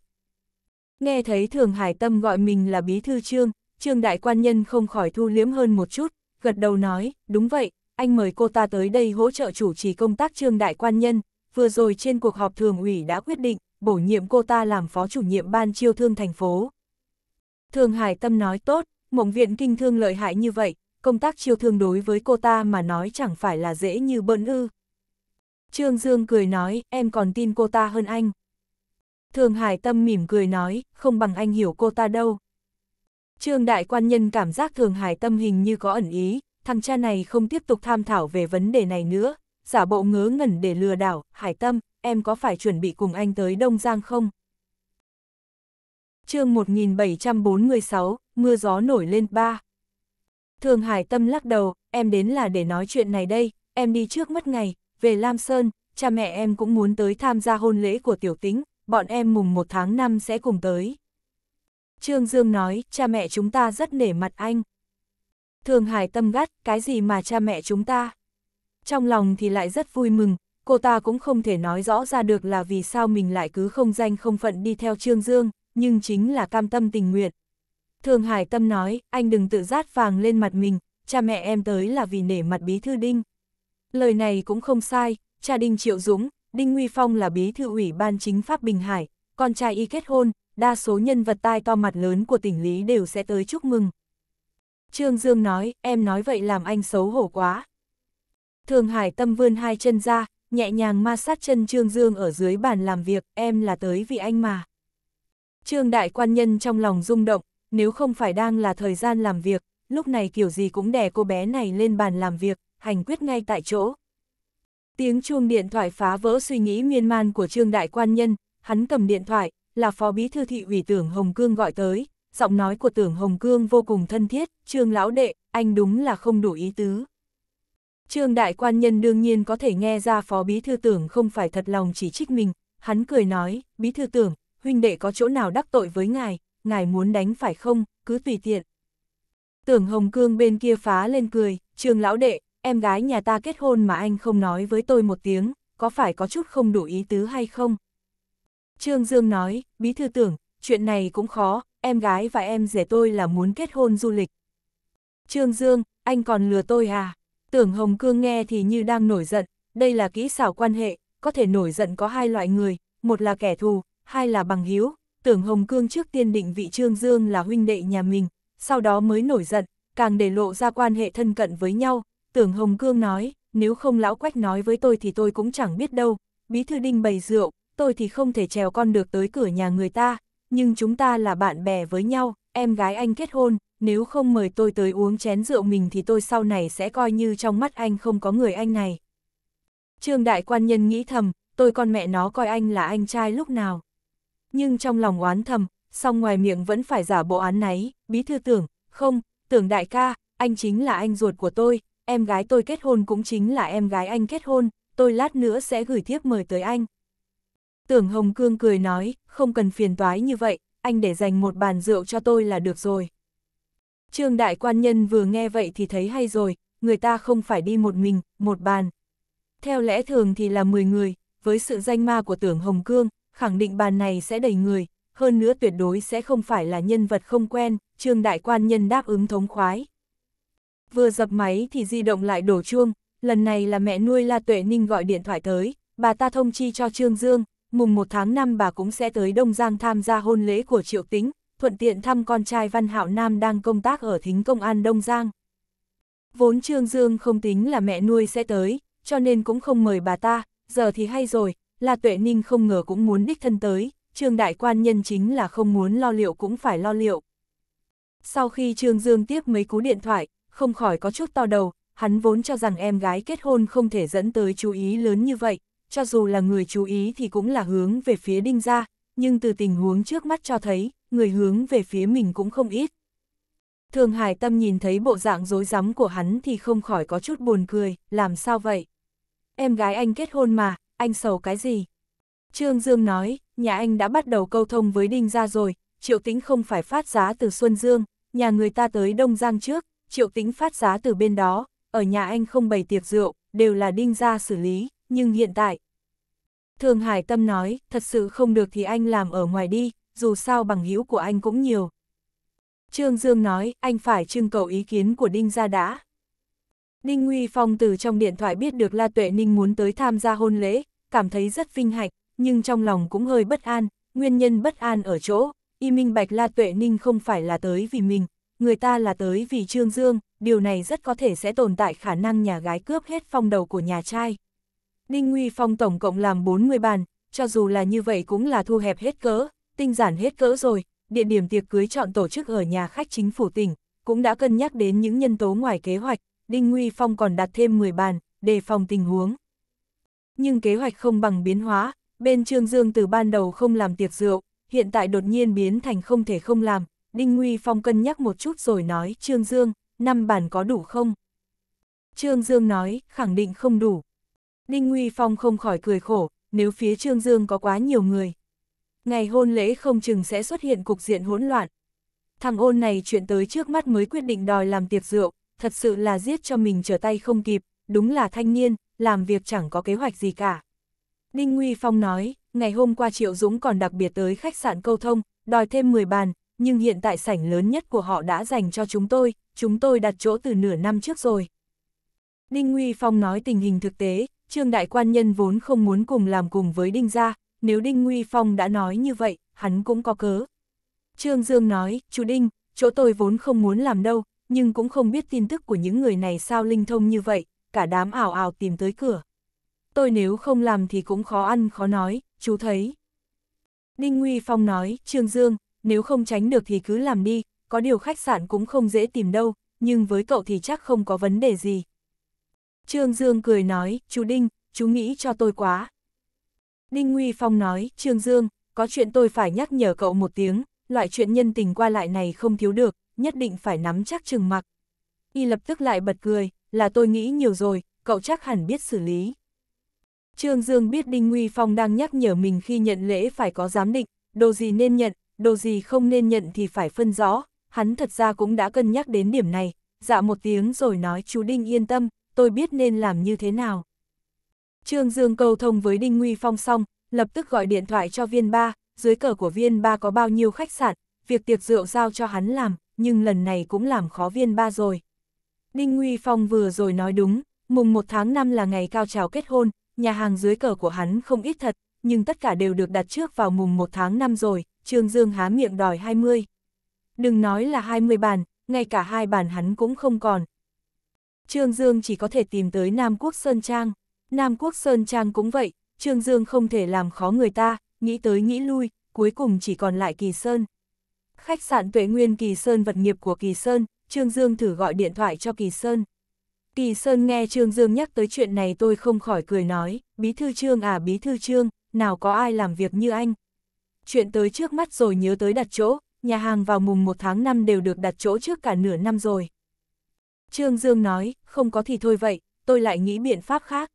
Nghe thấy thường hải tâm gọi mình là bí thư trương, trương đại quan nhân không khỏi thu liếm hơn một chút, gật đầu nói, đúng vậy, anh mời cô ta tới đây hỗ trợ chủ trì công tác trương đại quan nhân, vừa rồi trên cuộc họp thường ủy đã quyết định, bổ nhiệm cô ta làm phó chủ nhiệm ban chiêu thương thành phố. Thường hải tâm nói tốt, mộng viện kinh thương lợi hại như vậy, công tác chiêu thương đối với cô ta mà nói chẳng phải là dễ như bỡn ư. Trương Dương cười nói, em còn tin cô ta hơn anh. Thường Hải Tâm mỉm cười nói, không bằng anh hiểu cô ta đâu. Trương Đại Quan Nhân cảm giác Thường Hải Tâm hình như có ẩn ý, thằng cha này không tiếp tục tham thảo về vấn đề này nữa, giả bộ ngớ ngẩn để lừa đảo, Hải Tâm, em có phải chuẩn bị cùng anh tới Đông Giang không? chương 1746, mưa gió nổi lên ba Thường Hải Tâm lắc đầu, em đến là để nói chuyện này đây, em đi trước mất ngày, về Lam Sơn, cha mẹ em cũng muốn tới tham gia hôn lễ của tiểu tính, bọn em mùng 1 tháng 5 sẽ cùng tới. Trương Dương nói, cha mẹ chúng ta rất nể mặt anh. Thường Hải Tâm gắt, cái gì mà cha mẹ chúng ta? Trong lòng thì lại rất vui mừng, cô ta cũng không thể nói rõ ra được là vì sao mình lại cứ không danh không phận đi theo Trương Dương, nhưng chính là cam tâm tình nguyện, Thường Hải Tâm nói, anh đừng tự rát vàng lên mặt mình, cha mẹ em tới là vì nể mặt bí thư Đinh. Lời này cũng không sai, cha Đinh Triệu Dũng, Đinh Nguy Phong là bí thư ủy ban chính pháp Bình Hải, con trai y kết hôn, đa số nhân vật tai to mặt lớn của tỉnh Lý đều sẽ tới chúc mừng. Trương Dương nói, em nói vậy làm anh xấu hổ quá. Thường Hải Tâm vươn hai chân ra, nhẹ nhàng ma sát chân Trương Dương ở dưới bàn làm việc, em là tới vì anh mà. Trương Đại Quan Nhân trong lòng rung động, nếu không phải đang là thời gian làm việc, lúc này kiểu gì cũng đè cô bé này lên bàn làm việc, hành quyết ngay tại chỗ. Tiếng chuông điện thoại phá vỡ suy nghĩ miên man của Trương Đại Quan Nhân, hắn cầm điện thoại, là phó bí thư thị ủy tưởng Hồng Cương gọi tới, giọng nói của tưởng Hồng Cương vô cùng thân thiết, Trương Lão Đệ, anh đúng là không đủ ý tứ. Trương Đại Quan Nhân đương nhiên có thể nghe ra phó bí thư tưởng không phải thật lòng chỉ trích mình, hắn cười nói, bí thư tưởng, huynh đệ có chỗ nào đắc tội với ngài, ngài muốn đánh phải không, cứ tùy tiện. Tưởng Hồng Cương bên kia phá lên cười, trường lão đệ, em gái nhà ta kết hôn mà anh không nói với tôi một tiếng, có phải có chút không đủ ý tứ hay không? Trương Dương nói, bí thư tưởng, chuyện này cũng khó, em gái và em rể tôi là muốn kết hôn du lịch. Trương Dương, anh còn lừa tôi à? Tưởng Hồng Cương nghe thì như đang nổi giận, đây là kỹ xảo quan hệ, có thể nổi giận có hai loại người, một là kẻ thù, hai là bằng hiếu, tưởng Hồng Cương trước tiên định vị Trương Dương là huynh đệ nhà mình, sau đó mới nổi giận, càng để lộ ra quan hệ thân cận với nhau, tưởng Hồng Cương nói, nếu không lão quách nói với tôi thì tôi cũng chẳng biết đâu, bí thư đinh bày rượu, tôi thì không thể trèo con được tới cửa nhà người ta, nhưng chúng ta là bạn bè với nhau, em gái anh kết hôn, nếu không mời tôi tới uống chén rượu mình thì tôi sau này sẽ coi như trong mắt anh không có người anh này. Trương đại quan nhân nghĩ thầm, tôi con mẹ nó coi anh là anh trai lúc nào nhưng trong lòng oán thầm, song ngoài miệng vẫn phải giả bộ án náy, bí thư tưởng, không, tưởng đại ca, anh chính là anh ruột của tôi, em gái tôi kết hôn cũng chính là em gái anh kết hôn, tôi lát nữa sẽ gửi thiếp mời tới anh. Tưởng Hồng Cương cười nói, không cần phiền toái như vậy, anh để dành một bàn rượu cho tôi là được rồi. Trương Đại Quan Nhân vừa nghe vậy thì thấy hay rồi, người ta không phải đi một mình, một bàn. Theo lẽ thường thì là 10 người, với sự danh ma của tưởng Hồng Cương, khẳng định bàn này sẽ đầy người, hơn nữa tuyệt đối sẽ không phải là nhân vật không quen, trương đại quan nhân đáp ứng thống khoái. Vừa dập máy thì di động lại đổ chuông, lần này là mẹ nuôi La Tuệ Ninh gọi điện thoại tới, bà ta thông chi cho Trương Dương, mùng 1 tháng 5 bà cũng sẽ tới Đông Giang tham gia hôn lễ của Triệu Tính, thuận tiện thăm con trai Văn Hạo Nam đang công tác ở Thính Công an Đông Giang. Vốn Trương Dương không tính là mẹ nuôi sẽ tới, cho nên cũng không mời bà ta, giờ thì hay rồi, La Tuệ Ninh không ngờ cũng muốn đích thân tới, Trương Đại Quan nhân chính là không muốn lo liệu cũng phải lo liệu. Sau khi Trương Dương tiếp mấy cú điện thoại, không khỏi có chút to đầu, hắn vốn cho rằng em gái kết hôn không thể dẫn tới chú ý lớn như vậy, cho dù là người chú ý thì cũng là hướng về phía đinh gia, nhưng từ tình huống trước mắt cho thấy, người hướng về phía mình cũng không ít. Thường Hải Tâm nhìn thấy bộ dạng rối rắm của hắn thì không khỏi có chút buồn cười, làm sao vậy? Em gái anh kết hôn mà, anh sầu cái gì? Trương Dương nói, nhà anh đã bắt đầu câu thông với Đinh ra rồi, Triệu Tĩnh không phải phát giá từ Xuân Dương, nhà người ta tới Đông Giang trước, Triệu Tĩnh phát giá từ bên đó, ở nhà anh không bày tiệc rượu, đều là Đinh ra xử lý, nhưng hiện tại... Thường Hải Tâm nói, thật sự không được thì anh làm ở ngoài đi, dù sao bằng hữu của anh cũng nhiều. Trương Dương nói, anh phải trưng cầu ý kiến của Đinh ra đã, Ninh Nguy Phong từ trong điện thoại biết được La Tuệ Ninh muốn tới tham gia hôn lễ, cảm thấy rất vinh hạnh, nhưng trong lòng cũng hơi bất an, nguyên nhân bất an ở chỗ, y minh bạch La Tuệ Ninh không phải là tới vì mình, người ta là tới vì Trương Dương, điều này rất có thể sẽ tồn tại khả năng nhà gái cướp hết phong đầu của nhà trai. Ninh Nguy Phong tổng cộng làm 40 bàn, cho dù là như vậy cũng là thu hẹp hết cỡ, tinh giản hết cỡ rồi, địa điểm tiệc cưới chọn tổ chức ở nhà khách chính phủ tỉnh, cũng đã cân nhắc đến những nhân tố ngoài kế hoạch, Đinh Nguy Phong còn đặt thêm 10 bàn, đề phòng tình huống. Nhưng kế hoạch không bằng biến hóa, bên Trương Dương từ ban đầu không làm tiệc rượu, hiện tại đột nhiên biến thành không thể không làm. Đinh Nguy Phong cân nhắc một chút rồi nói Trương Dương, năm bàn có đủ không? Trương Dương nói, khẳng định không đủ. Đinh Nguy Phong không khỏi cười khổ, nếu phía Trương Dương có quá nhiều người. Ngày hôn lễ không chừng sẽ xuất hiện cục diện hỗn loạn. Thằng ôn này chuyện tới trước mắt mới quyết định đòi làm tiệc rượu, thật sự là giết cho mình trở tay không kịp, đúng là thanh niên, làm việc chẳng có kế hoạch gì cả. Đinh Nguy Phong nói, ngày hôm qua Triệu Dũng còn đặc biệt tới khách sạn câu thông, đòi thêm 10 bàn, nhưng hiện tại sảnh lớn nhất của họ đã dành cho chúng tôi, chúng tôi đặt chỗ từ nửa năm trước rồi. Đinh Nguy Phong nói tình hình thực tế, Trương Đại Quan Nhân vốn không muốn cùng làm cùng với Đinh Gia, nếu Đinh Nguy Phong đã nói như vậy, hắn cũng có cớ. Trương Dương nói, chú Đinh, chỗ tôi vốn không muốn làm đâu, nhưng cũng không biết tin tức của những người này sao linh thông như vậy, cả đám ảo ảo tìm tới cửa. Tôi nếu không làm thì cũng khó ăn khó nói, chú thấy. Đinh Nguy Phong nói, Trương Dương, nếu không tránh được thì cứ làm đi, có điều khách sạn cũng không dễ tìm đâu, nhưng với cậu thì chắc không có vấn đề gì. Trương Dương cười nói, chú Đinh, chú nghĩ cho tôi quá. Đinh Nguy Phong nói, Trương Dương, có chuyện tôi phải nhắc nhở cậu một tiếng, loại chuyện nhân tình qua lại này không thiếu được, nhất định phải nắm chắc chừng mặc. Y lập tức lại bật cười, là tôi nghĩ nhiều rồi, cậu chắc hẳn biết xử lý. Trương Dương biết Đinh Nguy Phong đang nhắc nhở mình khi nhận lễ phải có giám định, đồ gì nên nhận, đồ gì không nên nhận thì phải phân rõ, hắn thật ra cũng đã cân nhắc đến điểm này, dạ một tiếng rồi nói chú Đinh yên tâm, tôi biết nên làm như thế nào. Trương Dương cầu thông với Đinh Nguy Phong xong, lập tức gọi điện thoại cho viên ba, dưới cờ của viên ba có bao nhiêu khách sạn, việc tiệc rượu giao cho hắn làm nhưng lần này cũng làm khó viên ba rồi. Đinh Nguy Phong vừa rồi nói đúng, mùng 1 tháng 5 là ngày cao trào kết hôn, nhà hàng dưới cờ của hắn không ít thật, nhưng tất cả đều được đặt trước vào mùng 1 tháng 5 rồi, Trương Dương há miệng đòi 20. Đừng nói là 20 bàn, ngay cả hai bàn hắn cũng không còn. Trương Dương chỉ có thể tìm tới Nam Quốc Sơn Trang. Nam Quốc Sơn Trang cũng vậy, Trương Dương không thể làm khó người ta, nghĩ tới nghĩ lui, cuối cùng chỉ còn lại Kỳ Sơn. Khách sạn Tuệ Nguyên Kỳ Sơn vật nghiệp của Kỳ Sơn, Trương Dương thử gọi điện thoại cho Kỳ Sơn. Kỳ Sơn nghe Trương Dương nhắc tới chuyện này tôi không khỏi cười nói, Bí Thư Trương à Bí Thư Trương, nào có ai làm việc như anh. Chuyện tới trước mắt rồi nhớ tới đặt chỗ, nhà hàng vào mùng 1 tháng 5 đều được đặt chỗ trước cả nửa năm rồi. Trương Dương nói, không có thì thôi vậy, tôi lại nghĩ biện pháp khác.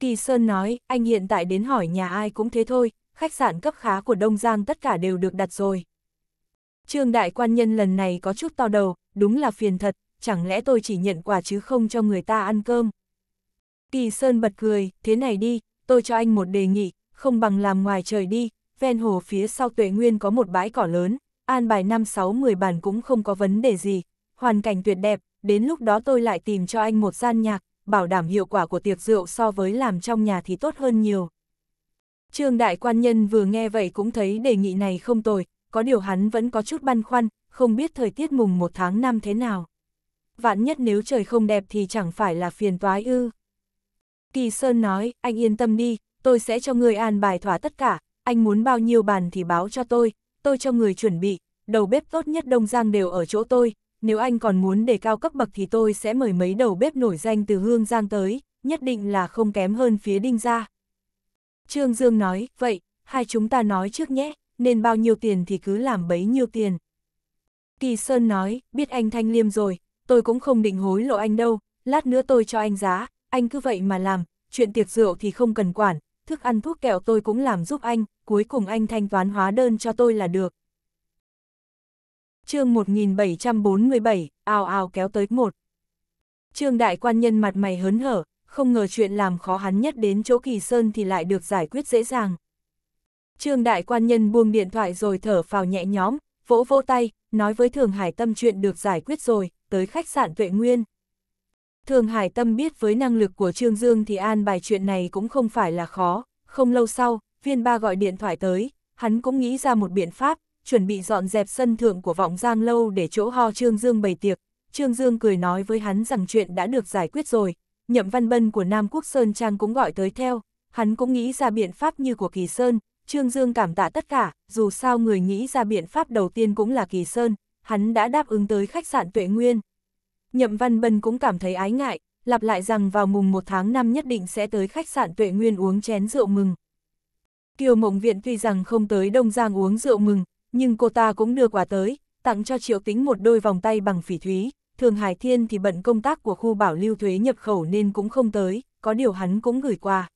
Kỳ Sơn nói, anh hiện tại đến hỏi nhà ai cũng thế thôi, khách sạn cấp khá của Đông Giang tất cả đều được đặt rồi. Trương đại quan nhân lần này có chút to đầu, đúng là phiền thật, chẳng lẽ tôi chỉ nhận quà chứ không cho người ta ăn cơm. Kỳ Sơn bật cười, thế này đi, tôi cho anh một đề nghị, không bằng làm ngoài trời đi, ven hồ phía sau tuệ nguyên có một bãi cỏ lớn, an bài 5-6-10 bàn cũng không có vấn đề gì, hoàn cảnh tuyệt đẹp, đến lúc đó tôi lại tìm cho anh một gian nhạc, bảo đảm hiệu quả của tiệc rượu so với làm trong nhà thì tốt hơn nhiều. Trương Đại Quan Nhân vừa nghe vậy cũng thấy đề nghị này không tồi, có điều hắn vẫn có chút băn khoăn, không biết thời tiết mùng một tháng năm thế nào. Vạn nhất nếu trời không đẹp thì chẳng phải là phiền toái ư. Kỳ Sơn nói, anh yên tâm đi, tôi sẽ cho người an bài thỏa tất cả, anh muốn bao nhiêu bàn thì báo cho tôi, tôi cho người chuẩn bị, đầu bếp tốt nhất Đông Giang đều ở chỗ tôi, nếu anh còn muốn đề cao cấp bậc thì tôi sẽ mời mấy đầu bếp nổi danh từ Hương Giang tới, nhất định là không kém hơn phía Đinh Gia. Trương Dương nói, vậy, hai chúng ta nói trước nhé nên bao nhiêu tiền thì cứ làm bấy nhiêu tiền. Kỳ Sơn nói, biết anh Thanh Liêm rồi, tôi cũng không định hối lộ anh đâu, lát nữa tôi cho anh giá, anh cứ vậy mà làm, chuyện tiệc rượu thì không cần quản, thức ăn thuốc kẹo tôi cũng làm giúp anh, cuối cùng anh thanh toán hóa đơn cho tôi là được. chương 1747, ao ao kéo tới một. Trương đại quan nhân mặt mày hớn hở, không ngờ chuyện làm khó hắn nhất đến chỗ kỳ sơn thì lại được giải quyết dễ dàng. Trương đại quan nhân buông điện thoại rồi thở phào nhẹ nhõm, vỗ vỗ tay, nói với Thường Hải Tâm chuyện được giải quyết rồi, tới khách sạn Tuệ Nguyên. Thường Hải Tâm biết với năng lực của Trương Dương thì an bài chuyện này cũng không phải là khó, không lâu sau, viên ba gọi điện thoại tới, hắn cũng nghĩ ra một biện pháp, chuẩn bị dọn dẹp sân thượng của vọng giang lâu để chỗ ho Trương Dương bày tiệc. Trương Dương cười nói với hắn rằng chuyện đã được giải quyết rồi, nhậm văn bân của Nam Quốc Sơn Trang cũng gọi tới theo, hắn cũng nghĩ ra biện pháp như của Kỳ Sơn, Trương Dương cảm tạ tất cả, dù sao người nghĩ ra biện pháp đầu tiên cũng là Kỳ Sơn, hắn đã đáp ứng tới khách sạn Tuệ Nguyên. Nhậm Văn Bân cũng cảm thấy ái ngại, lặp lại rằng vào mùng 1 tháng 5 nhất định sẽ tới khách sạn Tuệ Nguyên uống chén rượu mừng. Kiều Mộng Viện tuy rằng không tới Đông Giang uống rượu mừng, nhưng cô ta cũng đưa quà tới, tặng cho Triệu Tính một đôi vòng tay bằng phỉ thúy, Thường Hải Thiên thì bận công tác của khu bảo lưu thuế nhập khẩu nên cũng không tới, có điều hắn cũng gửi quà.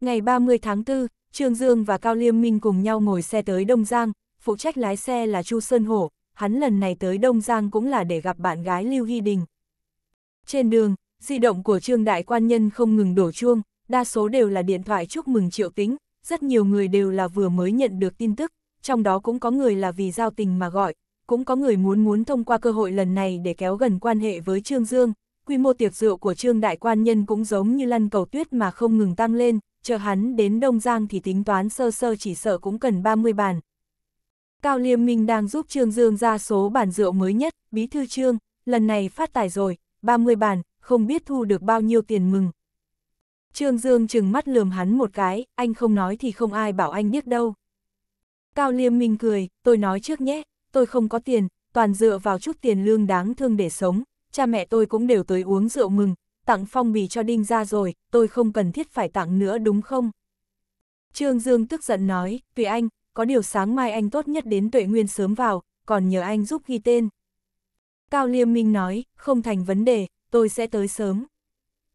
Ngày 30 tháng 4, Trương Dương và Cao Liêm Minh cùng nhau ngồi xe tới Đông Giang, phụ trách lái xe là Chu Sơn Hổ, hắn lần này tới Đông Giang cũng là để gặp bạn gái Lưu Hy Đình. Trên đường, di động của Trương Đại Quan Nhân không ngừng đổ chuông, đa số đều là điện thoại chúc mừng triệu tính, rất nhiều người đều là vừa mới nhận được tin tức, trong đó cũng có người là vì giao tình mà gọi, cũng có người muốn muốn thông qua cơ hội lần này để kéo gần quan hệ với Trương Dương. Quy mô tiệc rượu của Trương Đại Quan Nhân cũng giống như lăn cầu tuyết mà không ngừng tăng lên, chờ hắn đến Đông Giang thì tính toán sơ sơ chỉ sợ cũng cần 30 bàn. Cao Liêm Minh đang giúp Trương Dương ra số bản rượu mới nhất, bí thư Trương, lần này phát tài rồi, 30 bàn, không biết thu được bao nhiêu tiền mừng. Trương Dương chừng mắt lườm hắn một cái, anh không nói thì không ai bảo anh biết đâu. Cao Liêm Minh cười, tôi nói trước nhé, tôi không có tiền, toàn dựa vào chút tiền lương đáng thương để sống, cha mẹ tôi cũng đều tới uống rượu mừng, tặng phong bì cho Đinh ra rồi, tôi không cần thiết phải tặng nữa đúng không? Trương Dương tức giận nói, Tùy Anh, có điều sáng mai anh tốt nhất đến tuệ nguyên sớm vào, còn nhờ anh giúp ghi tên. Cao Liêm Minh nói, không thành vấn đề, tôi sẽ tới sớm.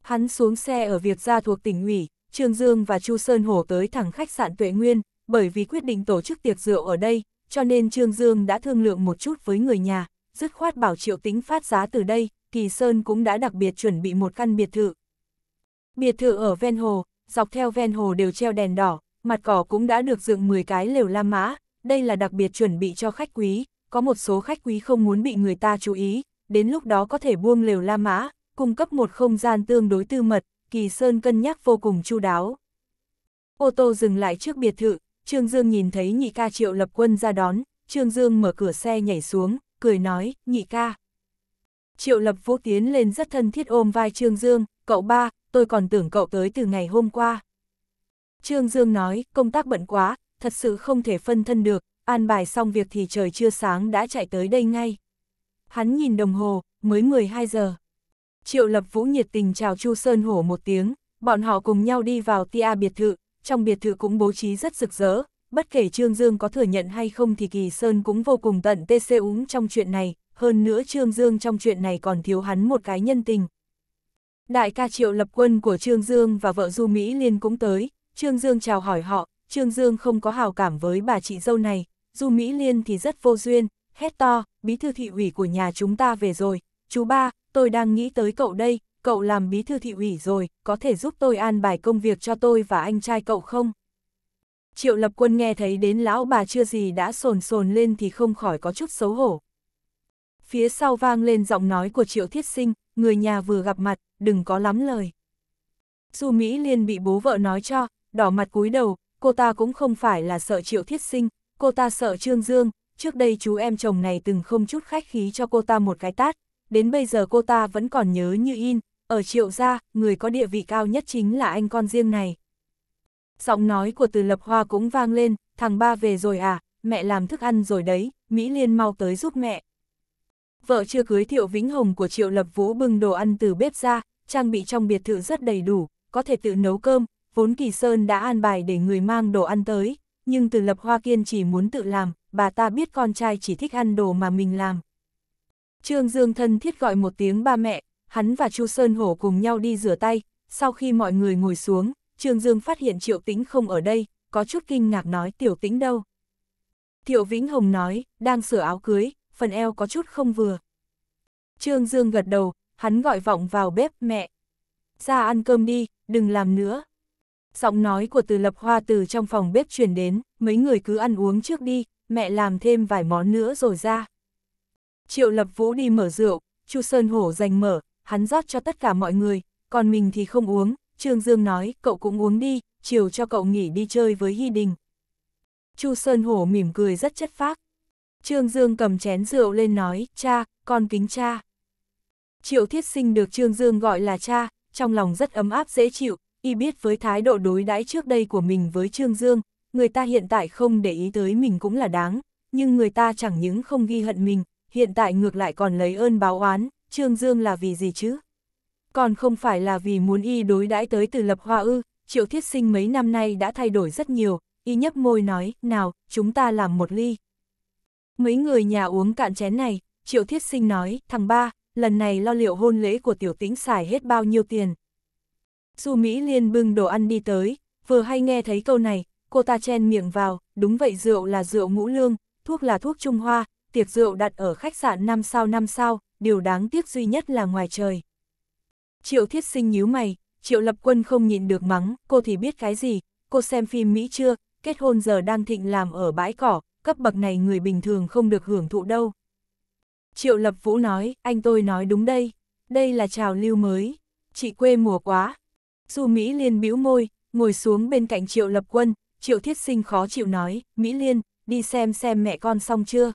Hắn xuống xe ở việc gia thuộc tỉnh ủy, Trương Dương và Chu Sơn Hổ tới thẳng khách sạn Tuệ Nguyên, bởi vì quyết định tổ chức tiệc rượu ở đây, cho nên Trương Dương đã thương lượng một chút với người nhà, dứt khoát bảo Triệu tính phát giá từ đây, Kỳ Sơn cũng đã đặc biệt chuẩn bị một căn biệt thự. Biệt thự ở ven hồ, dọc theo ven hồ đều treo đèn đỏ, mặt cỏ cũng đã được dựng 10 cái lều la mã, đây là đặc biệt chuẩn bị cho khách quý, có một số khách quý không muốn bị người ta chú ý, đến lúc đó có thể buông lều la mã, cung cấp một không gian tương đối tư mật, Kỳ Sơn cân nhắc vô cùng chu đáo. Ô tô dừng lại trước biệt thự, Trương Dương nhìn thấy nhị ca triệu lập quân ra đón, Trương Dương mở cửa xe nhảy xuống, cười nói, nhị ca, Triệu Lập Vũ tiến lên rất thân thiết ôm vai Trương Dương, cậu ba, tôi còn tưởng cậu tới từ ngày hôm qua. Trương Dương nói, công tác bận quá, thật sự không thể phân thân được, an bài xong việc thì trời chưa sáng đã chạy tới đây ngay. Hắn nhìn đồng hồ, mới 12 giờ. Triệu Lập Vũ nhiệt tình chào Chu Sơn Hổ một tiếng, bọn họ cùng nhau đi vào tia biệt thự, trong biệt thự cũng bố trí rất rực rỡ, bất kể Trương Dương có thừa nhận hay không thì Kỳ Sơn cũng vô cùng tận tê xê úng trong chuyện này, hơn nữa Trương Dương trong chuyện này còn thiếu hắn một cái nhân tình. Đại ca triệu lập quân của Trương Dương và vợ Du Mỹ Liên cũng tới, Trương Dương chào hỏi họ, Trương Dương không có hào cảm với bà chị dâu này, Du Mỹ Liên thì rất vô duyên, hét to, bí thư thị ủy của nhà chúng ta về rồi, chú ba, tôi đang nghĩ tới cậu đây, cậu làm bí thư thị ủy rồi, có thể giúp tôi an bài công việc cho tôi và anh trai cậu không? Triệu lập quân nghe thấy đến lão bà chưa gì đã sồn sồn lên thì không khỏi có chút xấu hổ. Phía sau vang lên giọng nói của Triệu Thiết Sinh, người nhà vừa gặp mặt, đừng có lắm lời. Du Mỹ Liên bị bố vợ nói cho, đỏ mặt cúi đầu, cô ta cũng không phải là sợ Triệu Thiết Sinh, cô ta sợ Trương Dương, trước đây chú em chồng này từng không chút khách khí cho cô ta một cái tát, đến bây giờ cô ta vẫn còn nhớ như in, ở Triệu gia, người có địa vị cao nhất chính là anh con riêng này. Giọng nói của Từ Lập Hoa cũng vang lên, thằng ba về rồi à, mẹ làm thức ăn rồi đấy, Mỹ Liên mau tới giúp mẹ. Vợ chưa cưới Thiệu Vĩnh Hồng của Triệu Lập Vũ bưng đồ ăn từ bếp ra, trang bị trong biệt thự rất đầy đủ, có thể tự nấu cơm, vốn Kỳ Sơn đã an bài để người mang đồ ăn tới, nhưng từ Lập Hoa Kiên chỉ muốn tự làm, bà ta biết con trai chỉ thích ăn đồ mà mình làm. Trương Dương thân thiết gọi một tiếng ba mẹ, hắn và Chu Sơn Hổ cùng nhau đi rửa tay, sau khi mọi người ngồi xuống, Trương Dương phát hiện Triệu Tĩnh không ở đây, có chút kinh ngạc nói Tiểu Tĩnh đâu. Thiệu Vĩnh Hồng nói, đang sửa áo cưới, phần eo có chút không vừa. Trương Dương gật đầu, hắn gọi vọng vào bếp mẹ. Ra ăn cơm đi, đừng làm nữa. Giọng nói của từ lập hoa từ trong phòng bếp truyền đến, mấy người cứ ăn uống trước đi, mẹ làm thêm vài món nữa rồi ra. Triệu lập vũ đi mở rượu, Chu Sơn Hổ dành mở, hắn rót cho tất cả mọi người, còn mình thì không uống, Trương Dương nói, cậu cũng uống đi, chiều cho cậu nghỉ đi chơi với Hy Đình. Chu Sơn Hổ mỉm cười rất chất phác, Trương Dương cầm chén rượu lên nói, cha, con kính cha. Triệu Thiết Sinh được Trương Dương gọi là cha, trong lòng rất ấm áp dễ chịu, y biết với thái độ đối đãi trước đây của mình với Trương Dương, người ta hiện tại không để ý tới mình cũng là đáng, nhưng người ta chẳng những không ghi hận mình, hiện tại ngược lại còn lấy ơn báo oán, Trương Dương là vì gì chứ? Còn không phải là vì muốn y đối đãi tới từ lập hoa ư, Triệu Thiết Sinh mấy năm nay đã thay đổi rất nhiều, y nhấp môi nói, nào, chúng ta làm một ly, Mấy người nhà uống cạn chén này, Triệu Thiết Sinh nói, thằng ba, lần này lo liệu hôn lễ của tiểu tĩnh xài hết bao nhiêu tiền. Du Mỹ Liên bưng đồ ăn đi tới, vừa hay nghe thấy câu này, cô ta chen miệng vào, đúng vậy rượu là rượu ngũ lương, thuốc là thuốc Trung Hoa, tiệc rượu đặt ở khách sạn năm sao năm sao, điều đáng tiếc duy nhất là ngoài trời. Triệu Thiết Sinh nhíu mày, Triệu Lập Quân không nhịn được mắng, cô thì biết cái gì, cô xem phim Mỹ chưa, kết hôn giờ đang thịnh làm ở bãi cỏ, cấp bậc này người bình thường không được hưởng thụ đâu. Triệu Lập Vũ nói, anh tôi nói đúng đây, đây là trào lưu mới, chị quê mùa quá. Du Mỹ Liên bĩu môi, ngồi xuống bên cạnh Triệu Lập Quân, Triệu Thiết Sinh khó chịu nói, Mỹ Liên, đi xem xem mẹ con xong chưa.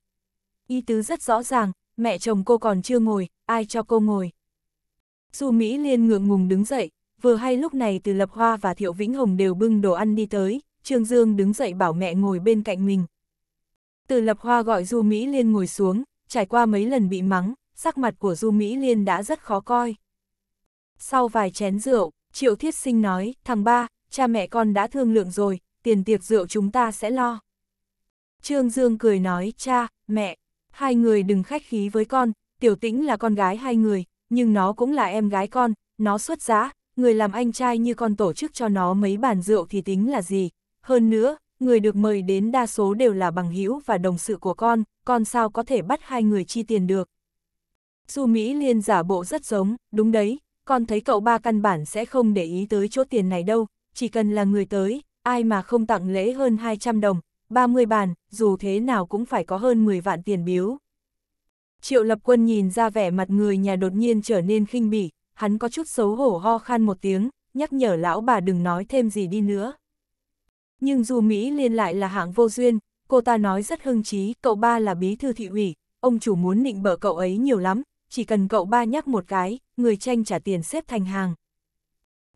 Ý tứ rất rõ ràng, mẹ chồng cô còn chưa ngồi, ai cho cô ngồi. Du Mỹ Liên ngượng ngùng đứng dậy, vừa hay lúc này từ Lập Hoa và Thiệu Vĩnh Hồng đều bưng đồ ăn đi tới, Trương Dương đứng dậy bảo mẹ ngồi bên cạnh mình. Từ lập hoa gọi Du Mỹ Liên ngồi xuống, trải qua mấy lần bị mắng, sắc mặt của Du Mỹ Liên đã rất khó coi. Sau vài chén rượu, Triệu Thiết Sinh nói, thằng ba, cha mẹ con đã thương lượng rồi, tiền tiệc rượu chúng ta sẽ lo. Trương Dương cười nói, cha, mẹ, hai người đừng khách khí với con, tiểu tĩnh là con gái hai người, nhưng nó cũng là em gái con, nó xuất giá, người làm anh trai như con tổ chức cho nó mấy bàn rượu thì tính là gì. Hơn nữa, người được mời đến đa số đều là bằng hữu và đồng sự của con, con sao có thể bắt hai người chi tiền được. Du Mỹ Liên giả bộ rất giống, đúng đấy, con thấy cậu ba căn bản sẽ không để ý tới chỗ tiền này đâu, chỉ cần là người tới, ai mà không tặng lễ hơn 200 đồng, 30 bàn, dù thế nào cũng phải có hơn 10 vạn tiền biếu. Triệu Lập Quân nhìn ra vẻ mặt người nhà đột nhiên trở nên khinh bỉ, hắn có chút xấu hổ ho khan một tiếng, nhắc nhở lão bà đừng nói thêm gì đi nữa. Nhưng dù Mỹ Liên lại là hạng vô duyên, cô ta nói rất hưng trí, cậu ba là bí thư thị ủy, ông chủ muốn nịnh bợ cậu ấy nhiều lắm, chỉ cần cậu ba nhắc một cái, người tranh trả tiền xếp thành hàng.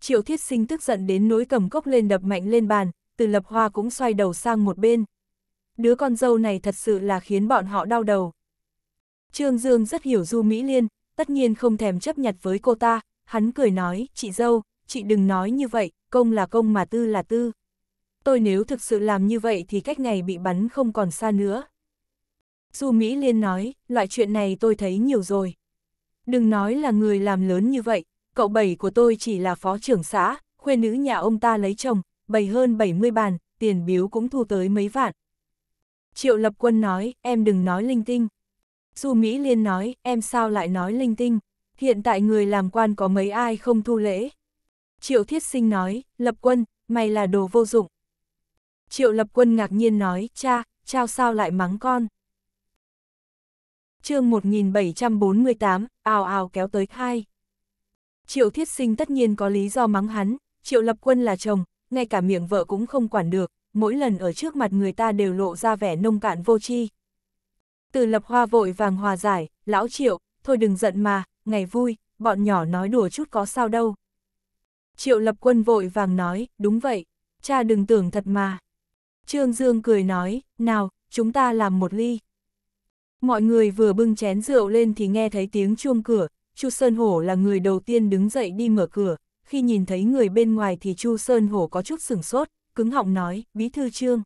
Triệu Thiết Sinh tức giận đến nỗi cầm cốc lên đập mạnh lên bàn, từ lập hoa cũng xoay đầu sang một bên. Đứa con dâu này thật sự là khiến bọn họ đau đầu. Trương Dương rất hiểu Du Mỹ Liên, tất nhiên không thèm chấp nhặt với cô ta, hắn cười nói, chị dâu, chị đừng nói như vậy, công là công mà tư là tư tôi nếu thực sự làm như vậy thì cách ngày bị bắn không còn xa nữa. Du Mỹ Liên nói, loại chuyện này tôi thấy nhiều rồi. Đừng nói là người làm lớn như vậy, cậu bảy của tôi chỉ là phó trưởng xã, khuê nữ nhà ông ta lấy chồng, bảy hơn 70 bàn, tiền biếu cũng thu tới mấy vạn. Triệu Lập Quân nói, em đừng nói linh tinh. Du Mỹ Liên nói, em sao lại nói linh tinh, hiện tại người làm quan có mấy ai không thu lễ. Triệu Thiết Sinh nói, Lập Quân, mày là đồ vô dụng. Triệu Lập Quân ngạc nhiên nói, cha, trao sao lại mắng con. chương 1748, ào ào kéo tới khai. Triệu Thiết Sinh tất nhiên có lý do mắng hắn, Triệu Lập Quân là chồng, ngay cả miệng vợ cũng không quản được, mỗi lần ở trước mặt người ta đều lộ ra vẻ nông cạn vô tri. Từ Lập Hoa vội vàng hòa giải, lão Triệu, thôi đừng giận mà, ngày vui, bọn nhỏ nói đùa chút có sao đâu. Triệu Lập Quân vội vàng nói, đúng vậy, cha đừng tưởng thật mà. Trương Dương cười nói, nào, chúng ta làm một ly. Mọi người vừa bưng chén rượu lên thì nghe thấy tiếng chuông cửa, Chu Sơn Hổ là người đầu tiên đứng dậy đi mở cửa, khi nhìn thấy người bên ngoài thì Chu Sơn Hổ có chút sửng sốt, cứng họng nói, bí thư Trương.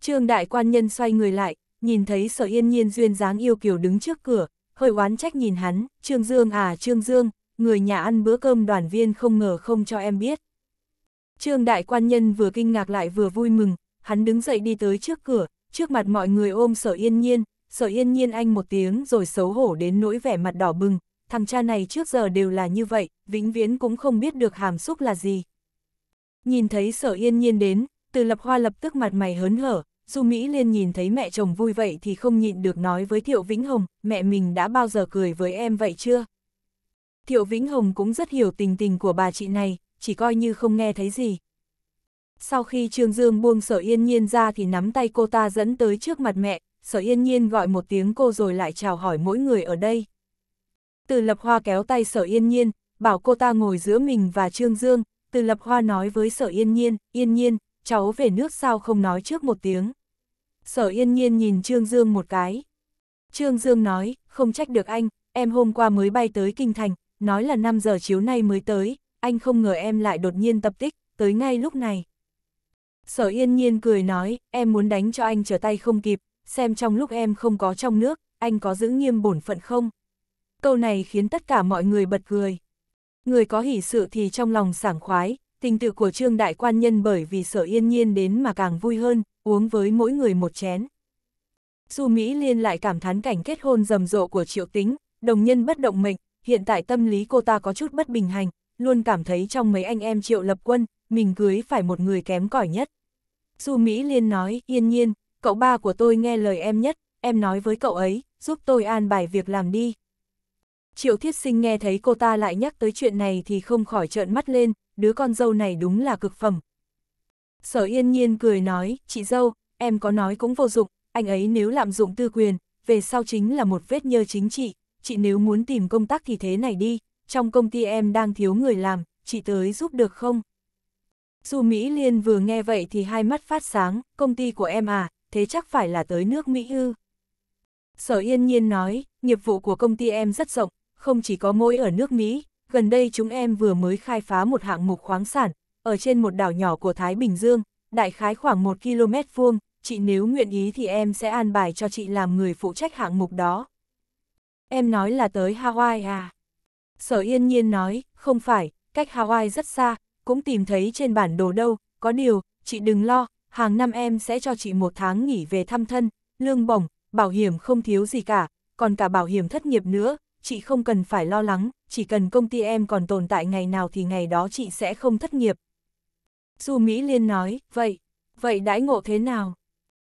Trương đại quan nhân xoay người lại, nhìn thấy sở yên nhiên duyên dáng yêu kiều đứng trước cửa, hơi oán trách nhìn hắn, Trương Dương à Trương Dương, người nhà ăn bữa cơm đoàn viên không ngờ không cho em biết. Trương đại quan nhân vừa kinh ngạc lại vừa vui mừng, hắn đứng dậy đi tới trước cửa, trước mặt mọi người ôm sở yên nhiên, sở yên nhiên anh một tiếng rồi xấu hổ đến nỗi vẻ mặt đỏ bừng, thằng cha này trước giờ đều là như vậy, vĩnh viễn cũng không biết được hàm xúc là gì. Nhìn thấy sở yên nhiên đến, từ lập hoa lập tức mặt mày hớn hở, dù Mỹ Liên nhìn thấy mẹ chồng vui vậy thì không nhịn được nói với Thiệu Vĩnh Hồng, mẹ mình đã bao giờ cười với em vậy chưa? Thiệu Vĩnh Hồng cũng rất hiểu tình tình của bà chị này, chỉ coi như không nghe thấy gì, sau khi Trương Dương buông sở yên nhiên ra thì nắm tay cô ta dẫn tới trước mặt mẹ, sở yên nhiên gọi một tiếng cô rồi lại chào hỏi mỗi người ở đây. Từ lập hoa kéo tay sở yên nhiên, bảo cô ta ngồi giữa mình và Trương Dương, từ lập hoa nói với sở yên nhiên, yên nhiên, cháu về nước sao không nói trước một tiếng. Sở yên nhiên nhìn Trương Dương một cái. Trương Dương nói, không trách được anh, em hôm qua mới bay tới Kinh Thành, nói là 5 giờ chiếu nay mới tới, anh không ngờ em lại đột nhiên tập tích, tới ngay lúc này. Sở yên nhiên cười nói, em muốn đánh cho anh trở tay không kịp, xem trong lúc em không có trong nước, anh có giữ nghiêm bổn phận không? Câu này khiến tất cả mọi người bật cười. Người có hỷ sự thì trong lòng sảng khoái, tình tự của trương đại quan nhân bởi vì sở yên nhiên đến mà càng vui hơn, uống với mỗi người một chén. Du Mỹ Liên lại cảm thán cảnh kết hôn rầm rộ của triệu tính, đồng nhân bất động mệnh, hiện tại tâm lý cô ta có chút bất bình hành, luôn cảm thấy trong mấy anh em triệu lập quân, mình cưới phải một người kém cỏi nhất. Du Mỹ Liên nói, yên nhiên, cậu ba của tôi nghe lời em nhất, em nói với cậu ấy, giúp tôi an bài việc làm đi. Triệu Thiết Sinh nghe thấy cô ta lại nhắc tới chuyện này thì không khỏi trợn mắt lên, đứa con dâu này đúng là cực phẩm. Sở Yên Nhiên cười nói, chị dâu, em có nói cũng vô dụng, anh ấy nếu lạm dụng tư quyền, về sau chính là một vết nhơ chính trị, chị nếu muốn tìm công tác thì thế này đi, trong công ty em đang thiếu người làm, chị tới giúp được không? Du Mỹ Liên vừa nghe vậy thì hai mắt phát sáng, công ty của em à, thế chắc phải là tới nước Mỹ ư. Sở Yên Nhiên nói, nghiệp vụ của công ty em rất rộng, không chỉ có mỗi ở nước Mỹ, gần đây chúng em vừa mới khai phá một hạng mục khoáng sản, ở trên một đảo nhỏ của Thái Bình Dương, đại khái khoảng 1 km vuông, chị nếu nguyện ý thì em sẽ an bài cho chị làm người phụ trách hạng mục đó. Em nói là tới Hawaii à? Sở Yên Nhiên nói, không phải, cách Hawaii rất xa, cũng tìm thấy trên bản đồ đâu, có điều, chị đừng lo, hàng năm em sẽ cho chị một tháng nghỉ về thăm thân, lương bổng, bảo hiểm không thiếu gì cả, còn cả bảo hiểm thất nghiệp nữa, chị không cần phải lo lắng, chỉ cần công ty em còn tồn tại ngày nào thì ngày đó chị sẽ không thất nghiệp. Du Mỹ Liên nói, vậy, vậy đãi ngộ thế nào?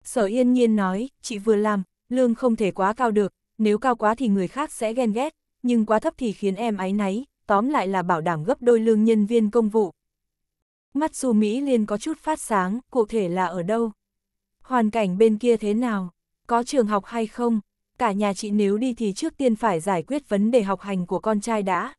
Sở Yên Nhiên nói, chị vừa làm, lương không thể quá cao được, nếu cao quá thì người khác sẽ ghen ghét, nhưng quá thấp thì khiến em ái náy, tóm lại là bảo đảm gấp đôi lương nhân viên công vụ. matsu Mỹ Liên có chút phát sáng, cụ thể là ở đâu? Hoàn cảnh bên kia thế nào? Có trường học hay không? Cả nhà chị nếu đi thì trước tiên phải giải quyết vấn đề học hành của con trai đã.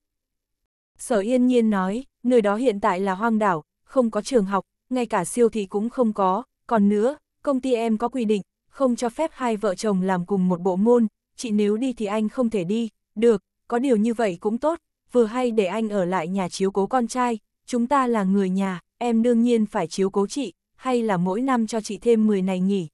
Sở Yên Nhiên nói, nơi đó hiện tại là hoang đảo, không có trường học, ngay cả siêu thị cũng không có, còn nữa, công ty em có quy định, không cho phép hai vợ chồng làm cùng một bộ môn, chị nếu đi thì anh không thể đi, được, có điều như vậy cũng tốt, vừa hay để anh ở lại nhà chiếu cố con trai, chúng ta là người nhà, em đương nhiên phải chiếu cố chị, hay là mỗi năm cho chị thêm 10 này nhỉ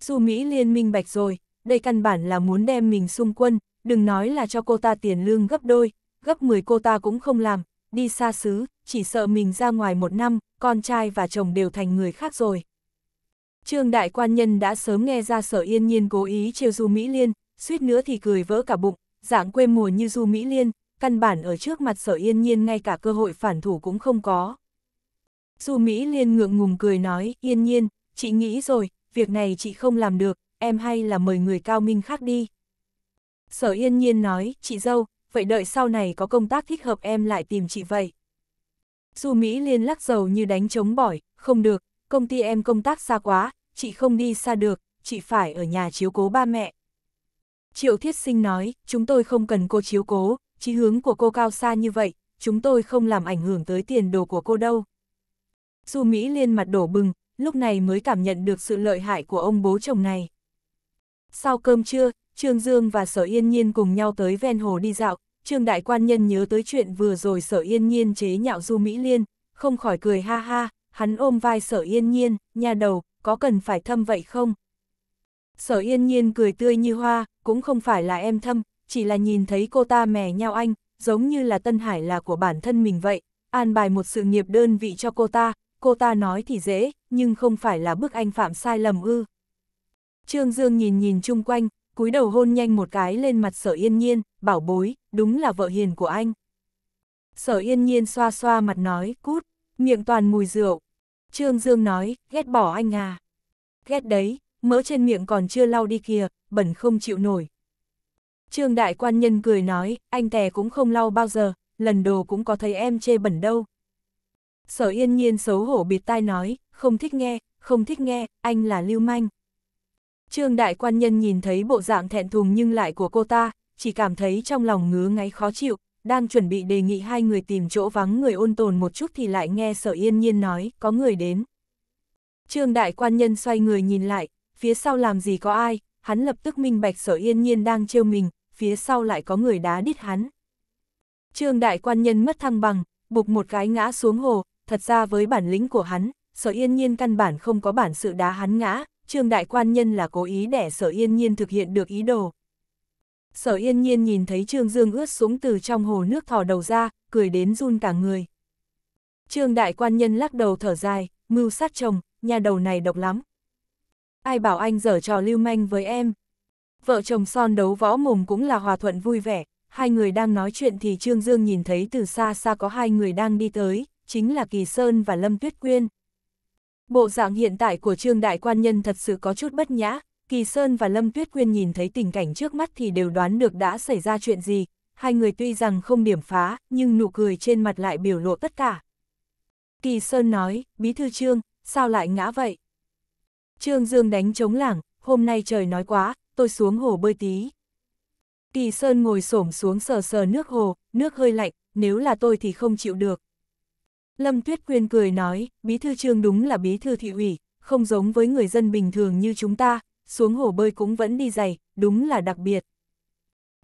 Dù Mỹ Liên minh bạch rồi, đây căn bản là muốn đem mình xung quân, đừng nói là cho cô ta tiền lương gấp đôi, gấp 10 cô ta cũng không làm, đi xa xứ, chỉ sợ mình ra ngoài một năm, con trai và chồng đều thành người khác rồi. Trương đại quan nhân đã sớm nghe ra sở yên nhiên cố ý trêu Du Mỹ Liên, suýt nữa thì cười vỡ cả bụng, dạng quê mùa như Du Mỹ Liên, căn bản ở trước mặt sở yên nhiên ngay cả cơ hội phản thủ cũng không có. Du Mỹ Liên ngượng ngùng cười nói, yên nhiên, chị nghĩ rồi, việc này chị không làm được, em hay là mời người cao minh khác đi. Sở yên nhiên nói, chị dâu, vậy đợi sau này có công tác thích hợp em lại tìm chị vậy. Du Mỹ Liên lắc dầu như đánh chống bỏi, không được, công ty em công tác xa quá, chị không đi xa được, chị phải ở nhà chiếu cố ba mẹ. Triệu Thiết Sinh nói, chúng tôi không cần cô chiếu cố, chí hướng của cô cao xa như vậy, chúng tôi không làm ảnh hưởng tới tiền đồ của cô đâu. Du Mỹ liên mặt đổ bừng, lúc này mới cảm nhận được sự lợi hại của ông bố chồng này. Sau cơm trưa, Trương Dương và Sở Yên Nhiên cùng nhau tới ven hồ đi dạo, Trương Đại Quan Nhân nhớ tới chuyện vừa rồi Sở Yên Nhiên chế nhạo Du Mỹ Liên, không khỏi cười ha ha, hắn ôm vai Sở Yên Nhiên, nhà đầu, có cần phải thâm vậy không? Sở Yên Nhiên cười tươi như hoa, cũng không phải là em thâm, chỉ là nhìn thấy cô ta mè nhau anh, giống như là Tân Hải là của bản thân mình vậy, an bài một sự nghiệp đơn vị cho cô ta, cô ta nói thì dễ, nhưng không phải là bức anh phạm sai lầm ư. Trương Dương nhìn nhìn chung quanh, cúi đầu hôn nhanh một cái lên mặt sở yên nhiên, bảo bối, đúng là vợ hiền của anh. Sở yên nhiên xoa xoa mặt nói, cút, miệng toàn mùi rượu. Trương Dương nói, ghét bỏ anh à. Ghét đấy, mỡ trên miệng còn chưa lau đi kìa, bẩn không chịu nổi. Trương đại quan nhân cười nói, anh tè cũng không lau bao giờ, lần đồ cũng có thấy em chê bẩn đâu. Sở yên nhiên xấu hổ bịt tai nói, không thích nghe, không thích nghe, anh là lưu manh. Trương đại quan nhân nhìn thấy bộ dạng thẹn thùng nhưng lại của cô ta, chỉ cảm thấy trong lòng ngứa ngáy khó chịu, đang chuẩn bị đề nghị hai người tìm chỗ vắng người ôn tồn một chút thì lại nghe sở yên nhiên nói, có người đến. Trương đại quan nhân xoay người nhìn lại, phía sau làm gì có ai, hắn lập tức minh bạch sở yên nhiên đang trêu mình, phía sau lại có người đá đít hắn. Trương đại quan nhân mất thăng bằng, bục một cái ngã xuống hồ, thật ra với bản lĩnh của hắn, sở yên nhiên căn bản không có bản sự đá hắn ngã, trương đại quan nhân là cố ý để sở yên nhiên thực hiện được ý đồ. Sở yên nhiên nhìn thấy trương dương ướt súng từ trong hồ nước thò đầu ra, cười đến run cả người. Trương đại quan nhân lắc đầu thở dài, mưu sát chồng, nhà đầu này độc lắm. Ai bảo anh dở trò lưu manh với em, vợ chồng son đấu võ mồm cũng là hòa thuận vui vẻ, hai người đang nói chuyện thì Trương Dương nhìn thấy từ xa xa có hai người đang đi tới, chính là Kỳ Sơn và Lâm Tuyết Quyên. Bộ dạng hiện tại của Trương Đại Quan Nhân thật sự có chút bất nhã, Kỳ Sơn và Lâm Tuyết Quyên nhìn thấy tình cảnh trước mắt thì đều đoán được đã xảy ra chuyện gì, hai người tuy rằng không điểm phá, nhưng nụ cười trên mặt lại biểu lộ tất cả. Kỳ Sơn nói, Bí Thư Trương, sao lại ngã vậy? Trương Dương đánh chống lảng, hôm nay trời nói quá, tôi xuống hồ bơi tí. Kỳ Sơn ngồi xổm xuống sờ sờ nước hồ, nước hơi lạnh, nếu là tôi thì không chịu được. Lâm Tuyết Quyên cười nói, bí thư trương đúng là bí thư thị ủy, không giống với người dân bình thường như chúng ta, xuống hồ bơi cũng vẫn đi giày, đúng là đặc biệt.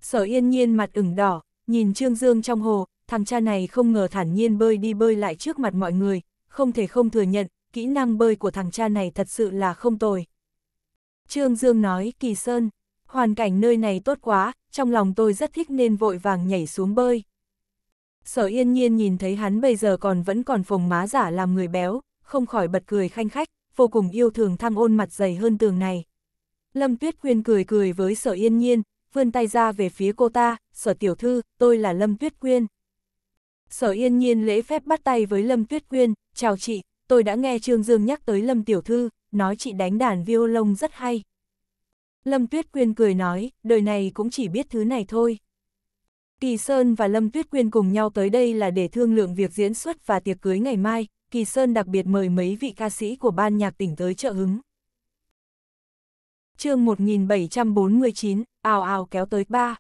Sở yên nhiên mặt ửng đỏ, nhìn Trương Dương trong hồ, thằng cha này không ngờ thản nhiên bơi đi bơi lại trước mặt mọi người, không thể không thừa nhận, kỹ năng bơi của thằng cha này thật sự là không tồi. Trương Dương nói, Kỳ Sơn, hoàn cảnh nơi này tốt quá, trong lòng tôi rất thích nên vội vàng nhảy xuống bơi. Sở yên nhiên nhìn thấy hắn bây giờ còn vẫn còn phồng má giả làm người béo, không khỏi bật cười khanh khách, vô cùng yêu thường tham ôn mặt dày hơn tường này. Lâm Tuyết Quyên cười cười với sở yên nhiên, vươn tay ra về phía cô ta, sở tiểu thư, tôi là Lâm Tuyết Quyên. Sở yên nhiên lễ phép bắt tay với Lâm Tuyết Quyên, chào chị, tôi đã nghe Trương Dương nhắc tới Lâm Tiểu Thư, nói chị đánh đàn violon rất hay. Lâm Tuyết Quyên cười nói, đời này cũng chỉ biết thứ này thôi. Kỳ Sơn và Lâm Tuyết Quyên cùng nhau tới đây là để thương lượng việc diễn xuất và tiệc cưới ngày mai, Kỳ Sơn đặc biệt mời mấy vị ca sĩ của ban nhạc tỉnh tới trợ hứng. chương 1749, ào ào kéo tới ba.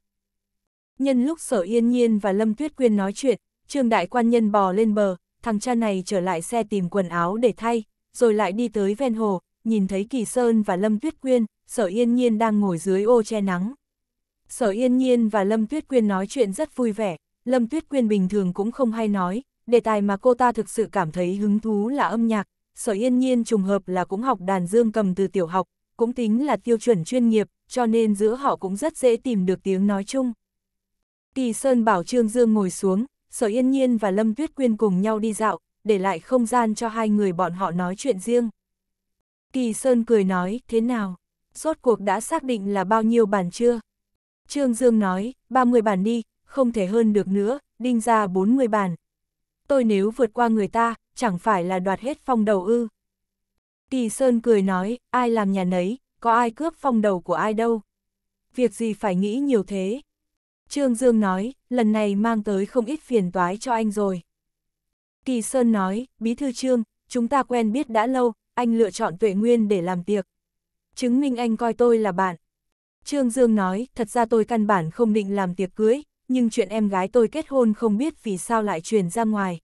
Nhân lúc Sở Yên Nhiên và Lâm Tuyết Quyên nói chuyện, Trương Đại Quan Nhân bò lên bờ, thằng cha này trở lại xe tìm quần áo để thay, rồi lại đi tới ven hồ, nhìn thấy Kỳ Sơn và Lâm Tuyết Quyên, Sở Yên Nhiên đang ngồi dưới ô che nắng. Sở Yên Nhiên và Lâm Tuyết Quyên nói chuyện rất vui vẻ, Lâm Tuyết Quyên bình thường cũng không hay nói, đề tài mà cô ta thực sự cảm thấy hứng thú là âm nhạc, Sở Yên Nhiên trùng hợp là cũng học đàn dương cầm từ tiểu học, cũng tính là tiêu chuẩn chuyên nghiệp, cho nên giữa họ cũng rất dễ tìm được tiếng nói chung. Kỳ Sơn bảo Trương Dương ngồi xuống, Sở Yên Nhiên và Lâm Tuyết Quyên cùng nhau đi dạo, để lại không gian cho hai người bọn họ nói chuyện riêng. Kỳ Sơn cười nói, thế nào? Rốt cuộc đã xác định là bao nhiêu bản chưa? Trương Dương nói, 30 bản đi, không thể hơn được nữa, đinh ra 40 bản. Tôi nếu vượt qua người ta, chẳng phải là đoạt hết phong đầu ư. Kỳ Sơn cười nói, ai làm nhà nấy, có ai cướp phong đầu của ai đâu. Việc gì phải nghĩ nhiều thế. Trương Dương nói, lần này mang tới không ít phiền toái cho anh rồi. Kỳ Sơn nói, Bí Thư Trương, chúng ta quen biết đã lâu, anh lựa chọn tuệ nguyên để làm việc, Chứng minh anh coi tôi là bạn. Trương Dương nói, thật ra tôi căn bản không định làm tiệc cưới, nhưng chuyện em gái tôi kết hôn không biết vì sao lại truyền ra ngoài.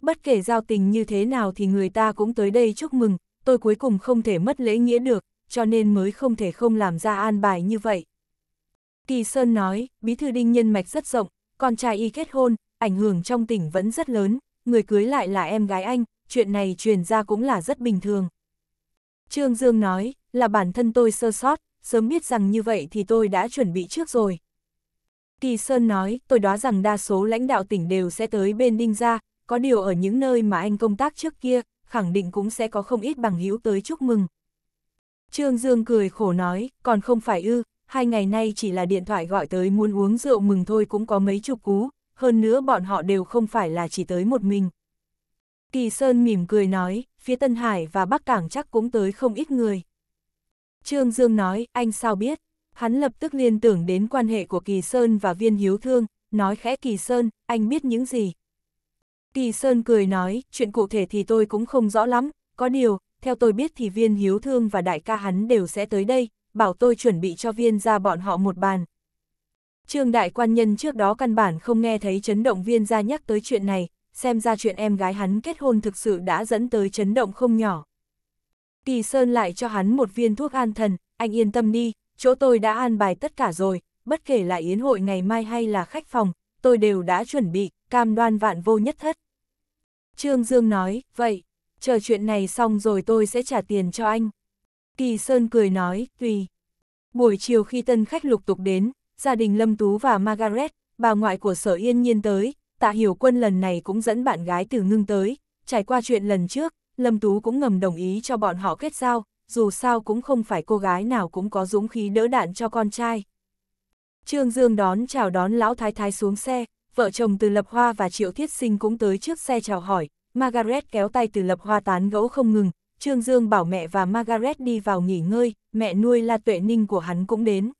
Bất kể giao tình như thế nào thì người ta cũng tới đây chúc mừng, tôi cuối cùng không thể mất lễ nghĩa được, cho nên mới không thể không làm ra an bài như vậy. Kỳ Sơn nói, bí thư đinh nhân mạch rất rộng, con trai y kết hôn, ảnh hưởng trong tỉnh vẫn rất lớn, người cưới lại là em gái anh, chuyện này truyền ra cũng là rất bình thường. Trương Dương nói, là bản thân tôi sơ sót, sớm biết rằng như vậy thì tôi đã chuẩn bị trước rồi. Kỳ Sơn nói, tôi đoán rằng đa số lãnh đạo tỉnh đều sẽ tới bên Đinh Gia, có điều ở những nơi mà anh công tác trước kia, khẳng định cũng sẽ có không ít bằng hữu tới chúc mừng. Trương Dương cười khổ nói, còn không phải ư, hai ngày nay chỉ là điện thoại gọi tới muốn uống rượu mừng thôi cũng có mấy chục cú, hơn nữa bọn họ đều không phải là chỉ tới một mình. Kỳ Sơn mỉm cười nói, phía Tân Hải và Bắc Cảng chắc cũng tới không ít người. Trương Dương nói, anh sao biết? Hắn lập tức liên tưởng đến quan hệ của Kỳ Sơn và viên hiếu thương, nói khẽ Kỳ Sơn, anh biết những gì? Kỳ Sơn cười nói, chuyện cụ thể thì tôi cũng không rõ lắm, có điều, theo tôi biết thì viên hiếu thương và đại ca hắn đều sẽ tới đây, bảo tôi chuẩn bị cho viên ra bọn họ một bàn, Trương đại quan nhân trước đó căn bản không nghe thấy chấn động viên ra nhắc tới chuyện này, xem ra chuyện em gái hắn kết hôn thực sự đã dẫn tới chấn động không nhỏ. Kỳ Sơn lại cho hắn một viên thuốc an thần, anh yên tâm đi, chỗ tôi đã an bài tất cả rồi, bất kể là yến hội ngày mai hay là khách phòng, tôi đều đã chuẩn bị, cam đoan vạn vô nhất thất. Trương Dương nói, vậy, chờ chuyện này xong rồi tôi sẽ trả tiền cho anh. Kỳ Sơn cười nói, tùy. Buổi chiều khi tân khách lục tục đến, gia đình Lâm Tú và Margaret, bà ngoại của sở yên nhiên tới, tạ hiểu quân lần này cũng dẫn bạn gái từ ngưng tới, trải qua chuyện lần trước, Lâm Tú cũng ngầm đồng ý cho bọn họ kết giao, dù sao cũng không phải cô gái nào cũng có dũng khí đỡ đạn cho con trai. Trương Dương đón chào đón lão thái thái xuống xe, vợ chồng từ Lập Hoa và Triệu Thiết Sinh cũng tới trước xe chào hỏi, Margaret kéo tay từ Lập Hoa tán gẫu không ngừng, Trương Dương bảo mẹ và Margaret đi vào nghỉ ngơi, mẹ nuôi La Tuệ Ninh của hắn cũng đến.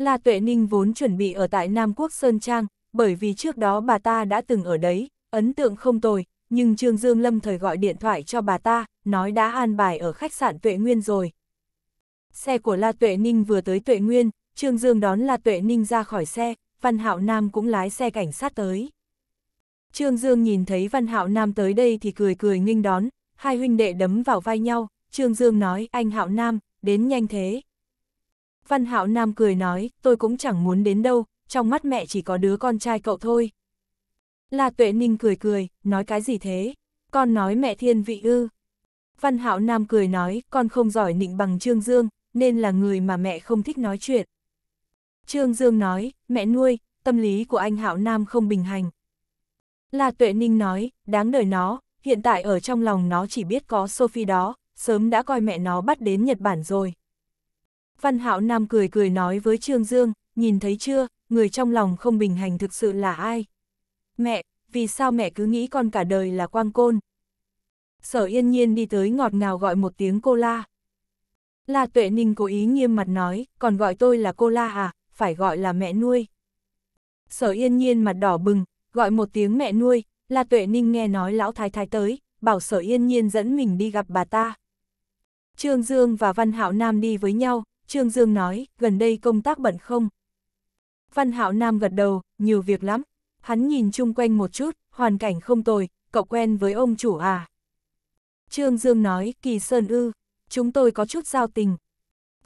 La Tuệ Ninh vốn chuẩn bị ở tại Nam Quốc Sơn Trang, bởi vì trước đó bà ta đã từng ở đấy, ấn tượng không tồi, nhưng Trương Dương Lâm thời gọi điện thoại cho bà ta, nói đã an bài ở khách sạn Tuệ Nguyên rồi. Xe của La Tuệ Ninh vừa tới Tuệ Nguyên, Trương Dương đón La Tuệ Ninh ra khỏi xe, Văn Hạo Nam cũng lái xe cảnh sát tới. Trương Dương nhìn thấy Văn Hạo Nam tới đây thì cười cười nghênh đón, hai huynh đệ đấm vào vai nhau, Trương Dương nói anh Hạo Nam, đến nhanh thế. Văn Hạo Nam cười nói, tôi cũng chẳng muốn đến đâu, trong mắt mẹ chỉ có đứa con trai cậu thôi. La Tuệ Ninh cười cười, nói cái gì thế? Con nói mẹ thiên vị ư. Văn Hạo Nam cười nói, con không giỏi nịnh bằng Trương Dương, nên là người mà mẹ không thích nói chuyện. Trương Dương nói, mẹ nuôi, tâm lý của anh Hạo Nam không bình hành. La Tuệ Ninh nói, đáng đời nó, hiện tại ở trong lòng nó chỉ biết có Sophie đó, sớm đã coi mẹ nó bắt đến Nhật Bản rồi. Văn Hạo Nam cười cười nói với Trương Dương, nhìn thấy chưa, người trong lòng không bình hành thực sự là ai? Mẹ, vì sao mẹ cứ nghĩ con cả đời là quang côn? Sở yên nhiên đi tới ngọt ngào gọi một tiếng cô la. La Tuệ Ninh cố ý nghiêm mặt nói, còn gọi tôi là cô la à, phải gọi là mẹ nuôi. Sở yên nhiên mặt đỏ bừng, gọi một tiếng mẹ nuôi, La Tuệ Ninh nghe nói lão thái thái tới, bảo sở yên nhiên dẫn mình đi gặp bà ta. Trương Dương và Văn Hạo Nam đi với nhau, Trương Dương nói, gần đây công tác bận không? Văn Hạo Nam gật đầu, nhiều việc lắm. Hắn nhìn chung quanh một chút, hoàn cảnh không tồi, cậu quen với ông chủ à? Trương Dương nói, kỳ sơn ư, chúng tôi có chút giao tình.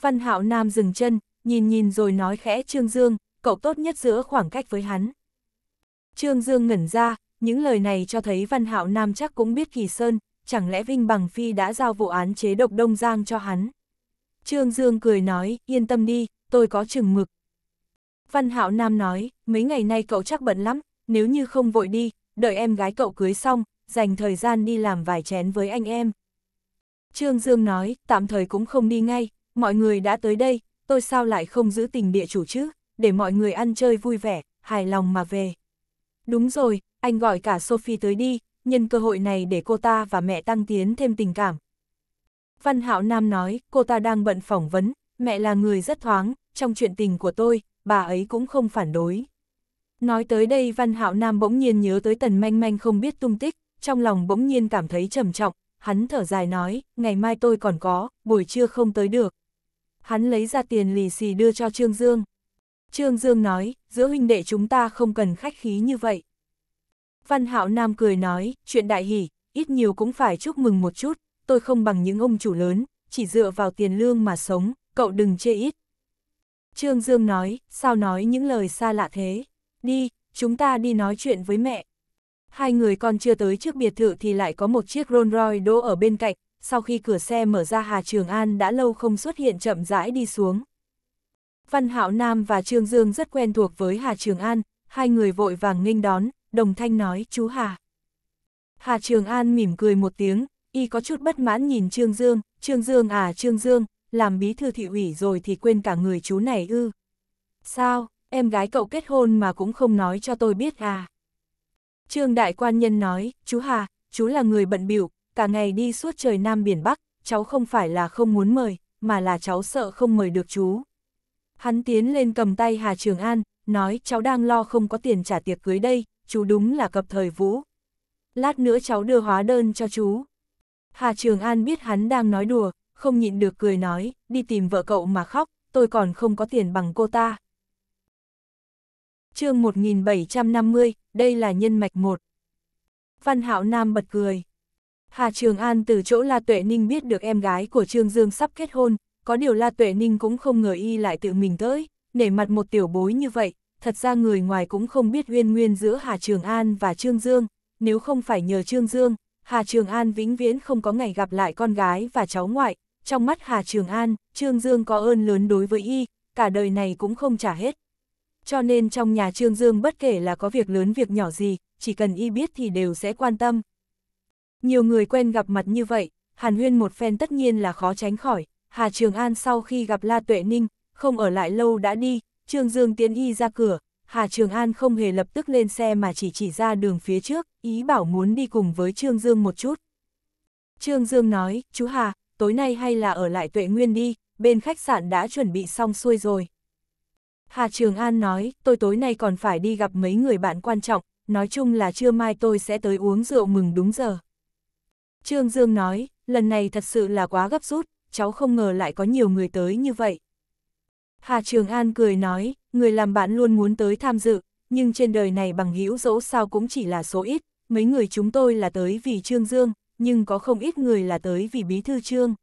Văn Hạo Nam dừng chân, nhìn nhìn rồi nói khẽ Trương Dương, cậu tốt nhất giữa khoảng cách với hắn. Trương Dương ngẩn ra, những lời này cho thấy Văn Hạo Nam chắc cũng biết kỳ sơn, chẳng lẽ Vinh Bằng Phi đã giao vụ án chế độc Đông Giang cho hắn. Trương Dương cười nói, yên tâm đi, tôi có chừng mực. Văn Hạo Nam nói, mấy ngày nay cậu chắc bận lắm, nếu như không vội đi, đợi em gái cậu cưới xong, dành thời gian đi làm vài chén với anh em. Trương Dương nói, tạm thời cũng không đi ngay, mọi người đã tới đây, tôi sao lại không giữ tình địa chủ chứ, để mọi người ăn chơi vui vẻ, hài lòng mà về. Đúng rồi, anh gọi cả Sophie tới đi, nhân cơ hội này để cô ta và mẹ tăng tiến thêm tình cảm, Văn Hạo Nam nói, cô ta đang bận phỏng vấn, mẹ là người rất thoáng, trong chuyện tình của tôi, bà ấy cũng không phản đối. Nói tới đây Văn Hạo Nam bỗng nhiên nhớ tới Tần Manh Manh không biết tung tích, trong lòng bỗng nhiên cảm thấy trầm trọng, hắn thở dài nói, ngày mai tôi còn có, buổi trưa không tới được. Hắn lấy ra tiền lì xì đưa cho Trương Dương. Trương Dương nói, giữa huynh đệ chúng ta không cần khách khí như vậy. Văn Hạo Nam cười nói, chuyện đại hỷ, ít nhiều cũng phải chúc mừng một chút, tôi không bằng những ông chủ lớn, chỉ dựa vào tiền lương mà sống, cậu đừng chê ít. Trương Dương nói, sao nói những lời xa lạ thế? Đi, chúng ta đi nói chuyện với mẹ. Hai người còn chưa tới trước biệt thự thì lại có một chiếc Rolls Royce đỗ ở bên cạnh, sau khi cửa xe mở ra Hà Trường An đã lâu không xuất hiện chậm rãi đi xuống. Văn Hạo Nam và Trương Dương rất quen thuộc với Hà Trường An, hai người vội vàng nghênh đón, đồng thanh nói chú Hà. Hà Trường An mỉm cười một tiếng, y có chút bất mãn nhìn Trương Dương, Trương Dương à Trương Dương, làm bí thư thị ủy rồi thì quên cả người chú này ư. Sao, em gái cậu kết hôn mà cũng không nói cho tôi biết à. Trương Đại Quan Nhân nói, chú Hà, chú là người bận biểu, cả ngày đi suốt trời Nam Biển Bắc, cháu không phải là không muốn mời, mà là cháu sợ không mời được chú. Hắn tiến lên cầm tay Hà Trường An, nói cháu đang lo không có tiền trả tiệc cưới đây, chú đúng là cập thời vũ. Lát nữa cháu đưa hóa đơn cho chú. Hà Trường An biết hắn đang nói đùa, không nhịn được cười nói, đi tìm vợ cậu mà khóc, tôi còn không có tiền bằng cô ta. chương 1750, đây là nhân mạch 1. Văn Hạo Nam bật cười. Hà Trường An từ chỗ La Tuệ Ninh biết được em gái của Trương Dương sắp kết hôn, có điều La Tuệ Ninh cũng không ngờ y lại tự mình tới, nể mặt một tiểu bối như vậy, thật ra người ngoài cũng không biết nguyên nguyên giữa Hà Trường An và Trương Dương, nếu không phải nhờ Trương Dương, Hà Trường An vĩnh viễn không có ngày gặp lại con gái và cháu ngoại, trong mắt Hà Trường An, Trương Dương có ơn lớn đối với y, cả đời này cũng không trả hết. Cho nên trong nhà Trương Dương bất kể là có việc lớn việc nhỏ gì, chỉ cần y biết thì đều sẽ quan tâm. Nhiều người quen gặp mặt như vậy, Hàn Huyên một phen tất nhiên là khó tránh khỏi, Hà Trường An sau khi gặp La Tuệ Ninh, không ở lại lâu đã đi, Trương Dương tiến y ra cửa, Hà Trường An không hề lập tức lên xe mà chỉ chỉ ra đường phía trước, ý bảo muốn đi cùng với Trương Dương một chút. Trương Dương nói, chú Hà, tối nay hay là ở lại tuệ nguyên đi, bên khách sạn đã chuẩn bị xong xuôi rồi. Hà Trường An nói, tôi tối nay còn phải đi gặp mấy người bạn quan trọng, nói chung là trưa mai tôi sẽ tới uống rượu mừng đúng giờ. Trương Dương nói, lần này thật sự là quá gấp rút, cháu không ngờ lại có nhiều người tới như vậy. Hà Trường An cười nói, người làm bạn luôn muốn tới tham dự, nhưng trên đời này bằng hữu dẫu sao cũng chỉ là số ít, mấy người chúng tôi là tới vì Trương Dương, nhưng có không ít người là tới vì bí thư Trương.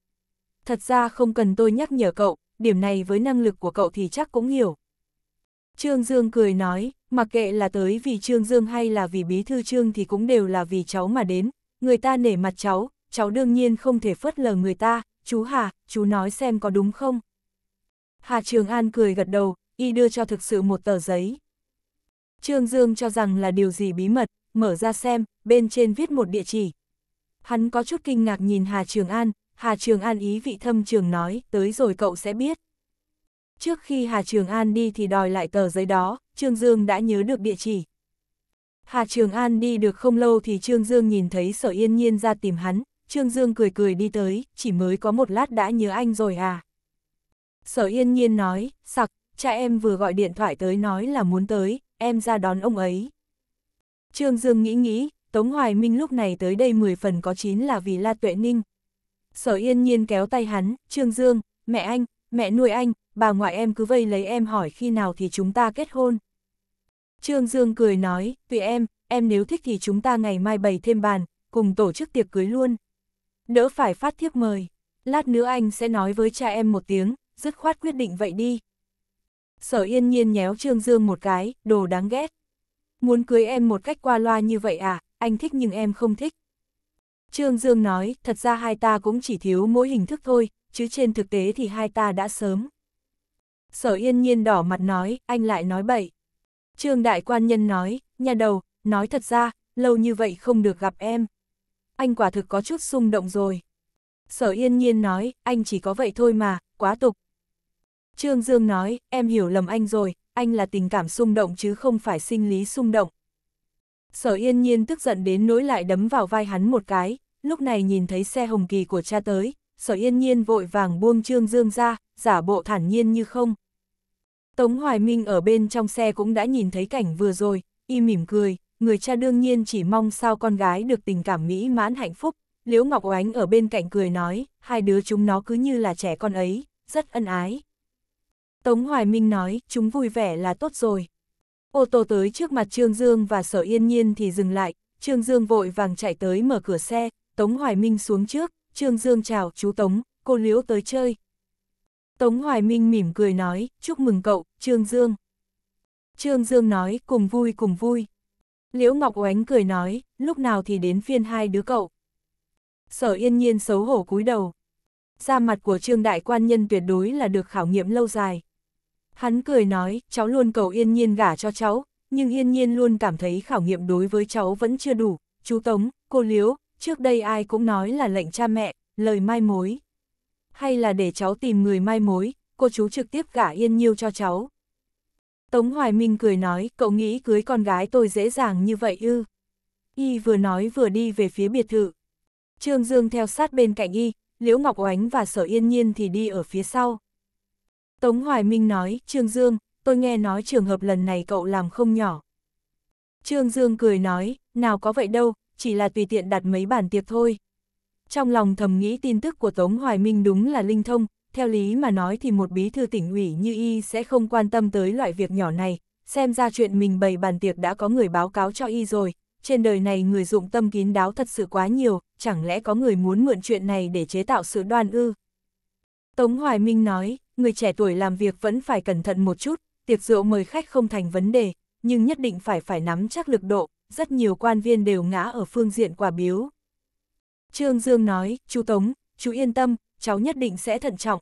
Thật ra không cần tôi nhắc nhở cậu, điểm này với năng lực của cậu thì chắc cũng hiểu. Trương Dương cười nói, mặc kệ là tới vì Trương Dương hay là vì bí thư Trương thì cũng đều là vì cháu mà đến, người ta nể mặt cháu, cháu đương nhiên không thể phớt lờ người ta, chú Hà, chú nói xem có đúng không. Hà Trường An cười gật đầu, y đưa cho thực sự một tờ giấy. Trương Dương cho rằng là điều gì bí mật, mở ra xem, bên trên viết một địa chỉ. Hắn có chút kinh ngạc nhìn Hà Trường An, Hà Trường An ý vị thâm trường nói, tới rồi cậu sẽ biết. Trước khi Hà Trường An đi thì đòi lại tờ giấy đó, Trương Dương đã nhớ được địa chỉ. Hà Trường An đi được không lâu thì Trương Dương nhìn thấy sở yên nhiên ra tìm hắn, Trương Dương cười cười đi tới, chỉ mới có một lát đã nhớ anh rồi à. Sở yên nhiên nói, sặc, cha em vừa gọi điện thoại tới nói là muốn tới, em ra đón ông ấy. Trương Dương nghĩ nghĩ, Tống Hoài Minh lúc này tới đây 10 phần có 9 là vì La Tuệ Ninh. Sở yên nhiên kéo tay hắn, Trương Dương, mẹ anh, mẹ nuôi anh, bà ngoại em cứ vây lấy em hỏi khi nào thì chúng ta kết hôn. Trương Dương cười nói, tùy em, em nếu thích thì chúng ta ngày mai bày thêm bàn, cùng tổ chức tiệc cưới luôn. Đỡ phải phát thiếp mời, lát nữa anh sẽ nói với cha em một tiếng, dứt khoát quyết định vậy đi. Sở yên nhiên nhéo Trương Dương một cái, đồ đáng ghét. Muốn cưới em một cách qua loa như vậy à, anh thích nhưng em không thích. Trương Dương nói, thật ra hai ta cũng chỉ thiếu mỗi hình thức thôi, chứ trên thực tế thì hai ta đã sớm. Sở yên nhiên đỏ mặt nói, anh lại nói bậy. Trương đại quan nhân nói, nhà đầu, nói thật ra, lâu như vậy không được gặp em. Anh quả thực có chút xung động rồi. Sở yên nhiên nói, anh chỉ có vậy thôi mà, quá tục, Trương Dương nói, em hiểu lầm anh rồi, anh là tình cảm xung động chứ không phải sinh lý xung động. Sở yên nhiên tức giận đến nỗi lại đấm vào vai hắn một cái, lúc này nhìn thấy xe hồng kỳ của cha tới, sở yên nhiên vội vàng buông Trương Dương ra, giả bộ thản nhiên như không. Tống Hoài Minh ở bên trong xe cũng đã nhìn thấy cảnh vừa rồi, y mỉm cười, người cha đương nhiên chỉ mong sao con gái được tình cảm mỹ mãn hạnh phúc. Liễu Ngọc Oánh ở bên cạnh cười nói, hai đứa chúng nó cứ như là trẻ con ấy, rất ân ái. Tống Hoài Minh nói, chúng vui vẻ là tốt rồi. Ô tô tới trước mặt Trương Dương và Sở Yên Nhiên thì dừng lại, Trương Dương vội vàng chạy tới mở cửa xe, Tống Hoài Minh xuống trước, Trương Dương chào chú Tống, cô Liễu tới chơi. Tống Hoài Minh mỉm cười nói, chúc mừng cậu, Trương Dương. Trương Dương nói, cùng vui cùng vui. Liễu Ngọc Oánh cười nói, lúc nào thì đến phiên hai đứa cậu. Sở Yên Nhiên xấu hổ cúi đầu. Da mặt của Trương Đại Quan Nhân tuyệt đối là được khảo nghiệm lâu dài. Hắn cười nói, cháu luôn cầu yên nhiên gả cho cháu, nhưng yên nhiên luôn cảm thấy khảo nghiệm đối với cháu vẫn chưa đủ, chú Tống, cô Liếu, trước đây ai cũng nói là lệnh cha mẹ, lời mai mối. Hay là để cháu tìm người mai mối, cô chú trực tiếp gả yên nhiêu cho cháu. Tống Hoài Minh cười nói, cậu nghĩ cưới con gái tôi dễ dàng như vậy ư. Y vừa nói vừa đi về phía biệt thự. Trương Dương theo sát bên cạnh Y, Liễu Ngọc Oánh và Sở Yên Nhiên thì đi ở phía sau. Tống Hoài Minh nói, Trương Dương, tôi nghe nói trường hợp lần này cậu làm không nhỏ. Trương Dương cười nói, nào có vậy đâu, chỉ là tùy tiện đặt mấy bản tiệc thôi. Trong lòng thầm nghĩ tin tức của Tống Hoài Minh đúng là linh thông, theo lý mà nói thì một bí thư tỉnh ủy như y sẽ không quan tâm tới loại việc nhỏ này, xem ra chuyện mình bày bàn tiệc đã có người báo cáo cho y rồi, trên đời này người dụng tâm kín đáo thật sự quá nhiều, chẳng lẽ có người muốn mượn chuyện này để chế tạo sự đoan ư? Tống Hoài Minh nói, người trẻ tuổi làm việc vẫn phải cẩn thận một chút, tiệc rượu mời khách không thành vấn đề, nhưng nhất định phải phải nắm chắc lực độ, rất nhiều quan viên đều ngã ở phương diện quả biếu. Trương Dương nói, chú Tống, chú yên tâm, cháu nhất định sẽ thận trọng.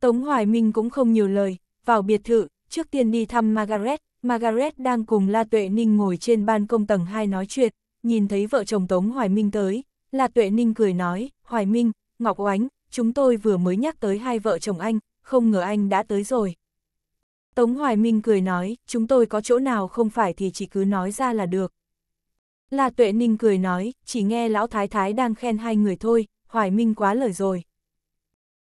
Tống Hoài Minh cũng không nhiều lời, vào biệt thự, trước tiên đi thăm Margaret, Margaret đang cùng La Tuệ Ninh ngồi trên ban công tầng 2 nói chuyện, nhìn thấy vợ chồng Tống Hoài Minh tới, La Tuệ Ninh cười nói, Hoài Minh, Ngọc Oánh, chúng tôi vừa mới nhắc tới hai vợ chồng anh, không ngờ anh đã tới rồi. Tống Hoài Minh cười nói, chúng tôi có chỗ nào không phải thì chỉ cứ nói ra là được. La Tuệ Ninh cười nói, chỉ nghe Lão Thái Thái đang khen hai người thôi, Hoài Minh quá lời rồi.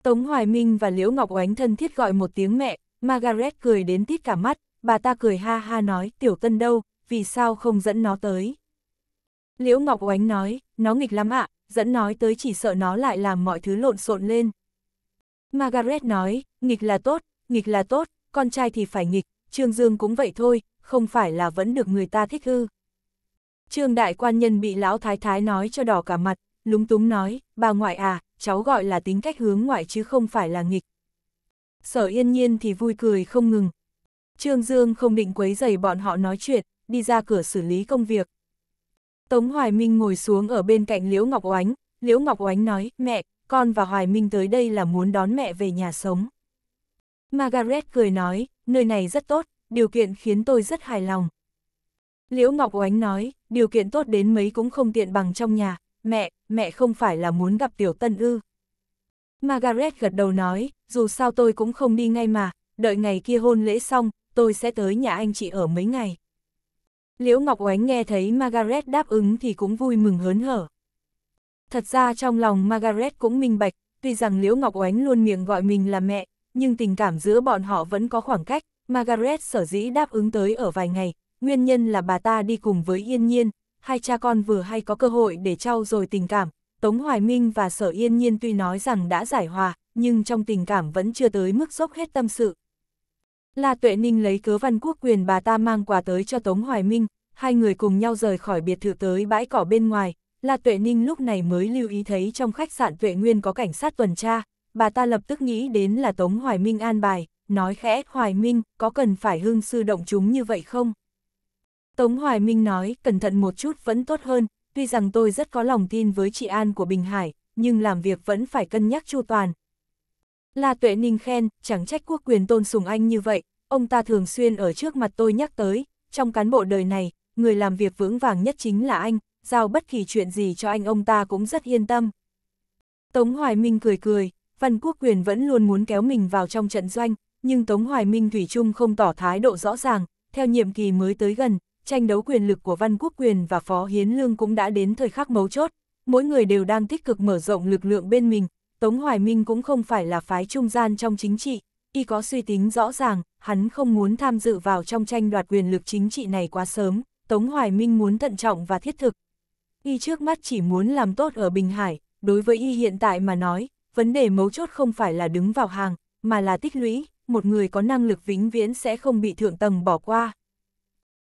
Tống Hoài Minh và Liễu Ngọc Oánh thân thiết gọi một tiếng mẹ, Margaret cười đến tít cả mắt, bà ta cười ha ha nói, tiểu tân đâu, vì sao không dẫn nó tới. Liễu Ngọc Oánh nói, nó nghịch lắm ạ, dẫn nói tới chỉ sợ nó lại làm mọi thứ lộn xộn lên. Margaret nói, nghịch là tốt, nghịch là tốt, con trai thì phải nghịch, Trương Dương cũng vậy thôi, không phải là vẫn được người ta thích ư. Trương đại quan nhân bị lão thái thái nói cho đỏ cả mặt, lúng túng nói, bà ngoại à, cháu gọi là tính cách hướng ngoại chứ không phải là nghịch. Sở yên nhiên thì vui cười không ngừng. Trương Dương không định quấy giày bọn họ nói chuyện, đi ra cửa xử lý công việc. Tống Hoài Minh ngồi xuống ở bên cạnh Liễu Ngọc Oánh, Liễu Ngọc Oánh nói, mẹ, con và Hoài Minh tới đây là muốn đón mẹ về nhà sống. Margaret cười nói, nơi này rất tốt, điều kiện khiến tôi rất hài lòng. Liễu Ngọc Oánh nói, điều kiện tốt đến mấy cũng không tiện bằng trong nhà, mẹ, mẹ không phải là muốn gặp Tiểu Tân ư. Margaret gật đầu nói, dù sao tôi cũng không đi ngay mà, đợi ngày kia hôn lễ xong, tôi sẽ tới nhà anh chị ở mấy ngày. Liễu Ngọc Oánh nghe thấy Margaret đáp ứng thì cũng vui mừng hớn hở. Thật ra trong lòng Margaret cũng minh bạch, tuy rằng Liễu Ngọc Oánh luôn miệng gọi mình là mẹ, nhưng tình cảm giữa bọn họ vẫn có khoảng cách, Margaret sở dĩ đáp ứng tới ở vài ngày, nguyên nhân là bà ta đi cùng với Yên Nhiên, hai cha con vừa hay có cơ hội để trao dồi tình cảm, Tống Hoài Minh và Sở Yên Nhiên tuy nói rằng đã giải hòa, nhưng trong tình cảm vẫn chưa tới mức dốc hết tâm sự. La Tuệ Ninh lấy cớ văn quốc quyền bà ta mang quà tới cho Tống Hoài Minh, hai người cùng nhau rời khỏi biệt thự tới bãi cỏ bên ngoài. La Tuệ Ninh lúc này mới lưu ý thấy trong khách sạn Tuệ Nguyên có cảnh sát tuần tra, bà ta lập tức nghĩ đến là Tống Hoài Minh an bài, nói khẽ Hoài Minh, có cần phải hương sư động chúng như vậy không? Tống Hoài Minh nói, cẩn thận một chút vẫn tốt hơn, tuy rằng tôi rất có lòng tin với chị An của Bình Hải, nhưng làm việc vẫn phải cân nhắc chu toàn, La Tuệ Ninh khen, chẳng trách quốc quyền tôn sùng anh như vậy, ông ta thường xuyên ở trước mặt tôi nhắc tới, trong cán bộ đời này, người làm việc vững vàng nhất chính là anh, giao bất kỳ chuyện gì cho anh ông ta cũng rất yên tâm. Tống Hoài Minh cười cười, Văn Quốc Quyền vẫn luôn muốn kéo mình vào trong trận doanh, nhưng Tống Hoài Minh Thủy chung không tỏ thái độ rõ ràng, theo nhiệm kỳ mới tới gần, tranh đấu quyền lực của Văn Quốc Quyền và Phó Hiến Lương cũng đã đến thời khắc mấu chốt, mỗi người đều đang tích cực mở rộng lực lượng bên mình, Tống Hoài Minh cũng không phải là phái trung gian trong chính trị, y có suy tính rõ ràng, hắn không muốn tham dự vào trong tranh đoạt quyền lực chính trị này quá sớm, Tống Hoài Minh muốn thận trọng và thiết thực. Y trước mắt chỉ muốn làm tốt ở Bình Hải, đối với y hiện tại mà nói, vấn đề mấu chốt không phải là đứng vào hàng, mà là tích lũy, một người có năng lực vĩnh viễn sẽ không bị thượng tầng bỏ qua.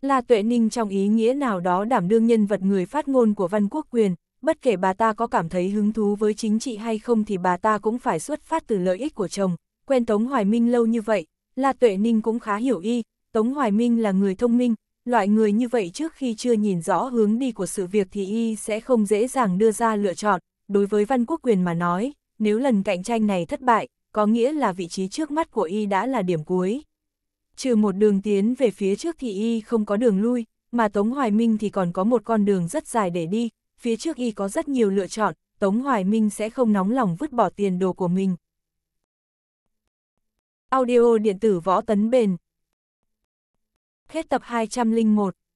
La Tuệ Ninh trong ý nghĩa nào đó đảm đương nhân vật người phát ngôn của Văn Quốc Quyền, bất kể bà ta có cảm thấy hứng thú với chính trị hay không thì bà ta cũng phải xuất phát từ lợi ích của chồng. Quen Tống Hoài Minh lâu như vậy, La Tuệ Ninh cũng khá hiểu y, Tống Hoài Minh là người thông minh, loại người như vậy trước khi chưa nhìn rõ hướng đi của sự việc thì y sẽ không dễ dàng đưa ra lựa chọn. Đối với Văn Quốc Quyền mà nói, nếu lần cạnh tranh này thất bại, có nghĩa là vị trí trước mắt của y đã là điểm cuối. Trừ một đường tiến về phía trước thì y không có đường lui, mà Tống Hoài Minh thì còn có một con đường rất dài để đi, phía trước y có rất nhiều lựa chọn, Tống Hoài Minh sẽ không nóng lòng vứt bỏ tiền đồ của mình. Audio điện tử võ tấn bền khét tập 201